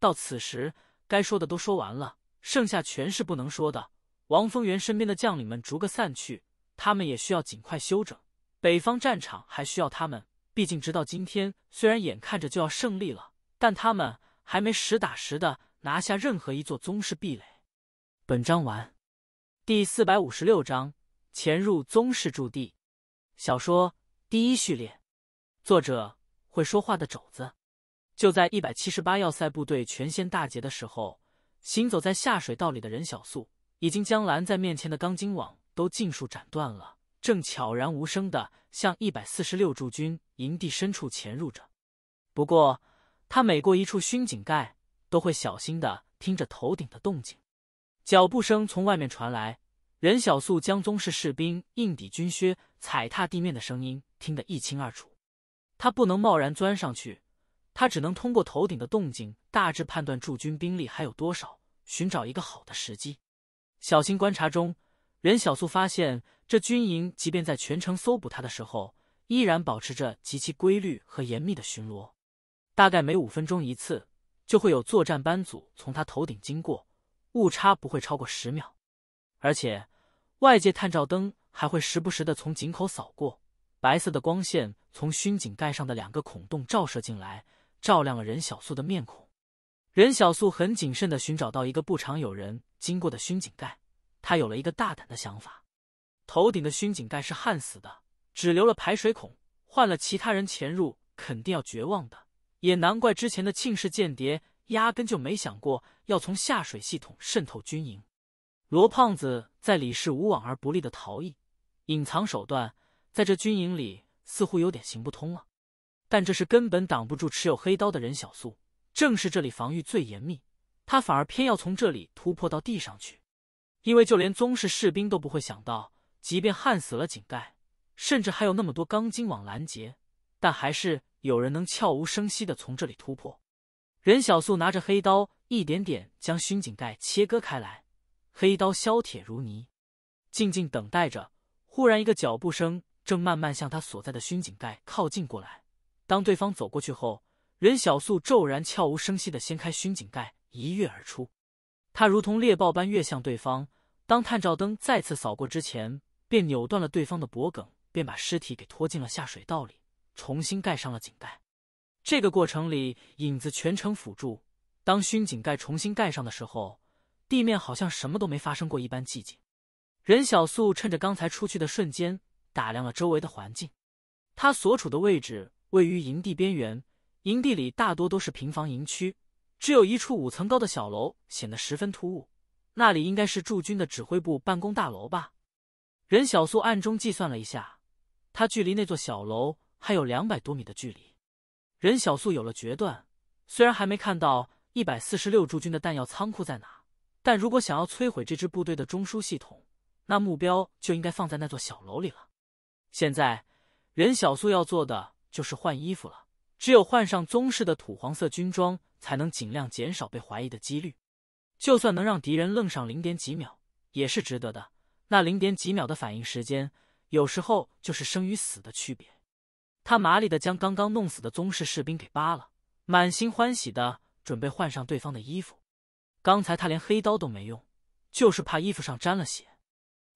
A: 到此时，该说的都说完了，剩下全是不能说的。王丰源身边的将领们逐个散去，他们也需要尽快休整，北方战场还需要他们。毕竟，直到今天，虽然眼看着就要胜利了，但他们还没实打实的拿下任何一座宗室壁垒。本章完，第四百五十六章：潜入宗室驻地。小说第一序列，作者会说话的肘子。就在一百七十八要塞部队全线大捷的时候，行走在下水道里的任小素，已经将拦在面前的钢筋网都尽数斩断了，正悄然无声的向一百四十六驻军。营地深处潜入着，不过他每过一处熏井盖，都会小心的听着头顶的动静。脚步声从外面传来，任小素将宗室士兵硬底军靴踩踏地面的声音听得一清二楚。他不能贸然钻上去，他只能通过头顶的动静大致判断驻军兵力还有多少，寻找一个好的时机。小心观察中，任小素发现这军营即便在全城搜捕他的时候。依然保持着极其规律和严密的巡逻，大概每五分钟一次，就会有作战班组从他头顶经过，误差不会超过十秒。而且，外界探照灯还会时不时的从井口扫过，白色的光线从熏井盖上的两个孔洞照射进来，照亮了任小素的面孔。任小素很谨慎的寻找到一个不常有人经过的熏井盖，他有了一个大胆的想法：头顶的熏井盖是焊死的。只留了排水孔，换了其他人潜入肯定要绝望的。也难怪之前的庆氏间谍压根就没想过要从下水系统渗透军营。罗胖子在李氏无往而不利的逃逸隐藏手段，在这军营里似乎有点行不通了。但这是根本挡不住持有黑刀的任小素。正是这里防御最严密，他反而偏要从这里突破到地上去，因为就连宗室士兵都不会想到，即便焊死了井盖。甚至还有那么多钢筋网拦截，但还是有人能悄无声息的从这里突破。任小素拿着黑刀，一点点将熏井盖切割开来，黑刀削铁如泥。静静等待着，忽然一个脚步声正慢慢向他所在的熏井盖靠近过来。当对方走过去后，任小素骤然悄无声息地掀开熏井盖，一跃而出。他如同猎豹般跃向对方，当探照灯再次扫过之前，便扭断了对方的脖颈。便把尸体给拖进了下水道里，重新盖上了井盖。这个过程里，影子全程辅助。当熏井盖重新盖上的时候，地面好像什么都没发生过一般寂静。任小素趁着刚才出去的瞬间，打量了周围的环境。他所处的位置位于营地边缘，营地里大多都是平房营区，只有一处五层高的小楼显得十分突兀。那里应该是驻军的指挥部办公大楼吧？任小素暗中计算了一下。他距离那座小楼还有两百多米的距离。任小素有了决断，虽然还没看到一百四十六驻军的弹药仓库在哪，但如果想要摧毁这支部队的中枢系统，那目标就应该放在那座小楼里了。现在，任小素要做的就是换衣服了。只有换上宗式的土黄色军装，才能尽量减少被怀疑的几率。就算能让敌人愣上零点几秒，也是值得的。那零点几秒的反应时间。有时候就是生与死的区别。他麻利的将刚刚弄死的宗室士兵给扒了，满心欢喜的准备换上对方的衣服。刚才他连黑刀都没用，就是怕衣服上沾了血。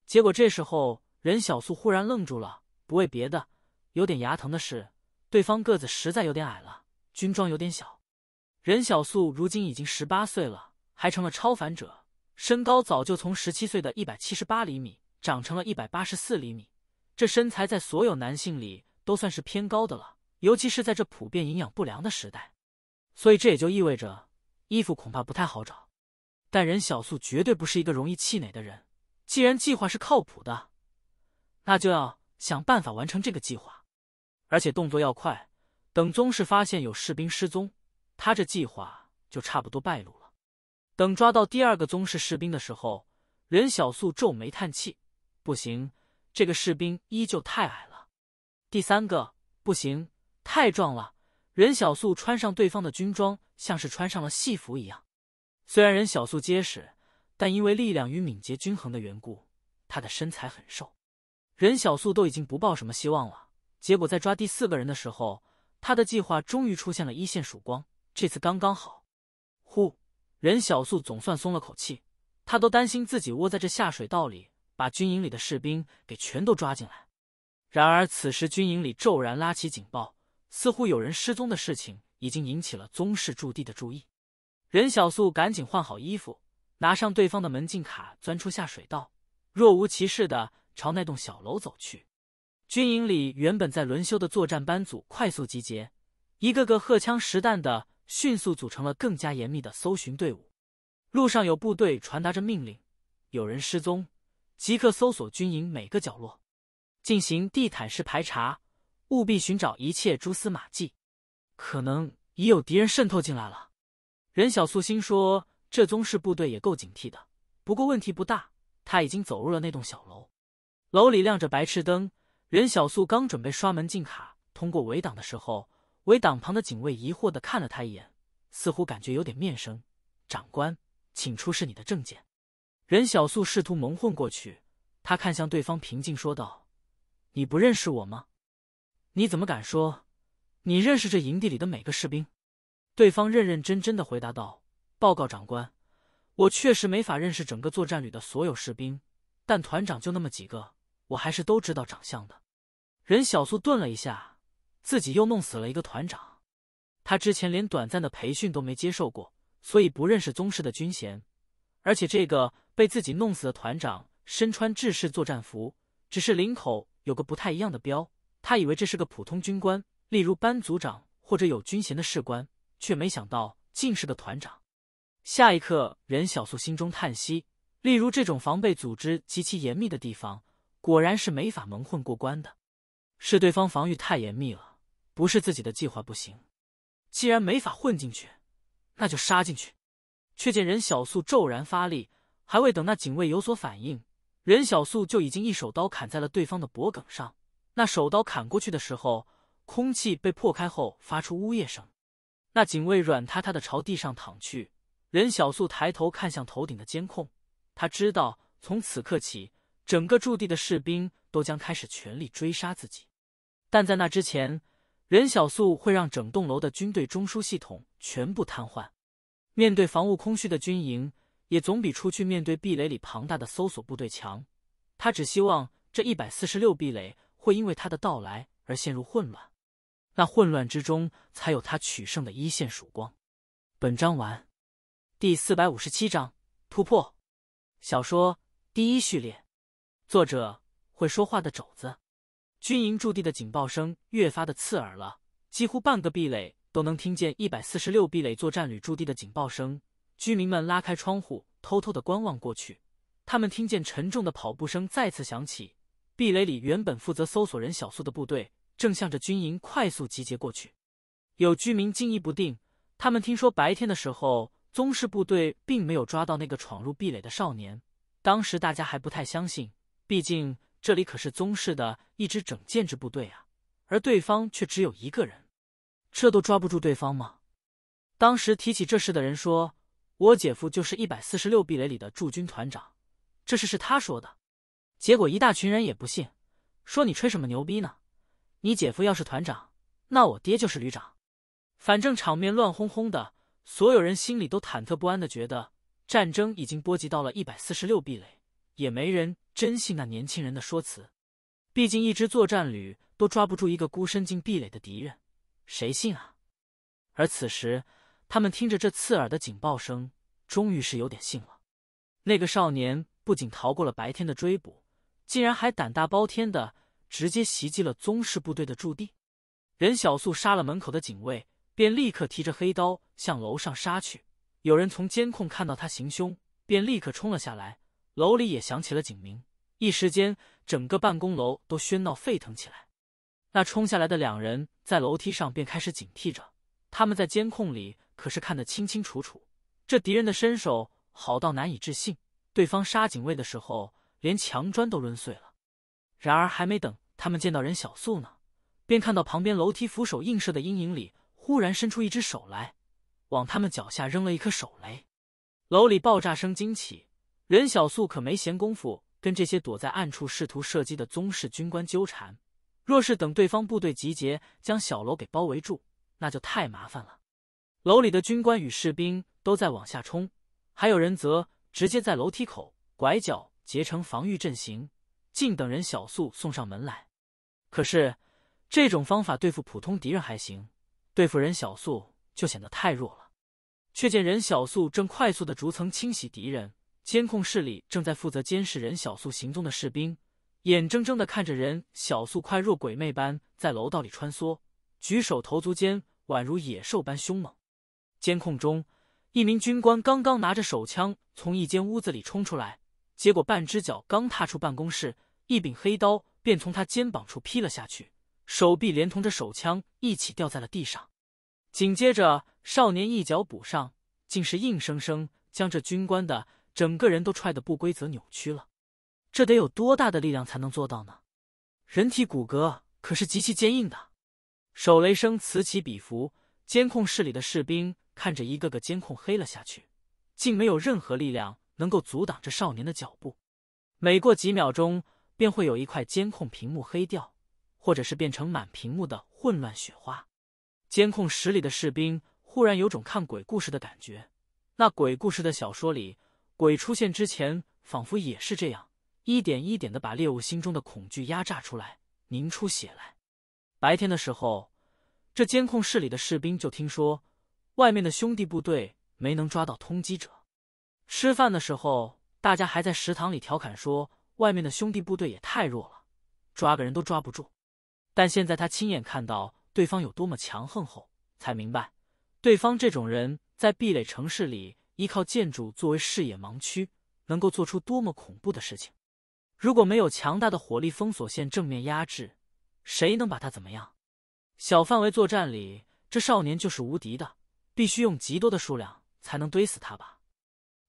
A: 结果这时候，任小素忽然愣住了。不为别的，有点牙疼的是，对方个子实在有点矮了，军装有点小。任小素如今已经十八岁了，还成了超凡者，身高早就从十七岁的一百七十八厘米长成了一百八十四厘米。这身材在所有男性里都算是偏高的了，尤其是在这普遍营养不良的时代，所以这也就意味着衣服恐怕不太好找。但任小素绝对不是一个容易气馁的人，既然计划是靠谱的，那就要想办法完成这个计划，而且动作要快。等宗室发现有士兵失踪，他这计划就差不多败露了。等抓到第二个宗室士兵的时候，任小素皱眉叹气：“不行。”这个士兵依旧太矮了，第三个不行，太壮了。任小素穿上对方的军装，像是穿上了戏服一样。虽然任小素结实，但因为力量与敏捷均衡的缘故，他的身材很瘦。任小素都已经不抱什么希望了，结果在抓第四个人的时候，他的计划终于出现了一线曙光。这次刚刚好，呼！任小素总算松了口气，他都担心自己窝在这下水道里。把军营里的士兵给全都抓进来。然而，此时军营里骤然拉起警报，似乎有人失踪的事情已经引起了宗室驻地的注意。任小素赶紧换好衣服，拿上对方的门禁卡，钻出下水道，若无其事的朝那栋小楼走去。军营里原本在轮休的作战班组快速集结，一个个荷枪实弹的迅速组成了更加严密的搜寻队伍。路上有部队传达着命令：有人失踪。即刻搜索军营每个角落，进行地毯式排查，务必寻找一切蛛丝马迹，可能已有敌人渗透进来了。任小素心说：“这宗室部队也够警惕的，不过问题不大。”他已经走入了那栋小楼，楼里亮着白炽灯。任小素刚准备刷门禁卡通过围挡的时候，围挡旁的警卫疑惑的看了他一眼，似乎感觉有点面生：“长官，请出示你的证件。”任小素试图蒙混过去，他看向对方，平静说道：“你不认识我吗？你怎么敢说你认识这营地里的每个士兵？”对方认认真真的回答道：“报告长官，我确实没法认识整个作战旅的所有士兵，但团长就那么几个，我还是都知道长相的。”任小素顿了一下，自己又弄死了一个团长。他之前连短暂的培训都没接受过，所以不认识宗室的军衔，而且这个。被自己弄死的团长身穿制式作战服，只是领口有个不太一样的标。他以为这是个普通军官，例如班组长或者有军衔的士官，却没想到竟是个团长。下一刻，任小素心中叹息：，例如这种防备组织极其严密的地方，果然是没法蒙混过关的。是对方防御太严密了，不是自己的计划不行。既然没法混进去，那就杀进去。却见任小素骤然发力。还未等那警卫有所反应，任小素就已经一手刀砍在了对方的脖颈上。那手刀砍过去的时候，空气被破开后发出呜咽声，那警卫软塌塌的朝地上躺去。任小素抬头看向头顶的监控，他知道从此刻起，整个驻地的士兵都将开始全力追杀自己。但在那之前，任小素会让整栋楼的军队中枢系统全部瘫痪。面对防务空虚的军营。也总比出去面对壁垒里庞大的搜索部队强。他只希望这一百四十六壁垒会因为他的到来而陷入混乱，那混乱之中才有他取胜的一线曙光。本章完。第四百五十七章突破。小说第一序列，作者会说话的肘子。军营驻地的警报声越发的刺耳了，几乎半个壁垒都能听见一百四十六壁垒作战旅驻地的警报声。居民们拉开窗户，偷偷的观望过去。他们听见沉重的跑步声再次响起，壁垒里原本负责搜索人小素的部队正向着军营快速集结过去。有居民惊疑不定，他们听说白天的时候宗室部队并没有抓到那个闯入壁垒的少年，当时大家还不太相信，毕竟这里可是宗室的一支整建制部队啊，而对方却只有一个人，这都抓不住对方吗？当时提起这事的人说。我姐夫就是一百四十六壁垒里的驻军团长，这事是他说的。结果一大群人也不信，说你吹什么牛逼呢？你姐夫要是团长，那我爹就是旅长。反正场面乱哄哄的，所有人心里都忐忑不安的，觉得战争已经波及到了一百四十六壁垒，也没人真信那年轻人的说辞。毕竟一支作战旅都抓不住一个孤身进壁垒的敌人，谁信啊？而此时。他们听着这刺耳的警报声，终于是有点信了。那个少年不仅逃过了白天的追捕，竟然还胆大包天的直接袭击了宗室部队的驻地。任小素杀了门口的警卫，便立刻提着黑刀向楼上杀去。有人从监控看到他行凶，便立刻冲了下来。楼里也响起了警鸣，一时间整个办公楼都喧闹沸腾起来。那冲下来的两人在楼梯上便开始警惕着，他们在监控里。可是看得清清楚楚，这敌人的身手好到难以置信。对方杀警卫的时候，连墙砖都抡碎了。然而还没等他们见到任小素呢，便看到旁边楼梯扶手映射的阴影里，忽然伸出一只手来，往他们脚下扔了一颗手雷。楼里爆炸声惊起任小素，可没闲工夫跟这些躲在暗处试图射击的宗室军官纠缠。若是等对方部队集结，将小楼给包围住，那就太麻烦了。楼里的军官与士兵都在往下冲，还有人则直接在楼梯口拐角结成防御阵型，静等人小速送上门来。可是，这种方法对付普通敌人还行，对付任小素就显得太弱了。却见任小素正快速地逐层清洗敌人。监控室里正在负责监视任小素行踪的士兵，眼睁睁地看着任小素快若鬼魅般在楼道里穿梭，举手投足间宛如野兽般凶猛。监控中，一名军官刚刚拿着手枪从一间屋子里冲出来，结果半只脚刚踏出办公室，一柄黑刀便从他肩膀处劈了下去，手臂连同着手枪一起掉在了地上。紧接着，少年一脚补上，竟是硬生生将这军官的整个人都踹得不规则扭曲了。这得有多大的力量才能做到呢？人体骨骼可是极其坚硬的。手雷声此起彼伏，监控室里的士兵。看着一个个监控黑了下去，竟没有任何力量能够阻挡这少年的脚步。每过几秒钟，便会有一块监控屏幕黑掉，或者是变成满屏幕的混乱雪花。监控室里的士兵忽然有种看鬼故事的感觉。那鬼故事的小说里，鬼出现之前仿佛也是这样，一点一点的把猎物心中的恐惧压榨出来，凝出血来。白天的时候，这监控室里的士兵就听说。外面的兄弟部队没能抓到通缉者。吃饭的时候，大家还在食堂里调侃说：“外面的兄弟部队也太弱了，抓个人都抓不住。”但现在他亲眼看到对方有多么强横后，才明白，对方这种人在壁垒城市里依靠建筑作为视野盲区，能够做出多么恐怖的事情。如果没有强大的火力封锁线正面压制，谁能把他怎么样？小范围作战里，这少年就是无敌的。必须用极多的数量才能堆死他吧？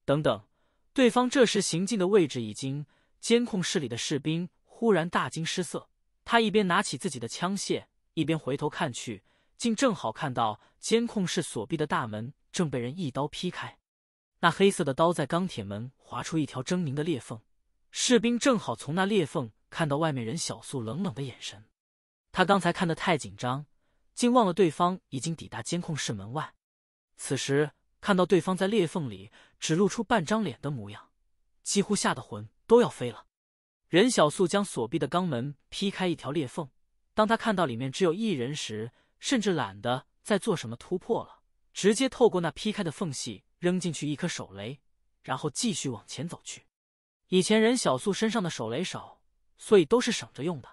A: 等等，对方这时行进的位置已经……监控室里的士兵忽然大惊失色，他一边拿起自己的枪械，一边回头看去，竟正好看到监控室锁闭的大门正被人一刀劈开。那黑色的刀在钢铁门划出一条狰狞的裂缝，士兵正好从那裂缝看到外面人小素冷冷的眼神。他刚才看得太紧张，竟忘了对方已经抵达监控室门外。此时看到对方在裂缝里只露出半张脸的模样，几乎吓得魂都要飞了。任小素将锁闭的钢门劈开一条裂缝，当他看到里面只有一人时，甚至懒得再做什么突破了，直接透过那劈开的缝隙扔进去一颗手雷，然后继续往前走去。以前任小素身上的手雷少，所以都是省着用的，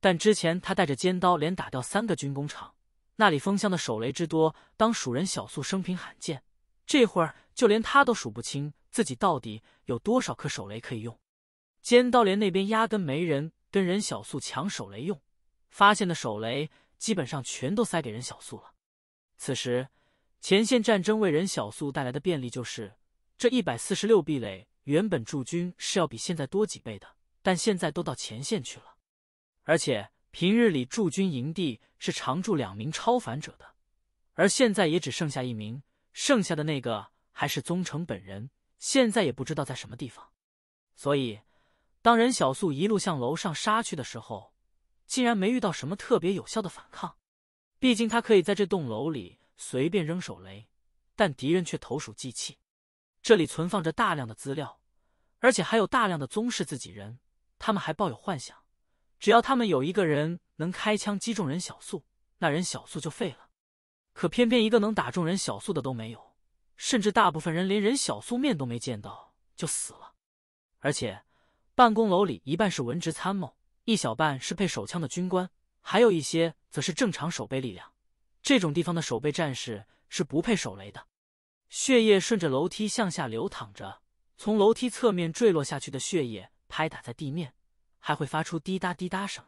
A: 但之前他带着尖刀连打掉三个军工厂。那里封箱的手雷之多，当属任小素生平罕见。这会儿就连他都数不清自己到底有多少颗手雷可以用。尖刀连那边压根没人跟任小素抢手雷用，发现的手雷基本上全都塞给任小素了。此时，前线战争为任小素带来的便利就是，这一百四十六壁垒原本驻军是要比现在多几倍的，但现在都到前线去了，而且平日里驻军营地。是常驻两名超凡者的，而现在也只剩下一名，剩下的那个还是宗成本人，现在也不知道在什么地方。所以，当任小素一路向楼上杀去的时候，竟然没遇到什么特别有效的反抗。毕竟他可以在这栋楼里随便扔手雷，但敌人却投鼠忌器。这里存放着大量的资料，而且还有大量的宗室自己人，他们还抱有幻想。只要他们有一个人能开枪击中任小素，那人小素就废了。可偏偏一个能打中任小素的都没有，甚至大部分人连任小素面都没见到就死了。而且办公楼里一半是文职参谋，一小半是配手枪的军官，还有一些则是正常守备力量。这种地方的守备战士是不配手雷的。血液顺着楼梯向下流淌着，从楼梯侧面坠落下去的血液拍打在地面。还会发出滴答滴答声。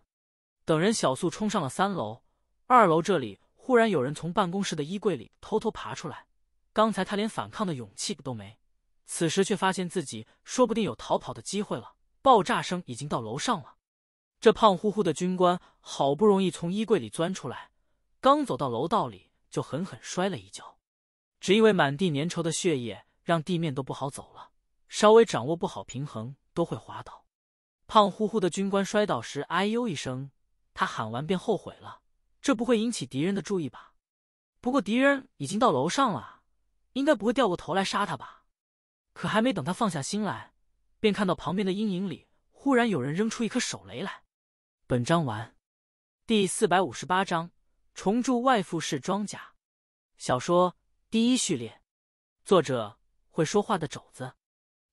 A: 等人小速冲上了三楼，二楼这里忽然有人从办公室的衣柜里偷偷爬出来。刚才他连反抗的勇气都没，此时却发现自己说不定有逃跑的机会了。爆炸声已经到楼上了。这胖乎乎的军官好不容易从衣柜里钻出来，刚走到楼道里就狠狠摔了一跤，只因为满地粘稠的血液让地面都不好走了，稍微掌握不好平衡都会滑倒。胖乎乎的军官摔倒时，哎呦一声。他喊完便后悔了，这不会引起敌人的注意吧？不过敌人已经到楼上了，应该不会掉过头来杀他吧？可还没等他放下心来，便看到旁边的阴影里忽然有人扔出一颗手雷来。本章完。第四百五十八章：重铸外附式装甲。小说第一序列，作者会说话的肘子。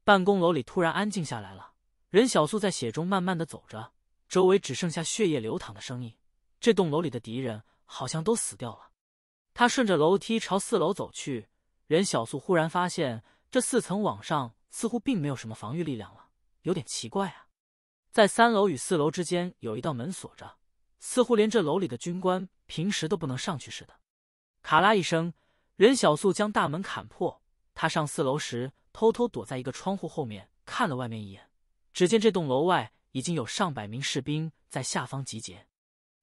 A: 办公楼里突然安静下来了。任小素在血中慢慢的走着，周围只剩下血液流淌的声音。这栋楼里的敌人好像都死掉了。他顺着楼梯朝四楼走去。任小素忽然发现，这四层往上似乎并没有什么防御力量了，有点奇怪啊。在三楼与四楼之间有一道门锁着，似乎连这楼里的军官平时都不能上去似的。卡啦一声，任小素将大门砍破。他上四楼时，偷偷躲在一个窗户后面，看了外面一眼。只见这栋楼外已经有上百名士兵在下方集结，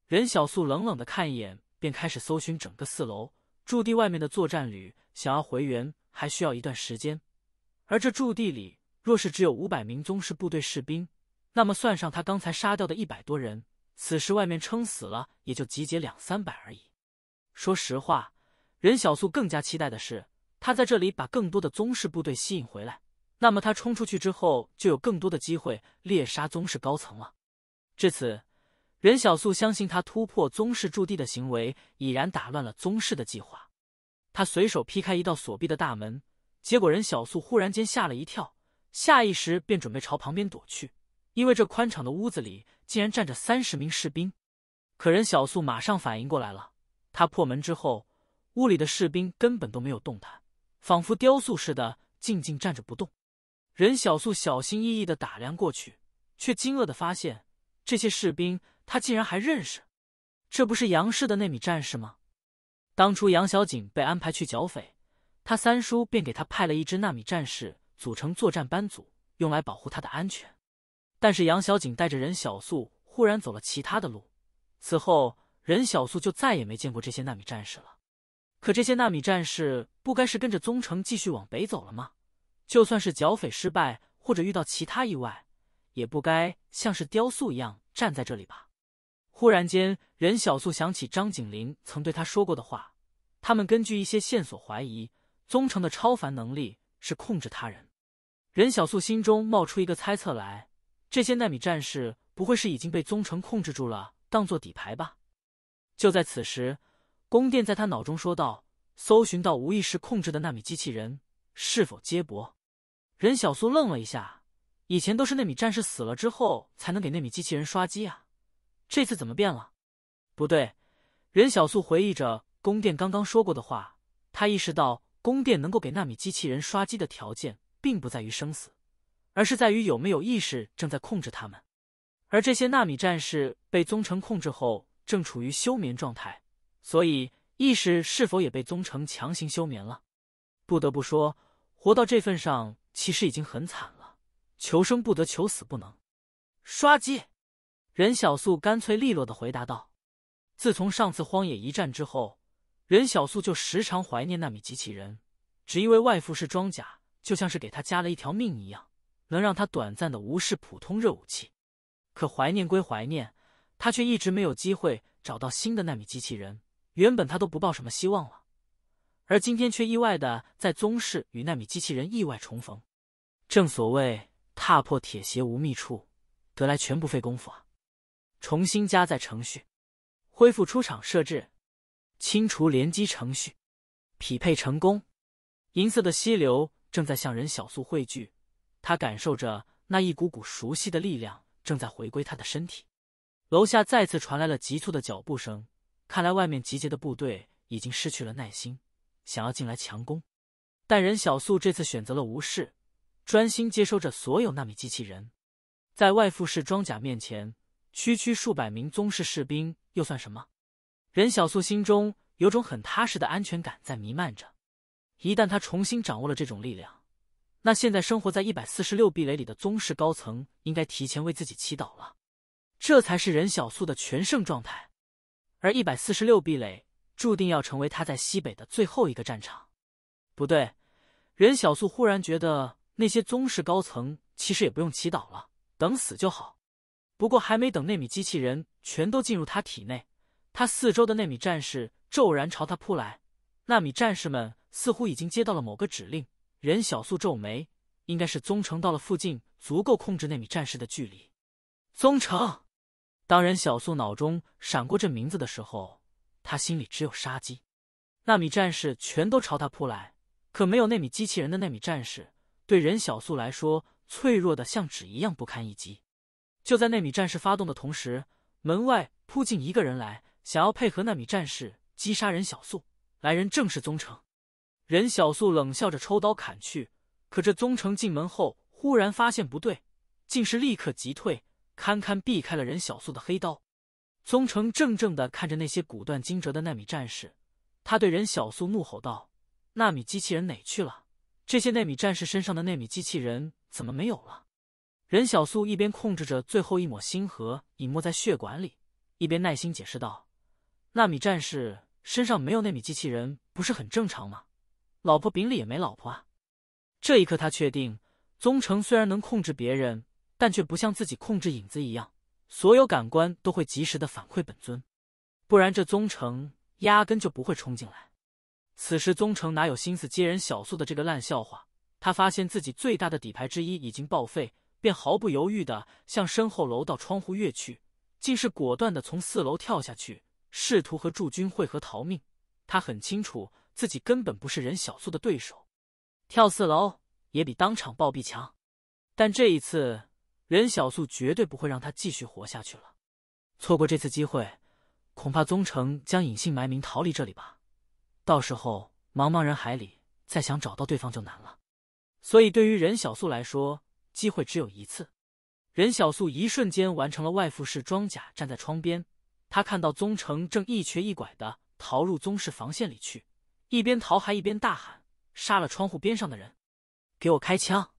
A: 任小素冷冷的看一眼，便开始搜寻整个四楼驻地外面的作战旅。想要回援还需要一段时间，而这驻地里若是只有五百名宗师部队士兵，那么算上他刚才杀掉的一百多人，此时外面撑死了也就集结两三百而已。说实话，任小素更加期待的是，他在这里把更多的宗师部队吸引回来。那么他冲出去之后，就有更多的机会猎杀宗室高层了。至此，任小素相信他突破宗室驻地的行为已然打乱了宗室的计划。他随手劈开一道锁闭的大门，结果任小素忽然间吓了一跳，下意识便准备朝旁边躲去，因为这宽敞的屋子里竟然站着三十名士兵。可任小素马上反应过来了，他破门之后，屋里的士兵根本都没有动弹，仿佛雕塑似的静静站着不动。任小素小心翼翼的打量过去，却惊愕的发现，这些士兵他竟然还认识，这不是杨氏的纳米战士吗？当初杨小景被安排去剿匪，他三叔便给他派了一支纳米战士组成作战班组，用来保护他的安全。但是杨小景带着任小素忽然走了其他的路，此后任小素就再也没见过这些纳米战士了。可这些纳米战士不该是跟着宗城继续往北走了吗？就算是剿匪失败或者遇到其他意外，也不该像是雕塑一样站在这里吧。忽然间，任小素想起张景林曾对他说过的话。他们根据一些线索怀疑宗成的超凡能力是控制他人。任小素心中冒出一个猜测来：这些纳米战士不会是已经被宗成控制住了，当做底牌吧？就在此时，宫殿在他脑中说道：“搜寻到无意识控制的纳米机器人。”是否接驳？任小苏愣了一下，以前都是纳米战士死了之后才能给纳米机器人刷机啊，这次怎么变了？不对，任小苏回忆着宫殿刚刚说过的话，他意识到宫殿能够给纳米机器人刷机的条件，并不在于生死，而是在于有没有意识正在控制他们。而这些纳米战士被宗城控制后，正处于休眠状态，所以意识是否也被宗城强行休眠了？不得不说，活到这份上，其实已经很惨了，求生不得，求死不能。刷机，任小素干脆利落的回答道。自从上次荒野一战之后，任小素就时常怀念纳米机器人，只因为外附式装甲就像是给他加了一条命一样，能让他短暂的无视普通热武器。可怀念归怀念，他却一直没有机会找到新的纳米机器人。原本他都不抱什么希望了。而今天却意外的在宗室与纳米机器人意外重逢，正所谓踏破铁鞋无觅处，得来全不费功夫啊！重新加载程序，恢复出厂设置，清除联机程序，匹配成功。银色的溪流正在向任小素汇聚，他感受着那一股股熟悉的力量正在回归他的身体。楼下再次传来了急促的脚步声，看来外面集结的部队已经失去了耐心。想要进来强攻，但任小素这次选择了无视，专心接收着所有纳米机器人。在外附式装甲面前，区区数百名宗室士兵又算什么？任小素心中有种很踏实的安全感在弥漫着。一旦他重新掌握了这种力量，那现在生活在一百四十六壁垒里的宗室高层应该提前为自己祈祷了。这才是任小素的全盛状态，而一百四十六壁垒。注定要成为他在西北的最后一个战场，不对，任小素忽然觉得那些宗室高层其实也不用祈祷了，等死就好。不过还没等纳米机器人全都进入他体内，他四周的纳米战士骤然朝他扑来。纳米战士们似乎已经接到了某个指令。任小素皱眉，应该是宗城到了附近，足够控制纳米战士的距离。宗城，当任小素脑中闪过这名字的时候。他心里只有杀机，纳米战士全都朝他扑来，可没有纳米机器人的纳米战士对任小素来说脆弱的像纸一样不堪一击。就在纳米战士发动的同时，门外扑进一个人来，想要配合纳米战士击杀任小素。来人正是宗成。任小素冷笑着抽刀砍去，可这宗成进门后忽然发现不对，竟是立刻急退，堪堪避开了任小素的黑刀。宗成怔怔的看着那些骨断筋折的纳米战士，他对任小素怒吼道：“纳米机器人哪去了？这些纳米战士身上的纳米机器人怎么没有了？”任小素一边控制着最后一抹星河隐没在血管里，一边耐心解释道：“纳米战士身上没有纳米机器人，不是很正常吗？老婆饼里也没老婆啊！”这一刻，他确定，宗成虽然能控制别人，但却不像自己控制影子一样。所有感官都会及时的反馈本尊，不然这宗城压根就不会冲进来。此时宗城哪有心思接人？小素的这个烂笑话，他发现自己最大的底牌之一已经报废，便毫不犹豫的向身后楼道窗户跃去，竟是果断的从四楼跳下去，试图和驻军汇合逃命。他很清楚自己根本不是任小素的对手，跳四楼也比当场暴毙强。但这一次。任小素绝对不会让他继续活下去了。错过这次机会，恐怕宗成将隐姓埋名逃离这里吧。到时候茫茫人海里再想找到对方就难了。所以对于任小素来说，机会只有一次。任小素一瞬间完成了外附式装甲，站在窗边，他看到宗成正一瘸一拐的逃入宗室防线里去，一边逃还一边大喊：“杀了窗户边上的人，给我开枪！”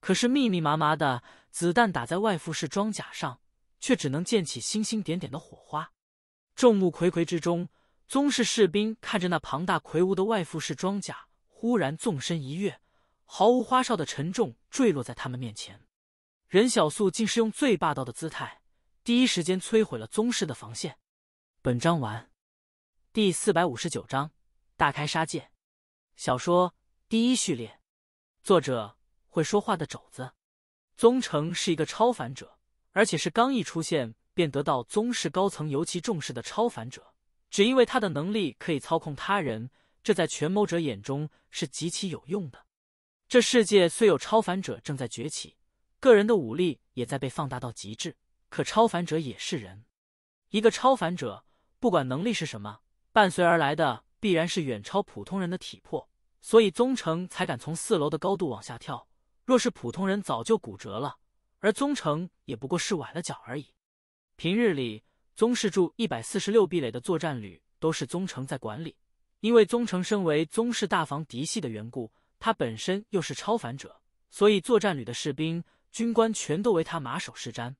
A: 可是密密麻麻的。子弹打在外附式装甲上，却只能溅起星星点点的火花。众目睽睽之中，宗室士兵看着那庞大魁梧的外附式装甲，忽然纵身一跃，毫无花哨的沉重坠落在他们面前。任小素竟是用最霸道的姿态，第一时间摧毁了宗室的防线。本章完。第四百五十九章：大开杀戒。小说第一序列，作者：会说话的肘子。宗成是一个超凡者，而且是刚一出现便得到宗室高层尤其重视的超凡者，只因为他的能力可以操控他人，这在权谋者眼中是极其有用的。这世界虽有超凡者正在崛起，个人的武力也在被放大到极致，可超凡者也是人。一个超凡者，不管能力是什么，伴随而来的必然是远超普通人的体魄，所以宗成才敢从四楼的高度往下跳。若是普通人早就骨折了，而宗城也不过是崴了脚而已。平日里，宗氏驻一百四十六壁垒的作战旅都是宗城在管理。因为宗城身为宗室大房嫡系的缘故，他本身又是超凡者，所以作战旅的士兵、军官全都为他马首是瞻。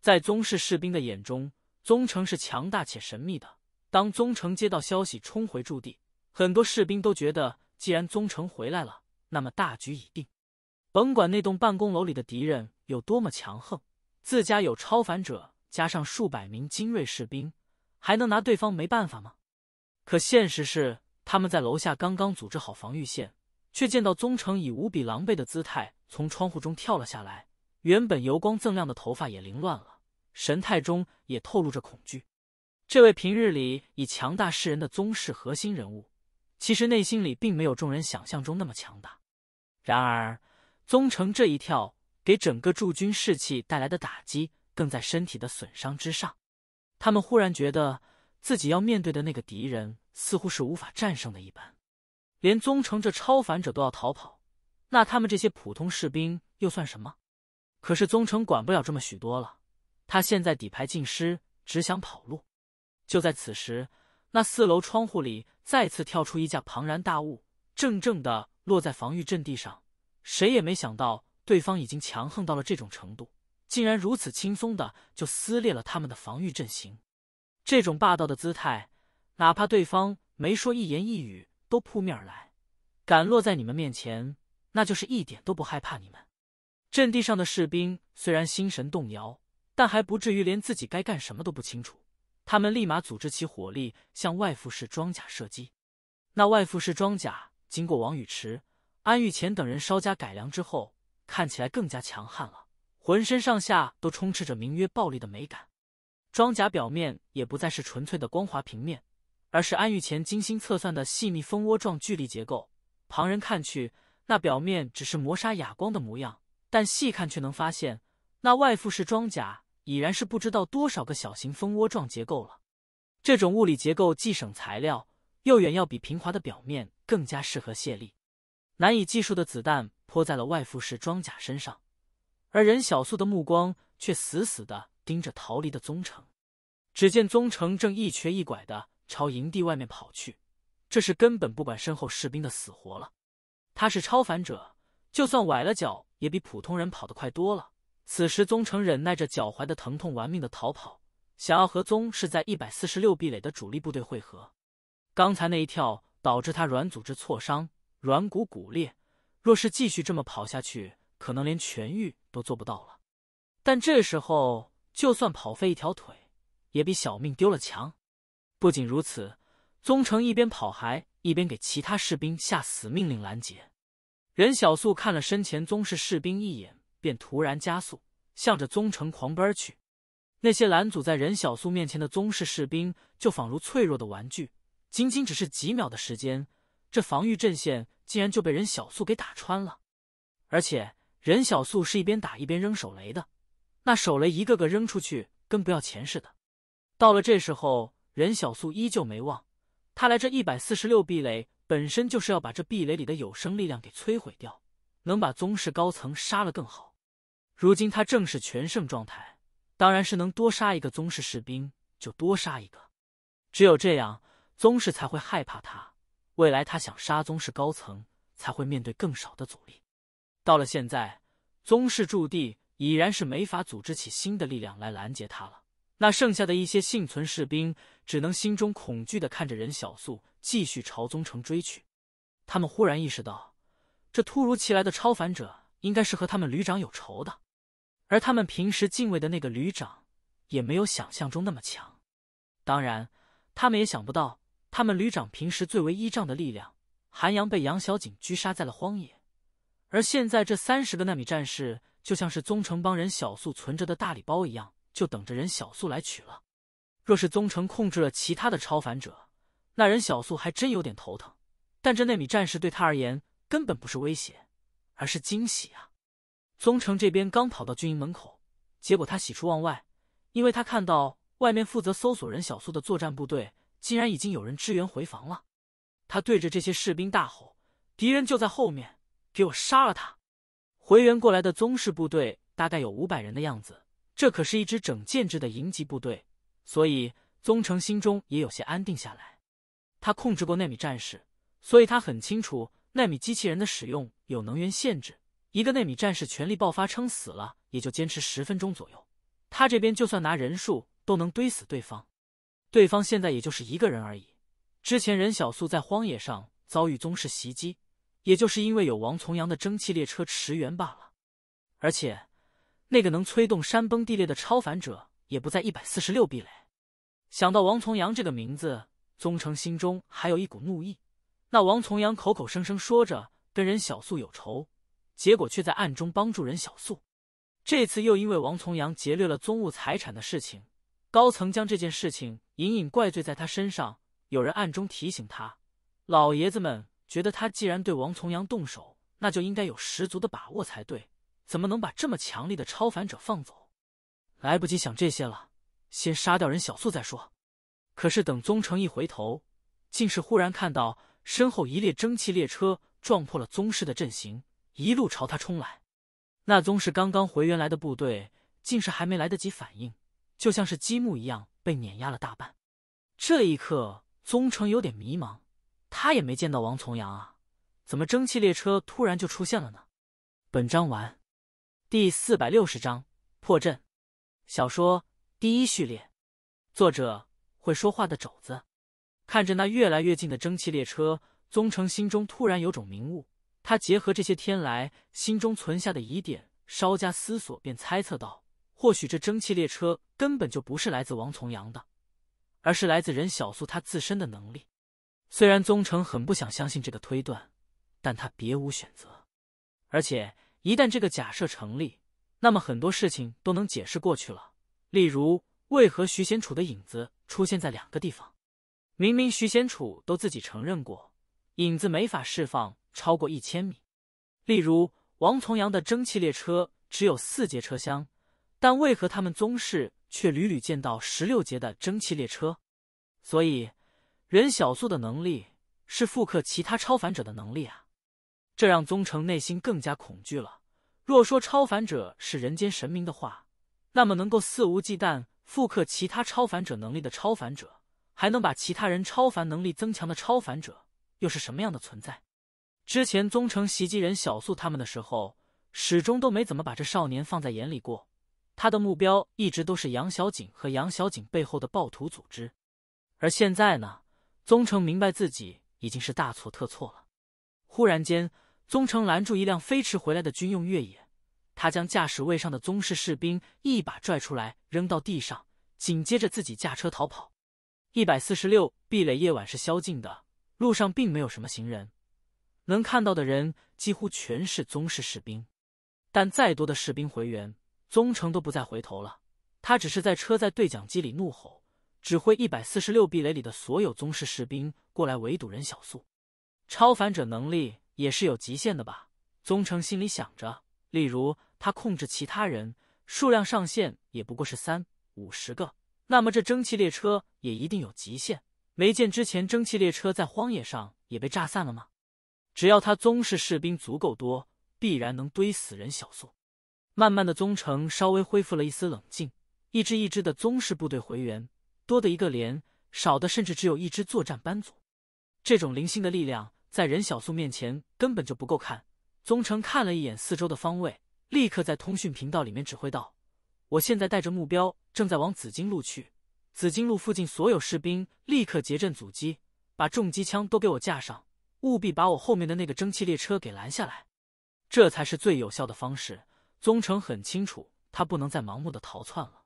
A: 在宗室士兵的眼中，宗城是强大且神秘的。当宗城接到消息冲回驻地，很多士兵都觉得，既然宗城回来了，那么大局已定。甭管那栋办公楼里的敌人有多么强横，自家有超凡者，加上数百名精锐士兵，还能拿对方没办法吗？可现实是，他们在楼下刚刚组织好防御线，却见到宗成以无比狼狈的姿态从窗户中跳了下来，原本油光锃亮的头发也凌乱了，神态中也透露着恐惧。这位平日里以强大示人的宗室核心人物，其实内心里并没有众人想象中那么强大。然而。宗城这一跳给整个驻军士气带来的打击，更在身体的损伤之上。他们忽然觉得自己要面对的那个敌人似乎是无法战胜的一般，连宗城这超凡者都要逃跑，那他们这些普通士兵又算什么？可是宗城管不了这么许多了，他现在底牌尽失，只想跑路。就在此时，那四楼窗户里再次跳出一架庞然大物，正正的落在防御阵地上。谁也没想到，对方已经强横到了这种程度，竟然如此轻松的就撕裂了他们的防御阵型。这种霸道的姿态，哪怕对方没说一言一语，都扑面而来。敢落在你们面前，那就是一点都不害怕你们。阵地上的士兵虽然心神动摇，但还不至于连自己该干什么都不清楚。他们立马组织起火力，向外附式装甲射击。那外附式装甲经过王宇池。安玉前等人稍加改良之后，看起来更加强悍了，浑身上下都充斥着名曰“暴力”的美感。装甲表面也不再是纯粹的光滑平面，而是安玉前精心测算的细密蜂窝状聚力结构。旁人看去，那表面只是磨砂哑光的模样，但细看却能发现，那外覆式装甲已然是不知道多少个小型蜂窝状结构了。这种物理结构既省材料，又远要比平滑的表面更加适合卸力。难以计数的子弹泼在了外附式装甲身上，而任小素的目光却死死的盯着逃离的宗成。只见宗成正一瘸一拐的朝营地外面跑去，这是根本不管身后士兵的死活了。他是超凡者，就算崴了脚也比普通人跑得快多了。此时宗成忍耐着脚踝的疼痛，玩命的逃跑，想要和宗是在一百四十六壁垒的主力部队汇合。刚才那一跳导致他软组织挫伤。软骨骨裂，若是继续这么跑下去，可能连痊愈都做不到了。但这时候，就算跑废一条腿，也比小命丢了强。不仅如此，宗成一边跑还一边给其他士兵下死命令拦截。任小素看了身前宗室士兵一眼，便突然加速，向着宗城狂奔去。那些拦阻在任小素面前的宗室士兵，就仿如脆弱的玩具，仅仅只是几秒的时间，这防御阵线。竟然就被人小素给打穿了，而且任小素是一边打一边扔手雷的，那手雷一个个扔出去，跟不要钱似的。到了这时候，任小素依旧没忘，他来这一百四十六壁垒本身就是要把这壁垒里的有生力量给摧毁掉，能把宗室高层杀了更好。如今他正是全胜状态，当然是能多杀一个宗室士兵就多杀一个，只有这样宗室才会害怕他。未来他想杀宗室高层，才会面对更少的阻力。到了现在，宗室驻地已然是没法组织起新的力量来拦截他了。那剩下的一些幸存士兵，只能心中恐惧的看着任小素继续朝宗城追去。他们忽然意识到，这突如其来的超凡者应该是和他们旅长有仇的，而他们平时敬畏的那个旅长，也没有想象中那么强。当然，他们也想不到。他们旅长平时最为依仗的力量，韩阳被杨小景狙杀在了荒野。而现在这三十个纳米战士，就像是宗城帮人小素存着的大礼包一样，就等着人小素来取了。若是宗城控制了其他的超凡者，那任小素还真有点头疼。但这纳米战士对他而言，根本不是威胁，而是惊喜啊！宗城这边刚跑到军营门口，结果他喜出望外，因为他看到外面负责搜索任小素的作战部队。竟然已经有人支援回防了，他对着这些士兵大吼：“敌人就在后面，给我杀了他！”回援过来的宗室部队大概有五百人的样子，这可是一支整建制的营级部队，所以宗城心中也有些安定下来。他控制过纳米战士，所以他很清楚纳米机器人的使用有能源限制，一个纳米战士全力爆发撑死了也就坚持十分钟左右。他这边就算拿人数都能堆死对方。对方现在也就是一个人而已。之前任小素在荒野上遭遇宗室袭击，也就是因为有王重阳的蒸汽列车驰援罢了。而且，那个能催动山崩地裂的超凡者也不在一百四十六壁垒。想到王重阳这个名字，宗成心中还有一股怒意。那王重阳口口声声说着跟任小素有仇，结果却在暗中帮助任小素。这次又因为王重阳劫掠了宗物财产的事情。高层将这件事情隐隐怪罪在他身上。有人暗中提醒他，老爷子们觉得他既然对王重阳动手，那就应该有十足的把握才对，怎么能把这么强力的超凡者放走？来不及想这些了，先杀掉任小素再说。可是等宗成一回头，竟是忽然看到身后一列蒸汽列车撞破了宗氏的阵型，一路朝他冲来。那宗氏刚刚回原来的部队，竟是还没来得及反应。就像是积木一样被碾压了大半。这一刻，宗成有点迷茫，他也没见到王重阳啊，怎么蒸汽列车突然就出现了呢？本章完，第四百六十章破阵。小说第一序列，作者会说话的肘子。看着那越来越近的蒸汽列车，宗成心中突然有种明悟，他结合这些天来心中存下的疑点，稍加思索便猜测到。或许这蒸汽列车根本就不是来自王重阳的，而是来自任小素他自身的能力。虽然宗成很不想相信这个推断，但他别无选择。而且一旦这个假设成立，那么很多事情都能解释过去了。例如，为何徐贤楚的影子出现在两个地方？明明徐贤楚都自己承认过，影子没法释放超过一千米。例如，王重阳的蒸汽列车只有四节车厢。但为何他们宗室却屡屡见到十六节的蒸汽列车？所以任小素的能力是复刻其他超凡者的能力啊！这让宗城内心更加恐惧了。若说超凡者是人间神明的话，那么能够肆无忌惮复刻其他超凡者能力的超凡者，还能把其他人超凡能力增强的超凡者，又是什么样的存在？之前宗城袭击任小素他们的时候，始终都没怎么把这少年放在眼里过。他的目标一直都是杨小景和杨小景背后的暴徒组织，而现在呢？宗成明白自己已经是大错特错了。忽然间，宗成拦住一辆飞驰回来的军用越野，他将驾驶位上的宗氏士兵一把拽出来扔到地上，紧接着自己驾车逃跑。一百四十六壁垒夜晚是宵禁的，路上并没有什么行人，能看到的人几乎全是宗氏士兵，但再多的士兵回援。宗城都不再回头了，他只是在车在对讲机里怒吼，指挥一百四十六壁垒里的所有宗室士兵过来围堵任小素。超凡者能力也是有极限的吧？宗城心里想着，例如他控制其他人数量上限也不过是三五十个，那么这蒸汽列车也一定有极限。没见之前蒸汽列车在荒野上也被炸散了吗？只要他宗室士兵足够多，必然能堆死任小素。慢慢的，宗城稍微恢复了一丝冷静。一支一支的宗室部队回援，多的一个连，少的甚至只有一支作战班组。这种零星的力量在任小素面前根本就不够看。宗城看了一眼四周的方位，立刻在通讯频道里面指挥道：“我现在带着目标，正在往紫金路去。紫金路附近所有士兵立刻结阵阻击，把重机枪都给我架上，务必把我后面的那个蒸汽列车给拦下来。这才是最有效的方式。”宗成很清楚，他不能再盲目的逃窜了，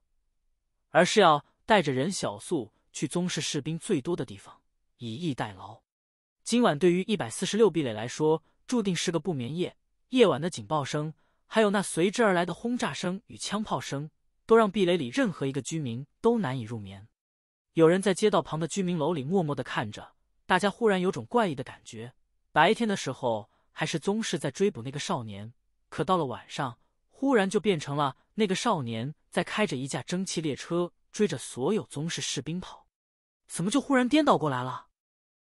A: 而是要带着任小素去宗室士兵最多的地方，以逸待劳。今晚对于一百四十六壁垒来说，注定是个不眠夜。夜晚的警报声，还有那随之而来的轰炸声与枪炮声，都让壁垒里任何一个居民都难以入眠。有人在街道旁的居民楼里默默的看着，大家忽然有种怪异的感觉。白天的时候还是宗室在追捕那个少年，可到了晚上。忽然就变成了那个少年在开着一架蒸汽列车追着所有宗室士兵跑，怎么就忽然颠倒过来了？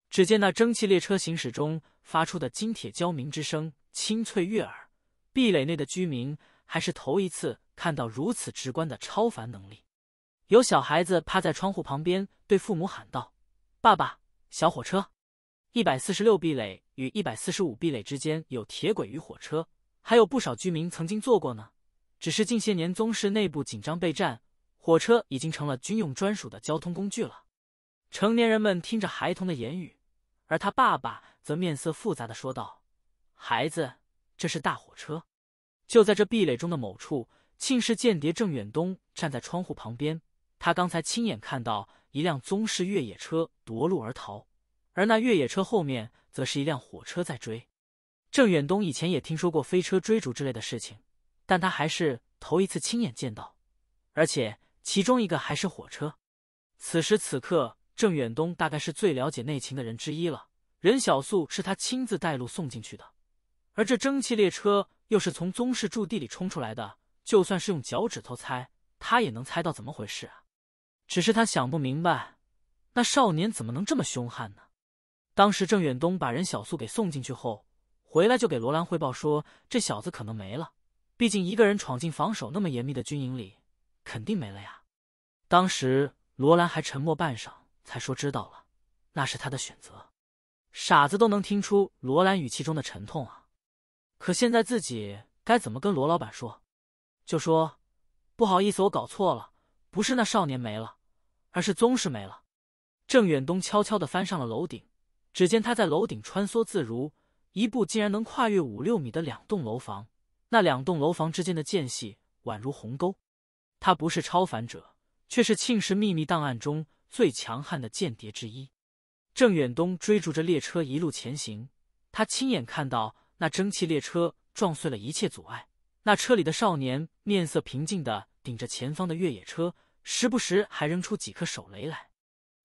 A: 只见那蒸汽列车行驶中发出的金铁交鸣之声清脆悦耳，壁垒内的居民还是头一次看到如此直观的超凡能力。有小孩子趴在窗户旁边对父母喊道：“爸爸，小火车！一百四十六壁垒与一百四十五壁垒之间有铁轨与火车。”还有不少居民曾经坐过呢，只是近些年宗室内部紧张备战，火车已经成了军用专属的交通工具了。成年人们听着孩童的言语，而他爸爸则面色复杂的说道：“孩子，这是大火车。”就在这壁垒中的某处，庆氏间谍郑远东站在窗户旁边，他刚才亲眼看到一辆宗室越野车夺路而逃，而那越野车后面则是一辆火车在追。郑远东以前也听说过飞车追逐之类的事情，但他还是头一次亲眼见到，而且其中一个还是火车。此时此刻，郑远东大概是最了解内情的人之一了。任小素是他亲自带路送进去的，而这蒸汽列车又是从宗室驻地里冲出来的，就算是用脚趾头猜，他也能猜到怎么回事啊。只是他想不明白，那少年怎么能这么凶悍呢？当时郑远东把任小素给送进去后。回来就给罗兰汇报说，这小子可能没了。毕竟一个人闯进防守那么严密的军营里，肯定没了呀。当时罗兰还沉默半晌，才说：“知道了，那是他的选择。”傻子都能听出罗兰语气中的沉痛啊。可现在自己该怎么跟罗老板说？就说：“不好意思，我搞错了，不是那少年没了，而是宗师没了。”郑远东悄悄地翻上了楼顶，只见他在楼顶穿梭自如。一步竟然能跨越五六米的两栋楼房，那两栋楼房之间的间隙宛如鸿沟。他不是超凡者，却是庆氏秘密档案中最强悍的间谍之一。郑远东追逐着列车一路前行，他亲眼看到那蒸汽列车撞碎了一切阻碍。那车里的少年面色平静地顶着前方的越野车，时不时还扔出几颗手雷来。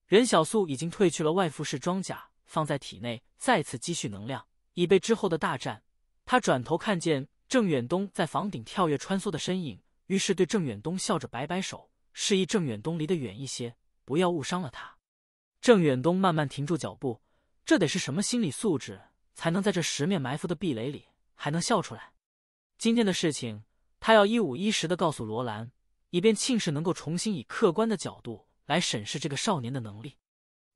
A: 任小素已经褪去了外附式装甲，放在体内再次积蓄能量。以备之后的大战，他转头看见郑远东在房顶跳跃穿梭的身影，于是对郑远东笑着摆摆手，示意郑远东离得远一些，不要误伤了他。郑远东慢慢停住脚步，这得是什么心理素质，才能在这十面埋伏的壁垒里还能笑出来？今天的事情，他要一五一十的告诉罗兰，以便庆氏能够重新以客观的角度来审视这个少年的能力。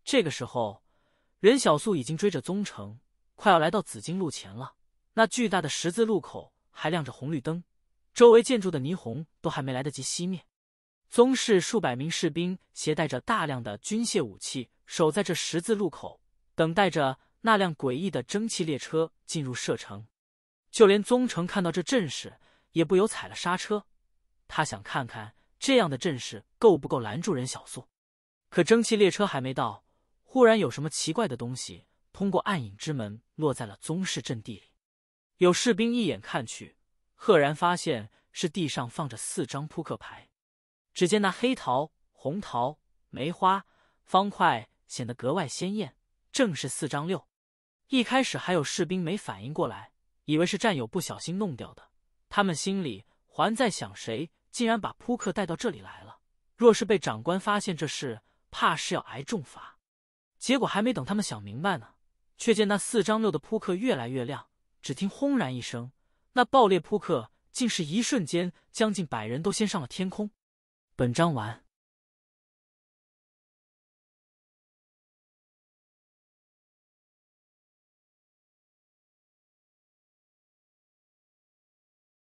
A: 这个时候，任小素已经追着宗成。快要来到紫金路前了，那巨大的十字路口还亮着红绿灯，周围建筑的霓虹都还没来得及熄灭。宗室数百名士兵携带着大量的军械武器，守在这十字路口，等待着那辆诡异的蒸汽列车进入射程。就连宗城看到这阵势，也不由踩了刹车。他想看看这样的阵势够不够拦住任小素。可蒸汽列车还没到，忽然有什么奇怪的东西。通过暗影之门落在了宗室阵地里，有士兵一眼看去，赫然发现是地上放着四张扑克牌。只见那黑桃、红桃、梅花、方块显得格外鲜艳，正是四张六。一开始还有士兵没反应过来，以为是战友不小心弄掉的，他们心里还在想谁竟然把扑克带到这里来了。若是被长官发现这事，怕是要挨重罚。结果还没等他们想明白呢。却见那四张六的扑克越来越亮，只听轰然一声，那爆裂扑克竟是一瞬间，将近百人都掀上了天空。本章完。